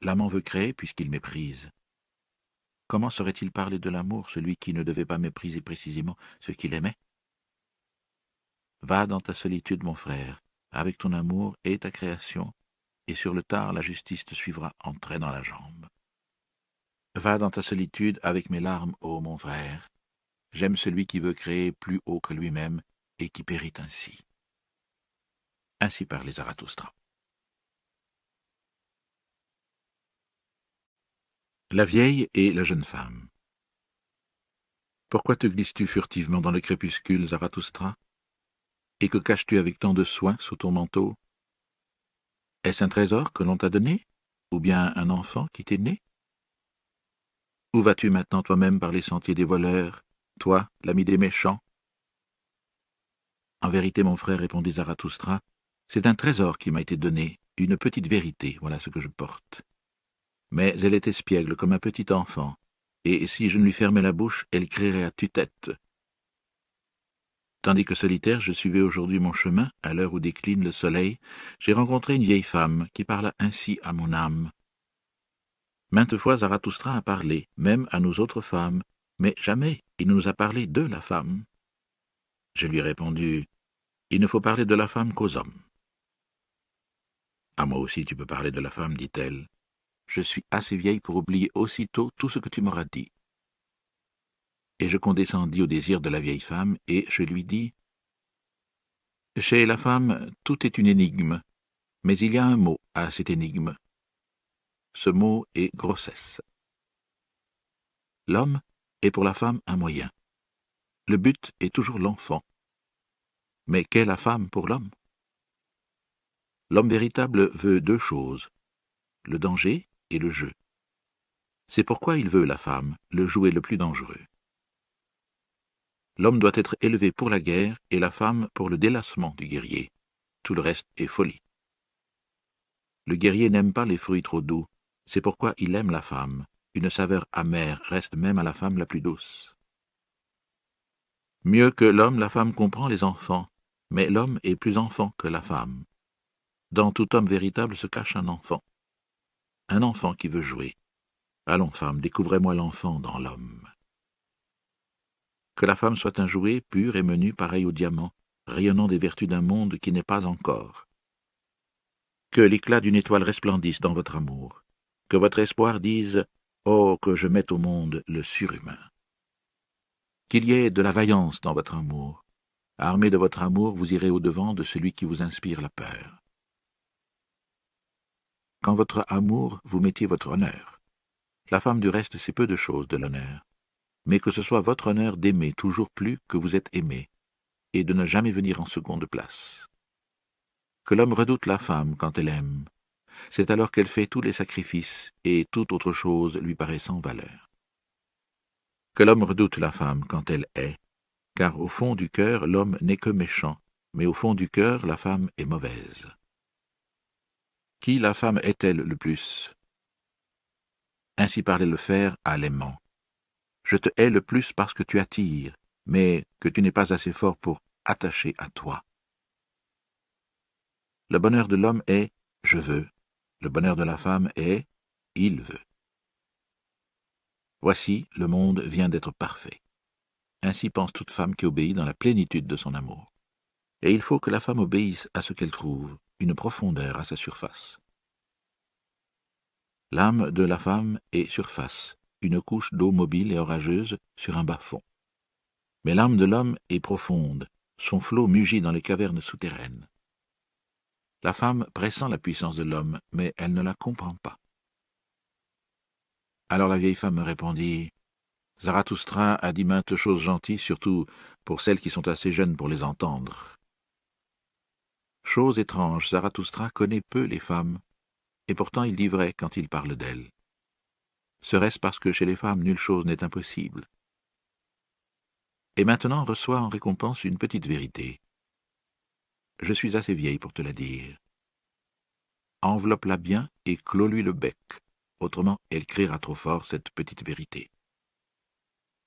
L'amant veut créer puisqu'il méprise. Comment saurait-il parler de l'amour, celui qui ne devait pas mépriser précisément ce qu'il aimait Va dans ta solitude, mon frère, avec ton amour et ta création, et sur le tard la justice te suivra en dans la jambe. Va dans ta solitude avec mes larmes, ô mon frère. J'aime celui qui veut créer plus haut que lui-même et qui périt ainsi. Ainsi parlait Zarathustra. La vieille et la jeune femme. Pourquoi te glisses-tu furtivement dans le crépuscule, Zarathustra Et que caches-tu avec tant de soin sous ton manteau est-ce un trésor que l'on t'a donné Ou bien un enfant qui t'est né Où vas-tu maintenant toi-même par les sentiers des voleurs, toi, l'ami des méchants En vérité, mon frère, répondit Zarathustra, c'est un trésor qui m'a été donné, une petite vérité, voilà ce que je porte. Mais elle est espiègle comme un petit enfant, et si je ne lui fermais la bouche, elle crierait à tue-tête. Tandis que solitaire je suivais aujourd'hui mon chemin, à l'heure où décline le soleil, j'ai rencontré une vieille femme qui parla ainsi à mon âme. Maintes fois Zarathustra a parlé, même à nos autres femmes, mais jamais il ne nous a parlé de la femme. Je lui ai répondu Il ne faut parler de la femme qu'aux hommes. À moi aussi tu peux parler de la femme, dit-elle. Je suis assez vieille pour oublier aussitôt tout ce que tu m'auras dit et je condescendis au désir de la vieille femme, et je lui dis Chez la femme, tout est une énigme, mais il y a un mot à cette énigme. Ce mot est grossesse. L'homme est pour la femme un moyen. Le but est toujours l'enfant. Mais qu'est la femme pour l'homme L'homme véritable veut deux choses, le danger et le jeu. C'est pourquoi il veut la femme, le jouet le plus dangereux. L'homme doit être élevé pour la guerre et la femme pour le délassement du guerrier. Tout le reste est folie. Le guerrier n'aime pas les fruits trop doux, c'est pourquoi il aime la femme. Une saveur amère reste même à la femme la plus douce. Mieux que l'homme, la femme comprend les enfants, mais l'homme est plus enfant que la femme. Dans tout homme véritable se cache un enfant. Un enfant qui veut jouer. Allons, femme, découvrez-moi l'enfant dans l'homme que la femme soit un jouet pur et menu pareil au diamant, rayonnant des vertus d'un monde qui n'est pas encore. Que l'éclat d'une étoile resplendisse dans votre amour, que votre espoir dise Oh, que je mette au monde le surhumain. Qu'il y ait de la vaillance dans votre amour. Armé de votre amour, vous irez au-devant de celui qui vous inspire la peur. Quand votre amour, vous mettiez votre honneur. La femme, du reste, c'est peu de choses de l'honneur mais que ce soit votre honneur d'aimer toujours plus que vous êtes aimé, et de ne jamais venir en seconde place. Que l'homme redoute la femme quand elle aime, c'est alors qu'elle fait tous les sacrifices, et toute autre chose lui paraît sans valeur. Que l'homme redoute la femme quand elle est, car au fond du cœur l'homme n'est que méchant, mais au fond du cœur la femme est mauvaise. Qui la femme est-elle le plus Ainsi parlait le fer à l'aimant. Je te hais le plus parce que tu attires, mais que tu n'es pas assez fort pour attacher à toi. Le bonheur de l'homme est je veux. Le bonheur de la femme est il veut. Voici, le monde vient d'être parfait. Ainsi pense toute femme qui obéit dans la plénitude de son amour. Et il faut que la femme obéisse à ce qu'elle trouve, une profondeur à sa surface. L'âme de la femme est surface, une couche d'eau mobile et orageuse sur un bas-fond. Mais l'âme de l'homme est profonde, son flot mugit dans les cavernes souterraines. La femme pressent la puissance de l'homme, mais elle ne la comprend pas. Alors la vieille femme me répondit Zarathustra a dit maintes choses gentilles, surtout pour celles qui sont assez jeunes pour les entendre. Chose étrange, Zarathustra connaît peu les femmes, et pourtant il dit vrai quand il parle d'elles. Serait-ce parce que chez les femmes nulle chose n'est impossible Et maintenant reçois en récompense une petite vérité. Je suis assez vieille pour te la dire. Enveloppe-la bien et clos-lui le bec, autrement elle criera trop fort cette petite vérité.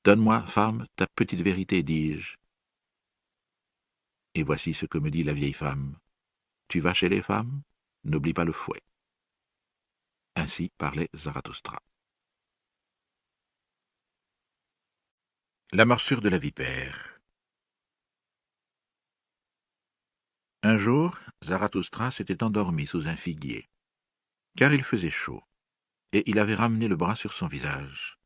Donne-moi, femme, ta petite vérité, dis-je. Et voici ce que me dit la vieille femme. Tu vas chez les femmes, n'oublie pas le fouet. Ainsi parlait Zarathustra. La morsure de la vipère. Un jour, Zarathustra s'était endormi sous un figuier, car il faisait chaud, et il avait ramené le bras sur son visage.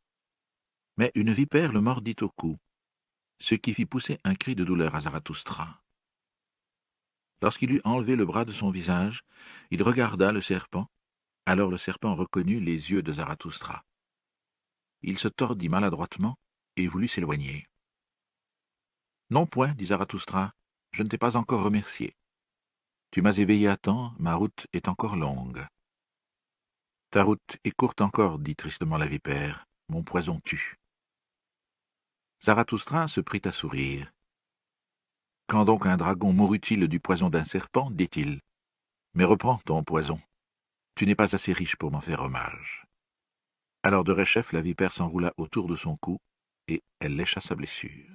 Mais une vipère le mordit au cou, ce qui fit pousser un cri de douleur à Zarathustra. Lorsqu'il eut enlevé le bras de son visage, il regarda le serpent, alors le serpent reconnut les yeux de Zarathustra. Il se tordit maladroitement et voulut s'éloigner. Non point, dit Zarathustra, je ne t'ai pas encore remercié. Tu m'as éveillé à temps, ma route est encore longue. Ta route est courte encore, dit tristement la vipère, mon poison tue. Zarathustra se prit à sourire. Quand donc un dragon mourut-il du poison d'un serpent dit-il. Mais reprends ton poison. Tu n'es pas assez riche pour m'en faire hommage. Alors de réchef, la vipère s'enroula autour de son cou, et elle lécha sa blessure.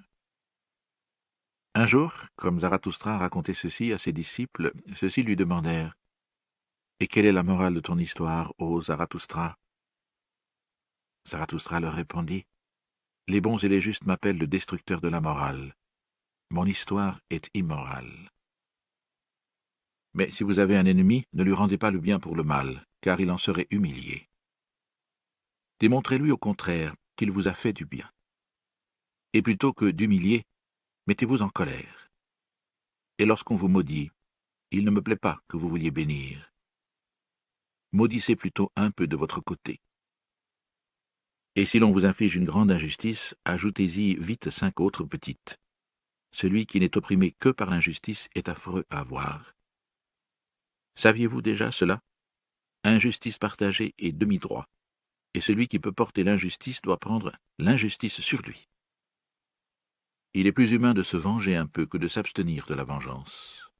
Un jour, comme Zarathustra racontait ceci à ses disciples, ceux-ci lui demandèrent Et quelle est la morale de ton histoire, ô Zarathustra Zarathustra leur répondit Les bons et les justes m'appellent le destructeur de la morale. Mon histoire est immorale. Mais si vous avez un ennemi, ne lui rendez pas le bien pour le mal, car il en serait humilié. Démontrez-lui au contraire qu'il vous a fait du bien et plutôt que d'humilier, mettez-vous en colère. Et lorsqu'on vous maudit, il ne me plaît pas que vous vouliez bénir. Maudissez plutôt un peu de votre côté. Et si l'on vous inflige une grande injustice, ajoutez-y vite cinq autres petites. Celui qui n'est opprimé que par l'injustice est affreux à voir. Saviez-vous déjà cela Injustice partagée est demi-droit. Et celui qui peut porter l'injustice doit prendre l'injustice sur lui il est plus humain de se venger un peu que de s'abstenir de la vengeance.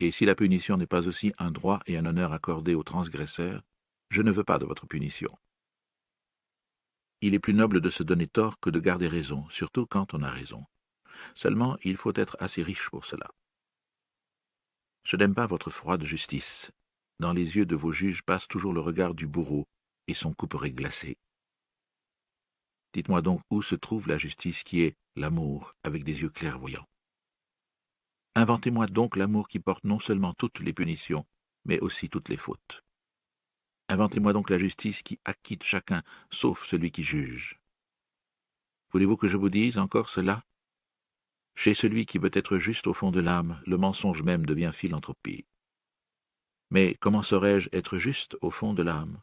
Et si la punition n'est pas aussi un droit et un honneur accordé aux transgresseurs, je ne veux pas de votre punition. Il est plus noble de se donner tort que de garder raison, surtout quand on a raison. Seulement, il faut être assez riche pour cela. Je n'aime pas votre froide justice. Dans les yeux de vos juges passe toujours le regard du bourreau, et son couperet glacé. Dites-moi donc où se trouve la justice qui est l'amour avec des yeux clairvoyants. Inventez-moi donc l'amour qui porte non seulement toutes les punitions, mais aussi toutes les fautes. Inventez-moi donc la justice qui acquitte chacun, sauf celui qui juge. Voulez-vous que je vous dise encore cela Chez celui qui peut être juste au fond de l'âme, le mensonge même devient philanthropie. Mais comment saurais-je être juste au fond de l'âme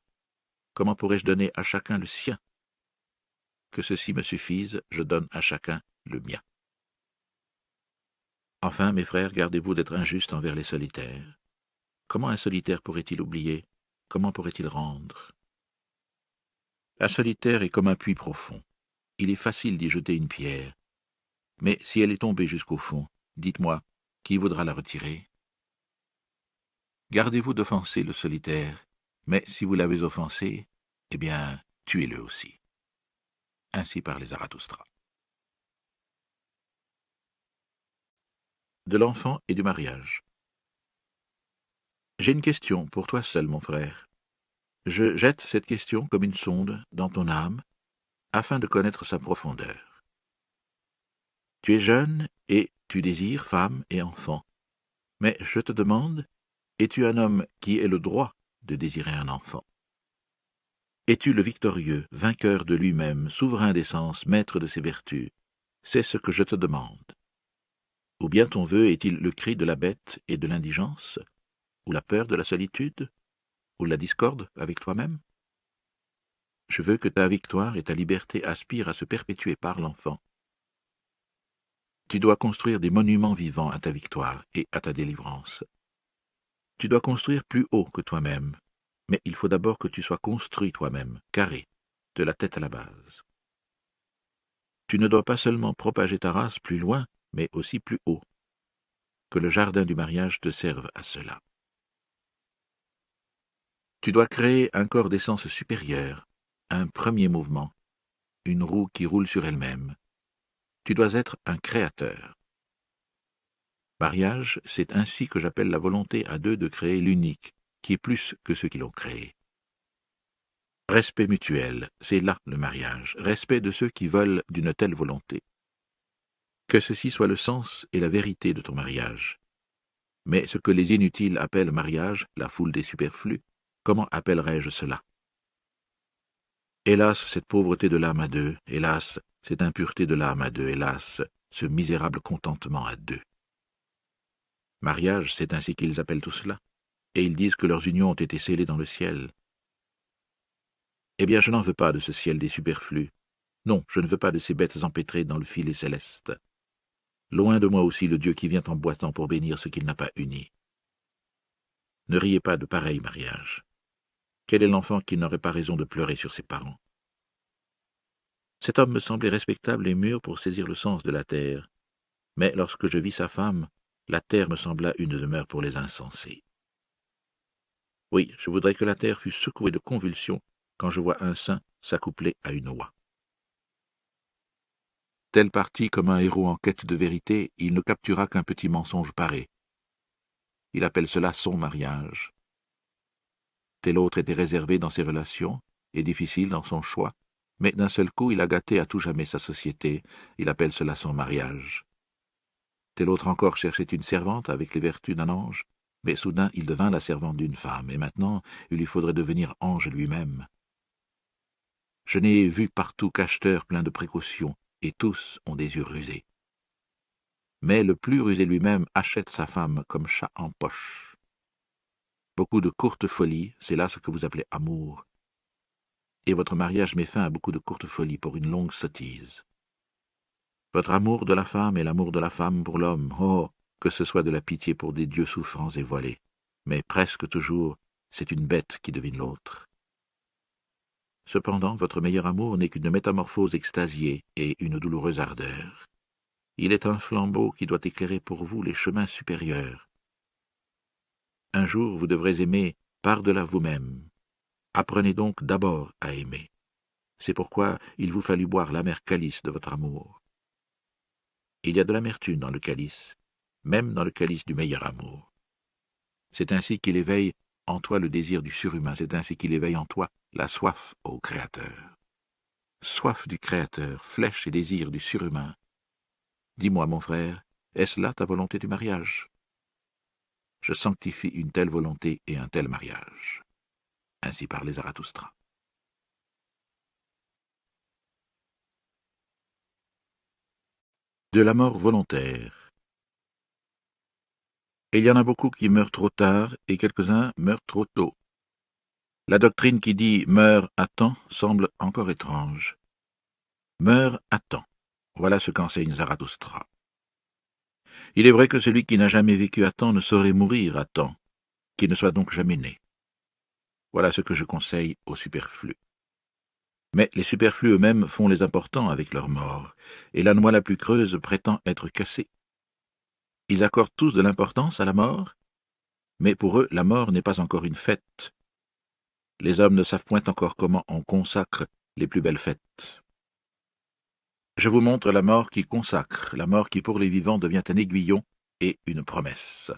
Comment pourrais-je donner à chacun le sien que ceci me suffise, je donne à chacun le mien. Enfin, mes frères, gardez-vous d'être injustes envers les solitaires. Comment un solitaire pourrait-il oublier Comment pourrait-il rendre Un solitaire est comme un puits profond. Il est facile d'y jeter une pierre. Mais si elle est tombée jusqu'au fond, dites-moi, qui voudra la retirer Gardez-vous d'offenser le solitaire, mais si vous l'avez offensé, eh bien, tuez-le aussi. Ainsi par les Zarathustra. De l'enfant et du mariage. J'ai une question pour toi seul, mon frère. Je jette cette question comme une sonde dans ton âme, afin de connaître sa profondeur. Tu es jeune et tu désires femme et enfant. Mais je te demande, es-tu un homme qui ait le droit de désirer un enfant es-tu le victorieux, vainqueur de lui-même, souverain des sens, maître de ses vertus C'est ce que je te demande. Ou bien ton vœu est-il le cri de la bête et de l'indigence, ou la peur de la solitude, ou la discorde avec toi-même Je veux que ta victoire et ta liberté aspirent à se perpétuer par l'enfant. Tu dois construire des monuments vivants à ta victoire et à ta délivrance. Tu dois construire plus haut que toi-même, mais il faut d'abord que tu sois construit toi-même, carré, de la tête à la base. Tu ne dois pas seulement propager ta race plus loin, mais aussi plus haut. Que le jardin du mariage te serve à cela. Tu dois créer un corps d'essence supérieure, un premier mouvement, une roue qui roule sur elle-même. Tu dois être un créateur. Mariage, c'est ainsi que j'appelle la volonté à deux de créer l'unique, qui est plus que ceux qui l'ont créé. Respect mutuel, c'est là le mariage, respect de ceux qui veulent d'une telle volonté. Que ceci soit le sens et la vérité de ton mariage. Mais ce que les inutiles appellent mariage, la foule des superflus, comment appellerais-je cela Hélas, cette pauvreté de l'âme à deux, hélas, cette impureté de l'âme à deux, hélas, ce misérable contentement à deux. Mariage, c'est ainsi qu'ils appellent tout cela et ils disent que leurs unions ont été scellées dans le ciel. Eh bien, je n'en veux pas de ce ciel des superflus. Non, je ne veux pas de ces bêtes empêtrées dans le filet céleste. Loin de moi aussi le Dieu qui vient en boitant pour bénir ce qu'il n'a pas uni. Ne riez pas de pareil mariage. Quel est l'enfant qui n'aurait pas raison de pleurer sur ses parents Cet homme me semblait respectable et mûr pour saisir le sens de la terre, mais lorsque je vis sa femme, la terre me sembla une demeure pour les insensés. Oui, je voudrais que la terre fût secouée de convulsions quand je vois un saint s'accoupler à une oie. Tel parti comme un héros en quête de vérité, il ne captura qu'un petit mensonge paré. Il appelle cela son mariage. Tel autre était réservé dans ses relations et difficile dans son choix, mais d'un seul coup il a gâté à tout jamais sa société, il appelle cela son mariage. Tel autre encore cherchait une servante avec les vertus d'un ange, mais soudain il devint la servante d'une femme, et maintenant il lui faudrait devenir ange lui-même. Je n'ai vu partout qu'acheteurs pleins de précautions, et tous ont des yeux rusés. Mais le plus rusé lui-même achète sa femme comme chat en poche. Beaucoup de courtes folies, c'est là ce que vous appelez amour. Et votre mariage met fin à beaucoup de courtes folies pour une longue sottise. Votre amour de la femme est l'amour de la femme pour l'homme, oh, que ce soit de la pitié pour des dieux souffrants et voilés, mais presque toujours c'est une bête qui devine l'autre. Cependant, votre meilleur amour n'est qu'une métamorphose extasiée et une douloureuse ardeur. Il est un flambeau qui doit éclairer pour vous les chemins supérieurs. Un jour, vous devrez aimer par-delà vous-même. Apprenez donc d'abord à aimer. C'est pourquoi il vous fallut boire l'amer calice de votre amour. Il y a de l'amertume dans le calice, même dans le calice du meilleur amour. C'est ainsi qu'il éveille en toi le désir du surhumain, c'est ainsi qu'il éveille en toi la soif au Créateur. Soif du Créateur, flèche et désir du surhumain. Dis-moi, mon frère, est-ce là ta volonté du mariage Je sanctifie une telle volonté et un tel mariage. Ainsi parlait Zarathustra. De la mort volontaire il y en a beaucoup qui meurent trop tard et quelques-uns meurent trop tôt. La doctrine qui dit meurs à temps semble encore étrange. Meurs à temps, voilà ce qu'enseigne Zarathustra. Il est vrai que celui qui n'a jamais vécu à temps ne saurait mourir à temps, qu'il ne soit donc jamais né. Voilà ce que je conseille aux superflus. Mais les superflus eux-mêmes font les importants avec leur mort, et la noix la plus creuse prétend être cassée. Ils accordent tous de l'importance à la mort, mais pour eux la mort n'est pas encore une fête. Les hommes ne savent point encore comment on consacre les plus belles fêtes. Je vous montre la mort qui consacre, la mort qui pour les vivants devient un aiguillon et une promesse.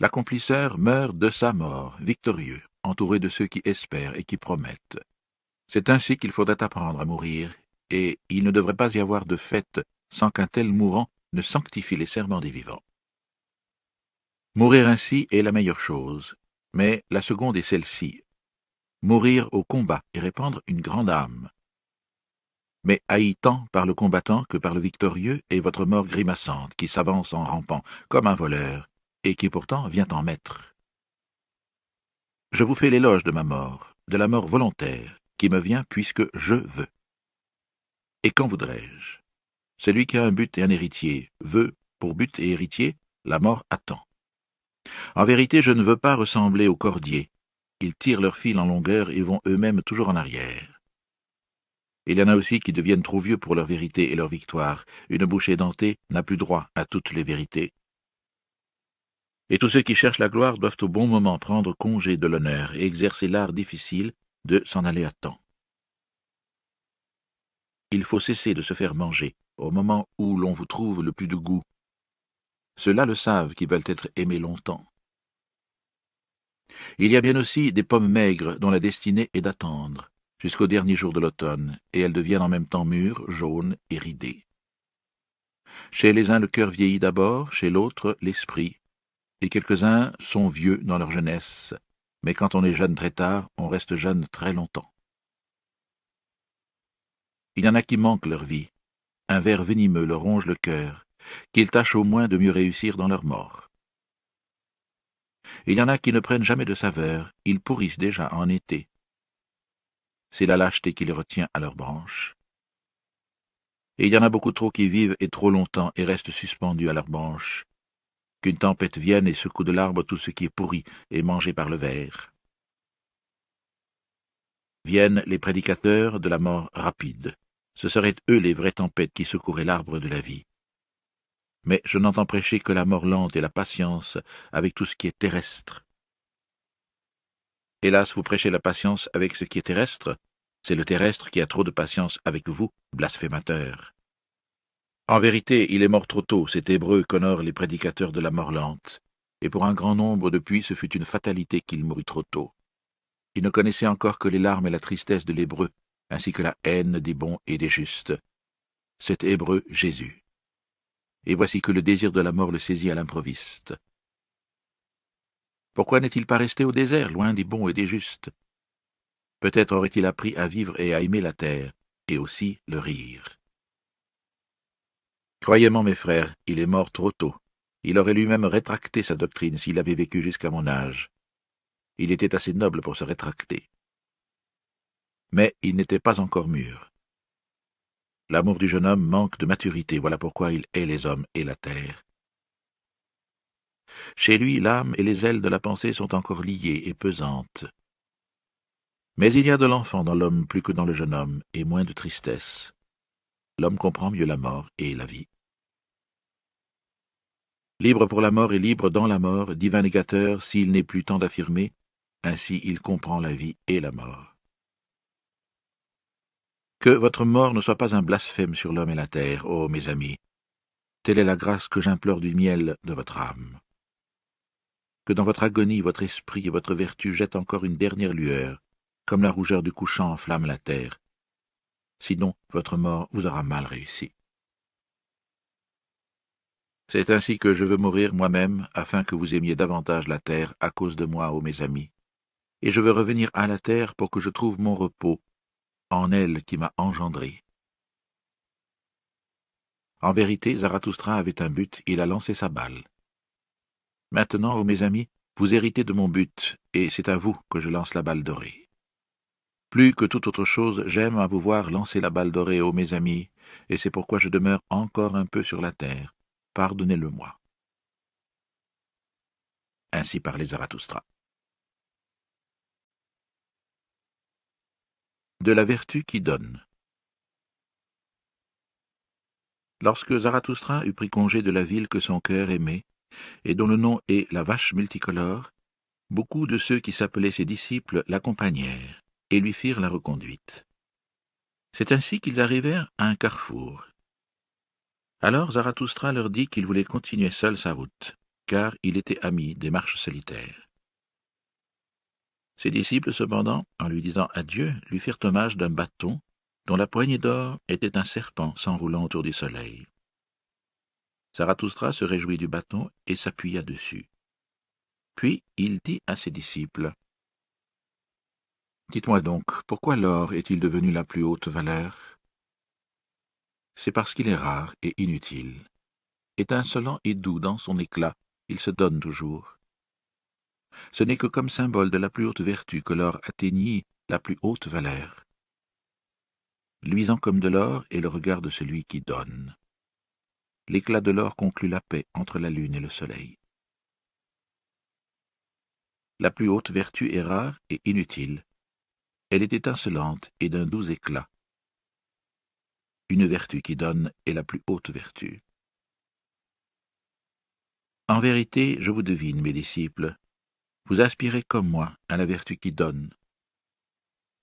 L'accomplisseur meurt de sa mort, victorieux, entouré de ceux qui espèrent et qui promettent. C'est ainsi qu'il faudrait apprendre à mourir, et il ne devrait pas y avoir de fête sans qu'un tel mourant ne sanctifie les serments des vivants. Mourir ainsi est la meilleure chose, mais la seconde est celle-ci. Mourir au combat et répandre une grande âme. Mais haï tant par le combattant que par le victorieux est votre mort grimaçante qui s'avance en rampant, comme un voleur, et qui pourtant vient en maître. Je vous fais l'éloge de ma mort, de la mort volontaire, qui me vient puisque je veux. Et quand voudrais-je celui qui a un but et un héritier veut, pour but et héritier, la mort attend. En vérité, je ne veux pas ressembler aux cordiers. Ils tirent leur fil en longueur et vont eux-mêmes toujours en arrière. Il y en a aussi qui deviennent trop vieux pour leur vérité et leur victoire. Une bouche édentée n'a plus droit à toutes les vérités. Et tous ceux qui cherchent la gloire doivent au bon moment prendre congé de l'honneur et exercer l'art difficile de s'en aller à temps. Il faut cesser de se faire manger, au moment où l'on vous trouve le plus de goût. Ceux-là le savent qui veulent être aimés longtemps. Il y a bien aussi des pommes maigres dont la destinée est d'attendre, jusqu'au dernier jour de l'automne, et elles deviennent en même temps mûres, jaunes et ridées. Chez les uns le cœur vieillit d'abord, chez l'autre l'esprit, et quelques-uns sont vieux dans leur jeunesse, mais quand on est jeune très tard, on reste jeune très longtemps. Il y en a qui manquent leur vie. Un ver venimeux leur ronge le cœur, qu'ils tâchent au moins de mieux réussir dans leur mort. Il y en a qui ne prennent jamais de saveur, ils pourrissent déjà en été. C'est la lâcheté qui les retient à leurs branches. Et il y en a beaucoup trop qui vivent et trop longtemps et restent suspendus à leurs branches. Qu'une tempête vienne et secoue de l'arbre tout ce qui est pourri et mangé par le ver. Viennent les prédicateurs de la mort rapide. Ce seraient eux les vraies tempêtes qui secouraient l'arbre de la vie. Mais je n'entends prêcher que la mort lente et la patience avec tout ce qui est terrestre. Hélas, vous prêchez la patience avec ce qui est terrestre. C'est le terrestre qui a trop de patience avec vous, blasphémateur. En vérité, il est mort trop tôt, cet hébreu qu'honorent les prédicateurs de la mort lente. Et pour un grand nombre depuis, ce fut une fatalité qu'il mourut trop tôt. Il ne connaissait encore que les larmes et la tristesse de l'hébreu, ainsi que la haine des bons et des justes. Cet Hébreu Jésus. Et voici que le désir de la mort le saisit à l'improviste. Pourquoi n'est-il pas resté au désert, loin des bons et des justes Peut-être aurait-il appris à vivre et à aimer la terre, et aussi le rire. Croyez-moi, mes frères, il est mort trop tôt. Il aurait lui-même rétracté sa doctrine s'il avait vécu jusqu'à mon âge. Il était assez noble pour se rétracter mais il n'était pas encore mûr. L'amour du jeune homme manque de maturité, voilà pourquoi il hait les hommes et la terre. Chez lui, l'âme et les ailes de la pensée sont encore liées et pesantes. Mais il y a de l'enfant dans l'homme plus que dans le jeune homme, et moins de tristesse. L'homme comprend mieux la mort et la vie. Libre pour la mort et libre dans la mort, divin négateur, s'il n'est plus temps d'affirmer, ainsi il comprend la vie et la mort. Que votre mort ne soit pas un blasphème sur l'homme et la terre, ô mes amis. Telle est la grâce que j'implore du miel de votre âme. Que dans votre agonie, votre esprit et votre vertu jettent encore une dernière lueur, comme la rougeur du couchant enflamme la terre. Sinon, votre mort vous aura mal réussi. C'est ainsi que je veux mourir moi-même, afin que vous aimiez davantage la terre à cause de moi, ô mes amis. Et je veux revenir à la terre pour que je trouve mon repos, en elle qui m'a engendré. En vérité, Zarathustra avait un but, il a lancé sa balle. Maintenant, ô mes amis, vous héritez de mon but, et c'est à vous que je lance la balle dorée. Plus que toute autre chose, j'aime à vous voir lancer la balle dorée, ô mes amis, et c'est pourquoi je demeure encore un peu sur la terre. Pardonnez-le-moi. Ainsi parlait Zarathustra. de la vertu qui donne. Lorsque Zarathustra eut pris congé de la ville que son cœur aimait, et dont le nom est la vache multicolore, beaucoup de ceux qui s'appelaient ses disciples l'accompagnèrent et lui firent la reconduite. C'est ainsi qu'ils arrivèrent à un carrefour. Alors Zarathustra leur dit qu'il voulait continuer seul sa route, car il était ami des marches solitaires. Ses disciples, cependant, en lui disant adieu, lui firent hommage d'un bâton dont la poignée d'or était un serpent s'enroulant autour du soleil. Zarathustra se réjouit du bâton et s'appuya dessus. Puis il dit à ses disciples Dites-moi donc, pourquoi l'or est-il devenu la plus haute valeur C'est parce qu'il est rare et inutile. Étincelant et doux dans son éclat, il se donne toujours ce n'est que comme symbole de la plus haute vertu que l'or atteignit la plus haute valeur. Luisant comme de l'or est le regard de celui qui donne. L'éclat de l'or conclut la paix entre la lune et le soleil. La plus haute vertu est rare et inutile. Elle est étincelante et d'un doux éclat. Une vertu qui donne est la plus haute vertu. En vérité, je vous devine, mes disciples, vous aspirez comme moi à la vertu qui donne.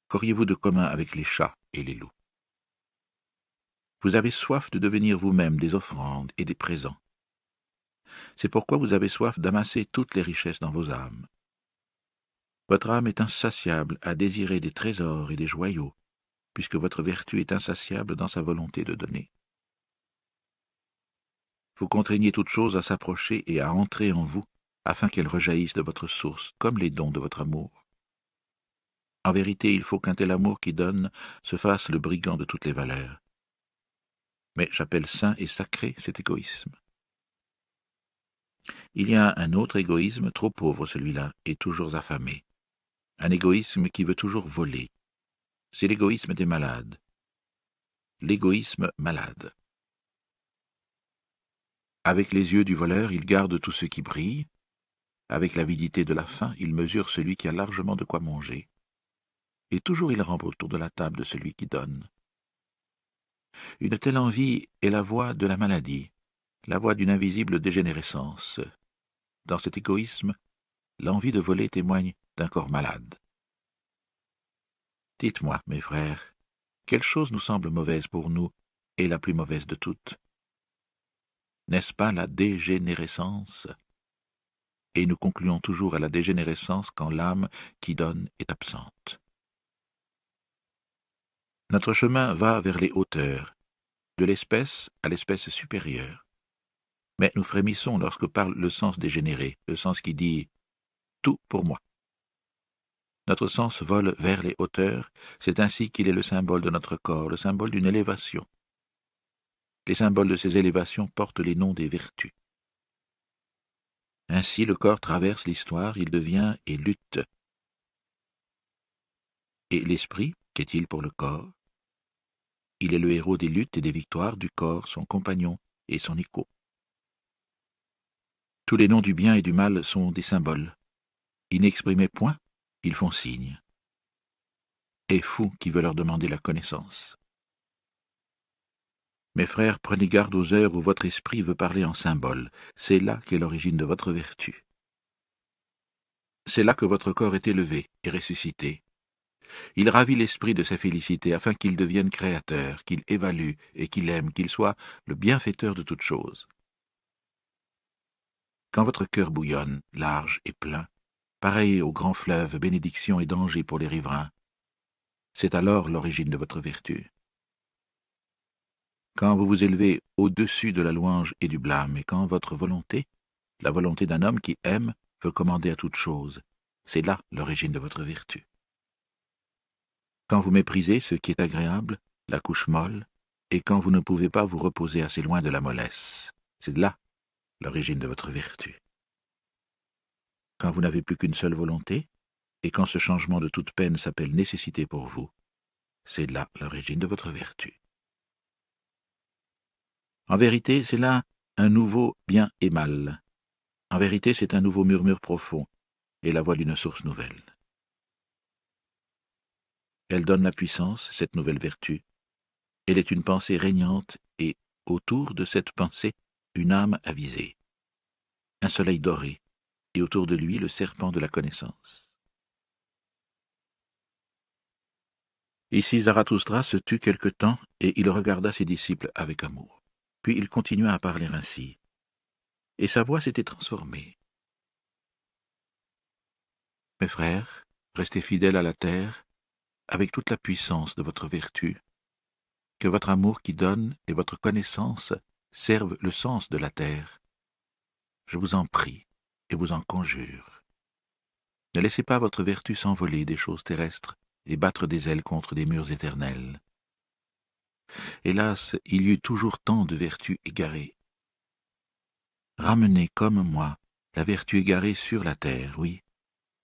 Qu'auriez-vous de commun avec les chats et les loups Vous avez soif de devenir vous-même des offrandes et des présents. C'est pourquoi vous avez soif d'amasser toutes les richesses dans vos âmes. Votre âme est insatiable à désirer des trésors et des joyaux, puisque votre vertu est insatiable dans sa volonté de donner. Vous contraignez toute chose à s'approcher et à entrer en vous, afin qu'elles rejaillissent de votre source, comme les dons de votre amour. En vérité, il faut qu'un tel amour qui donne se fasse le brigand de toutes les valeurs. Mais j'appelle saint et sacré cet égoïsme. Il y a un autre égoïsme, trop pauvre celui-là, et toujours affamé. Un égoïsme qui veut toujours voler. C'est l'égoïsme des malades. L'égoïsme malade. Avec les yeux du voleur, il garde tout ce qui brille, avec l'avidité de la faim, il mesure celui qui a largement de quoi manger. Et toujours il rampe autour de la table de celui qui donne. Une telle envie est la voie de la maladie, la voie d'une invisible dégénérescence. Dans cet égoïsme, l'envie de voler témoigne d'un corps malade. Dites-moi, mes frères, quelle chose nous semble mauvaise pour nous et la plus mauvaise de toutes N'est-ce pas la dégénérescence et nous concluons toujours à la dégénérescence quand l'âme qui donne est absente. Notre chemin va vers les hauteurs, de l'espèce à l'espèce supérieure. Mais nous frémissons lorsque parle le sens dégénéré, le sens qui dit tout pour moi. Notre sens vole vers les hauteurs, c'est ainsi qu'il est le symbole de notre corps, le symbole d'une élévation. Les symboles de ces élévations portent les noms des vertus. Ainsi le corps traverse l'histoire, il devient et lutte. Et l'esprit, qu'est-il pour le corps Il est le héros des luttes et des victoires du corps, son compagnon et son écho. Tous les noms du bien et du mal sont des symboles. Ils n'exprimaient point, ils font signe. Et fou qui veut leur demander la connaissance. Mes frères, prenez garde aux heures où votre esprit veut parler en symbole. C'est là qu'est l'origine de votre vertu. C'est là que votre corps est élevé et ressuscité. Il ravit l'esprit de sa félicité afin qu'il devienne créateur, qu'il évalue et qu'il aime, qu'il soit le bienfaiteur de toutes choses. Quand votre cœur bouillonne, large et plein, pareil au grand fleuve, bénédiction et danger pour les riverains, c'est alors l'origine de votre vertu quand vous vous élevez au-dessus de la louange et du blâme, et quand votre volonté, la volonté d'un homme qui aime, veut commander à toute chose, c'est là l'origine de votre vertu. Quand vous méprisez ce qui est agréable, la couche molle, et quand vous ne pouvez pas vous reposer assez loin de la mollesse, c'est là l'origine de votre vertu. Quand vous n'avez plus qu'une seule volonté, et quand ce changement de toute peine s'appelle nécessité pour vous, c'est là l'origine de votre vertu. En vérité, c'est là un nouveau bien et mal. En vérité, c'est un nouveau murmure profond et la voix d'une source nouvelle. Elle donne la puissance, cette nouvelle vertu. Elle est une pensée régnante et, autour de cette pensée, une âme avisée. Un soleil doré, et autour de lui le serpent de la connaissance. Ici Zarathustra se tut quelque temps, et il regarda ses disciples avec amour. Puis il continua à parler ainsi. Et sa voix s'était transformée. Mes frères, restez fidèles à la terre, avec toute la puissance de votre vertu. Que votre amour qui donne et votre connaissance servent le sens de la terre. Je vous en prie et vous en conjure. Ne laissez pas votre vertu s'envoler des choses terrestres et battre des ailes contre des murs éternels. Hélas, il y eut toujours tant de vertus égarées. Ramenez comme moi la vertu égarée sur la terre, oui.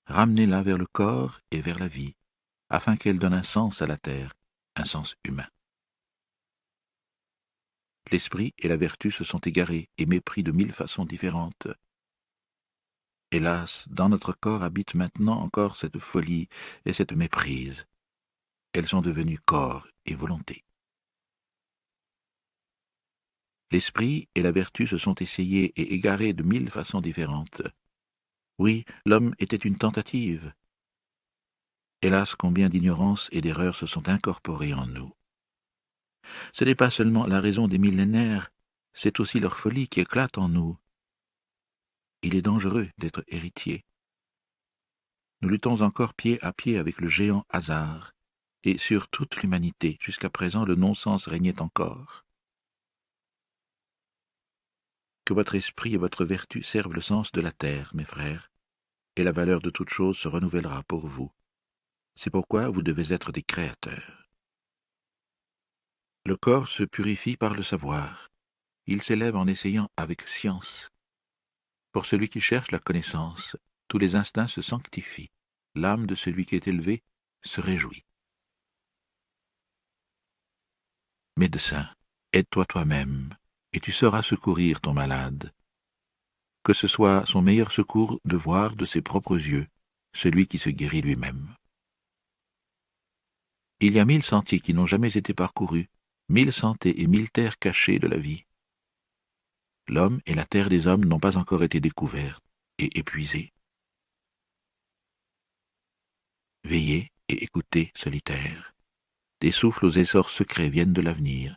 Ramenez-la vers le corps et vers la vie, afin qu'elle donne un sens à la terre, un sens humain. L'esprit et la vertu se sont égarés et mépris de mille façons différentes. Hélas, dans notre corps habite maintenant encore cette folie et cette méprise. Elles sont devenues corps et volonté. L'esprit et la vertu se sont essayés et égarés de mille façons différentes. Oui, l'homme était une tentative. Hélas, combien d'ignorance et d'erreurs se sont incorporées en nous. Ce n'est pas seulement la raison des millénaires, c'est aussi leur folie qui éclate en nous. Il est dangereux d'être héritier. Nous luttons encore pied à pied avec le géant hasard, et sur toute l'humanité, jusqu'à présent le non-sens régnait encore. Que votre esprit et votre vertu servent le sens de la terre, mes frères, et la valeur de toute chose se renouvellera pour vous. C'est pourquoi vous devez être des créateurs. Le corps se purifie par le savoir. Il s'élève en essayant avec science. Pour celui qui cherche la connaissance, tous les instincts se sanctifient. L'âme de celui qui est élevé se réjouit. Médecin, aide-toi toi-même et tu sauras secourir ton malade. Que ce soit son meilleur secours de voir de ses propres yeux celui qui se guérit lui-même. Il y a mille sentiers qui n'ont jamais été parcourus, mille santés et mille terres cachées de la vie. L'homme et la terre des hommes n'ont pas encore été découvertes et épuisées. Veillez et écoutez, solitaire. Des souffles aux essors secrets viennent de l'avenir,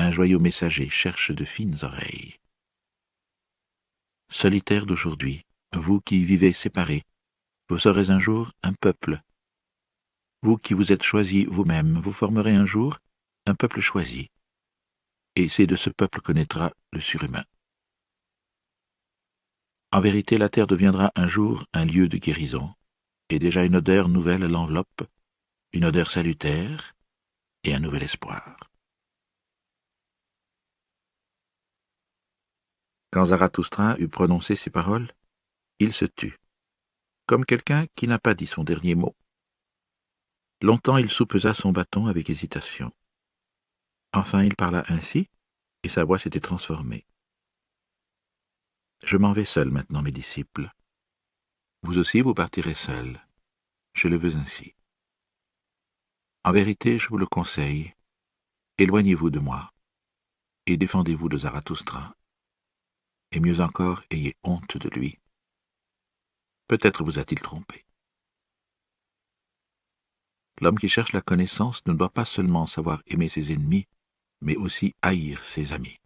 un joyau messager cherche de fines oreilles. Solitaires d'aujourd'hui, vous qui vivez séparés, vous serez un jour un peuple. Vous qui vous êtes choisis vous-même, vous formerez un jour un peuple choisi. Et c'est de ce peuple connaîtra le surhumain. En vérité, la terre deviendra un jour un lieu de guérison, et déjà une odeur nouvelle l'enveloppe, une odeur salutaire et un nouvel espoir. Quand Zarathustra eut prononcé ces paroles, il se tut, comme quelqu'un qui n'a pas dit son dernier mot. Longtemps il soupesa son bâton avec hésitation. Enfin il parla ainsi, et sa voix s'était transformée. Je m'en vais seul maintenant, mes disciples. Vous aussi vous partirez seul. Je le veux ainsi. En vérité, je vous le conseille, éloignez-vous de moi et défendez-vous de Zarathustra et mieux encore, ayez honte de lui. Peut-être vous a-t-il trompé. L'homme qui cherche la connaissance ne doit pas seulement savoir aimer ses ennemis, mais aussi haïr ses amis.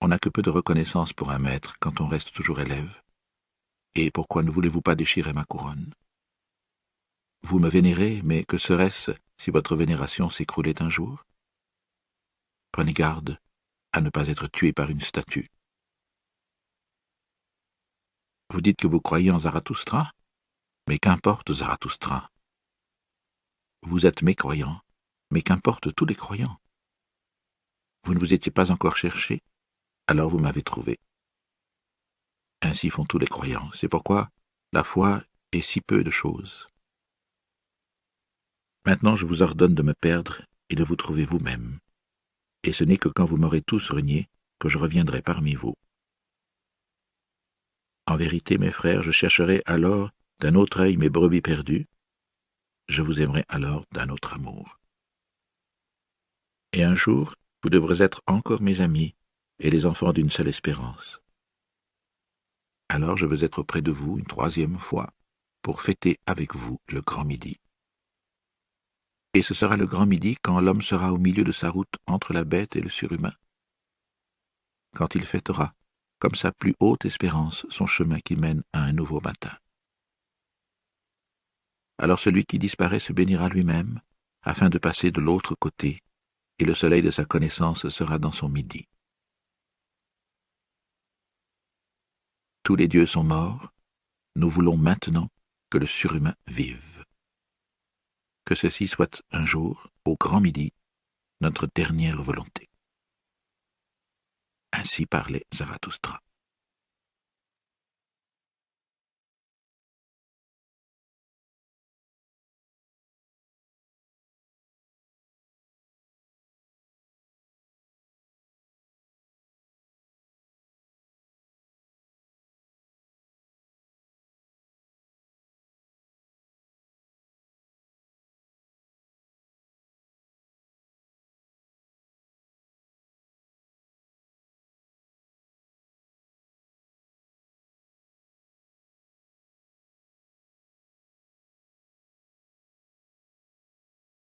On n'a que peu de reconnaissance pour un maître quand on reste toujours élève. Et pourquoi ne voulez-vous pas déchirer ma couronne Vous me vénérez, mais que serait-ce si votre vénération s'écroulait un jour Prenez garde à ne pas être tué par une statue. Vous dites que vous croyez en Zarathustra Mais qu'importe Zarathustra Vous êtes croyants, mais qu'importe tous les croyants Vous ne vous étiez pas encore cherché, alors vous m'avez trouvé. Ainsi font tous les croyants, c'est pourquoi la foi est si peu de choses. Maintenant je vous ordonne de me perdre et de vous trouver vous-même et ce n'est que quand vous m'aurez tous renié que je reviendrai parmi vous. En vérité, mes frères, je chercherai alors d'un autre œil mes brebis perdues, je vous aimerai alors d'un autre amour. Et un jour, vous devrez être encore mes amis et les enfants d'une seule espérance. Alors je veux être près de vous une troisième fois pour fêter avec vous le grand midi et ce sera le grand midi quand l'homme sera au milieu de sa route entre la bête et le surhumain. Quand il fêtera, comme sa plus haute espérance, son chemin qui mène à un nouveau matin. Alors celui qui disparaît se bénira lui-même, afin de passer de l'autre côté, et le soleil de sa connaissance sera dans son midi. Tous les dieux sont morts, nous voulons maintenant que le surhumain vive que ceci soit un jour, au grand midi, notre dernière volonté. Ainsi parlait Zarathustra.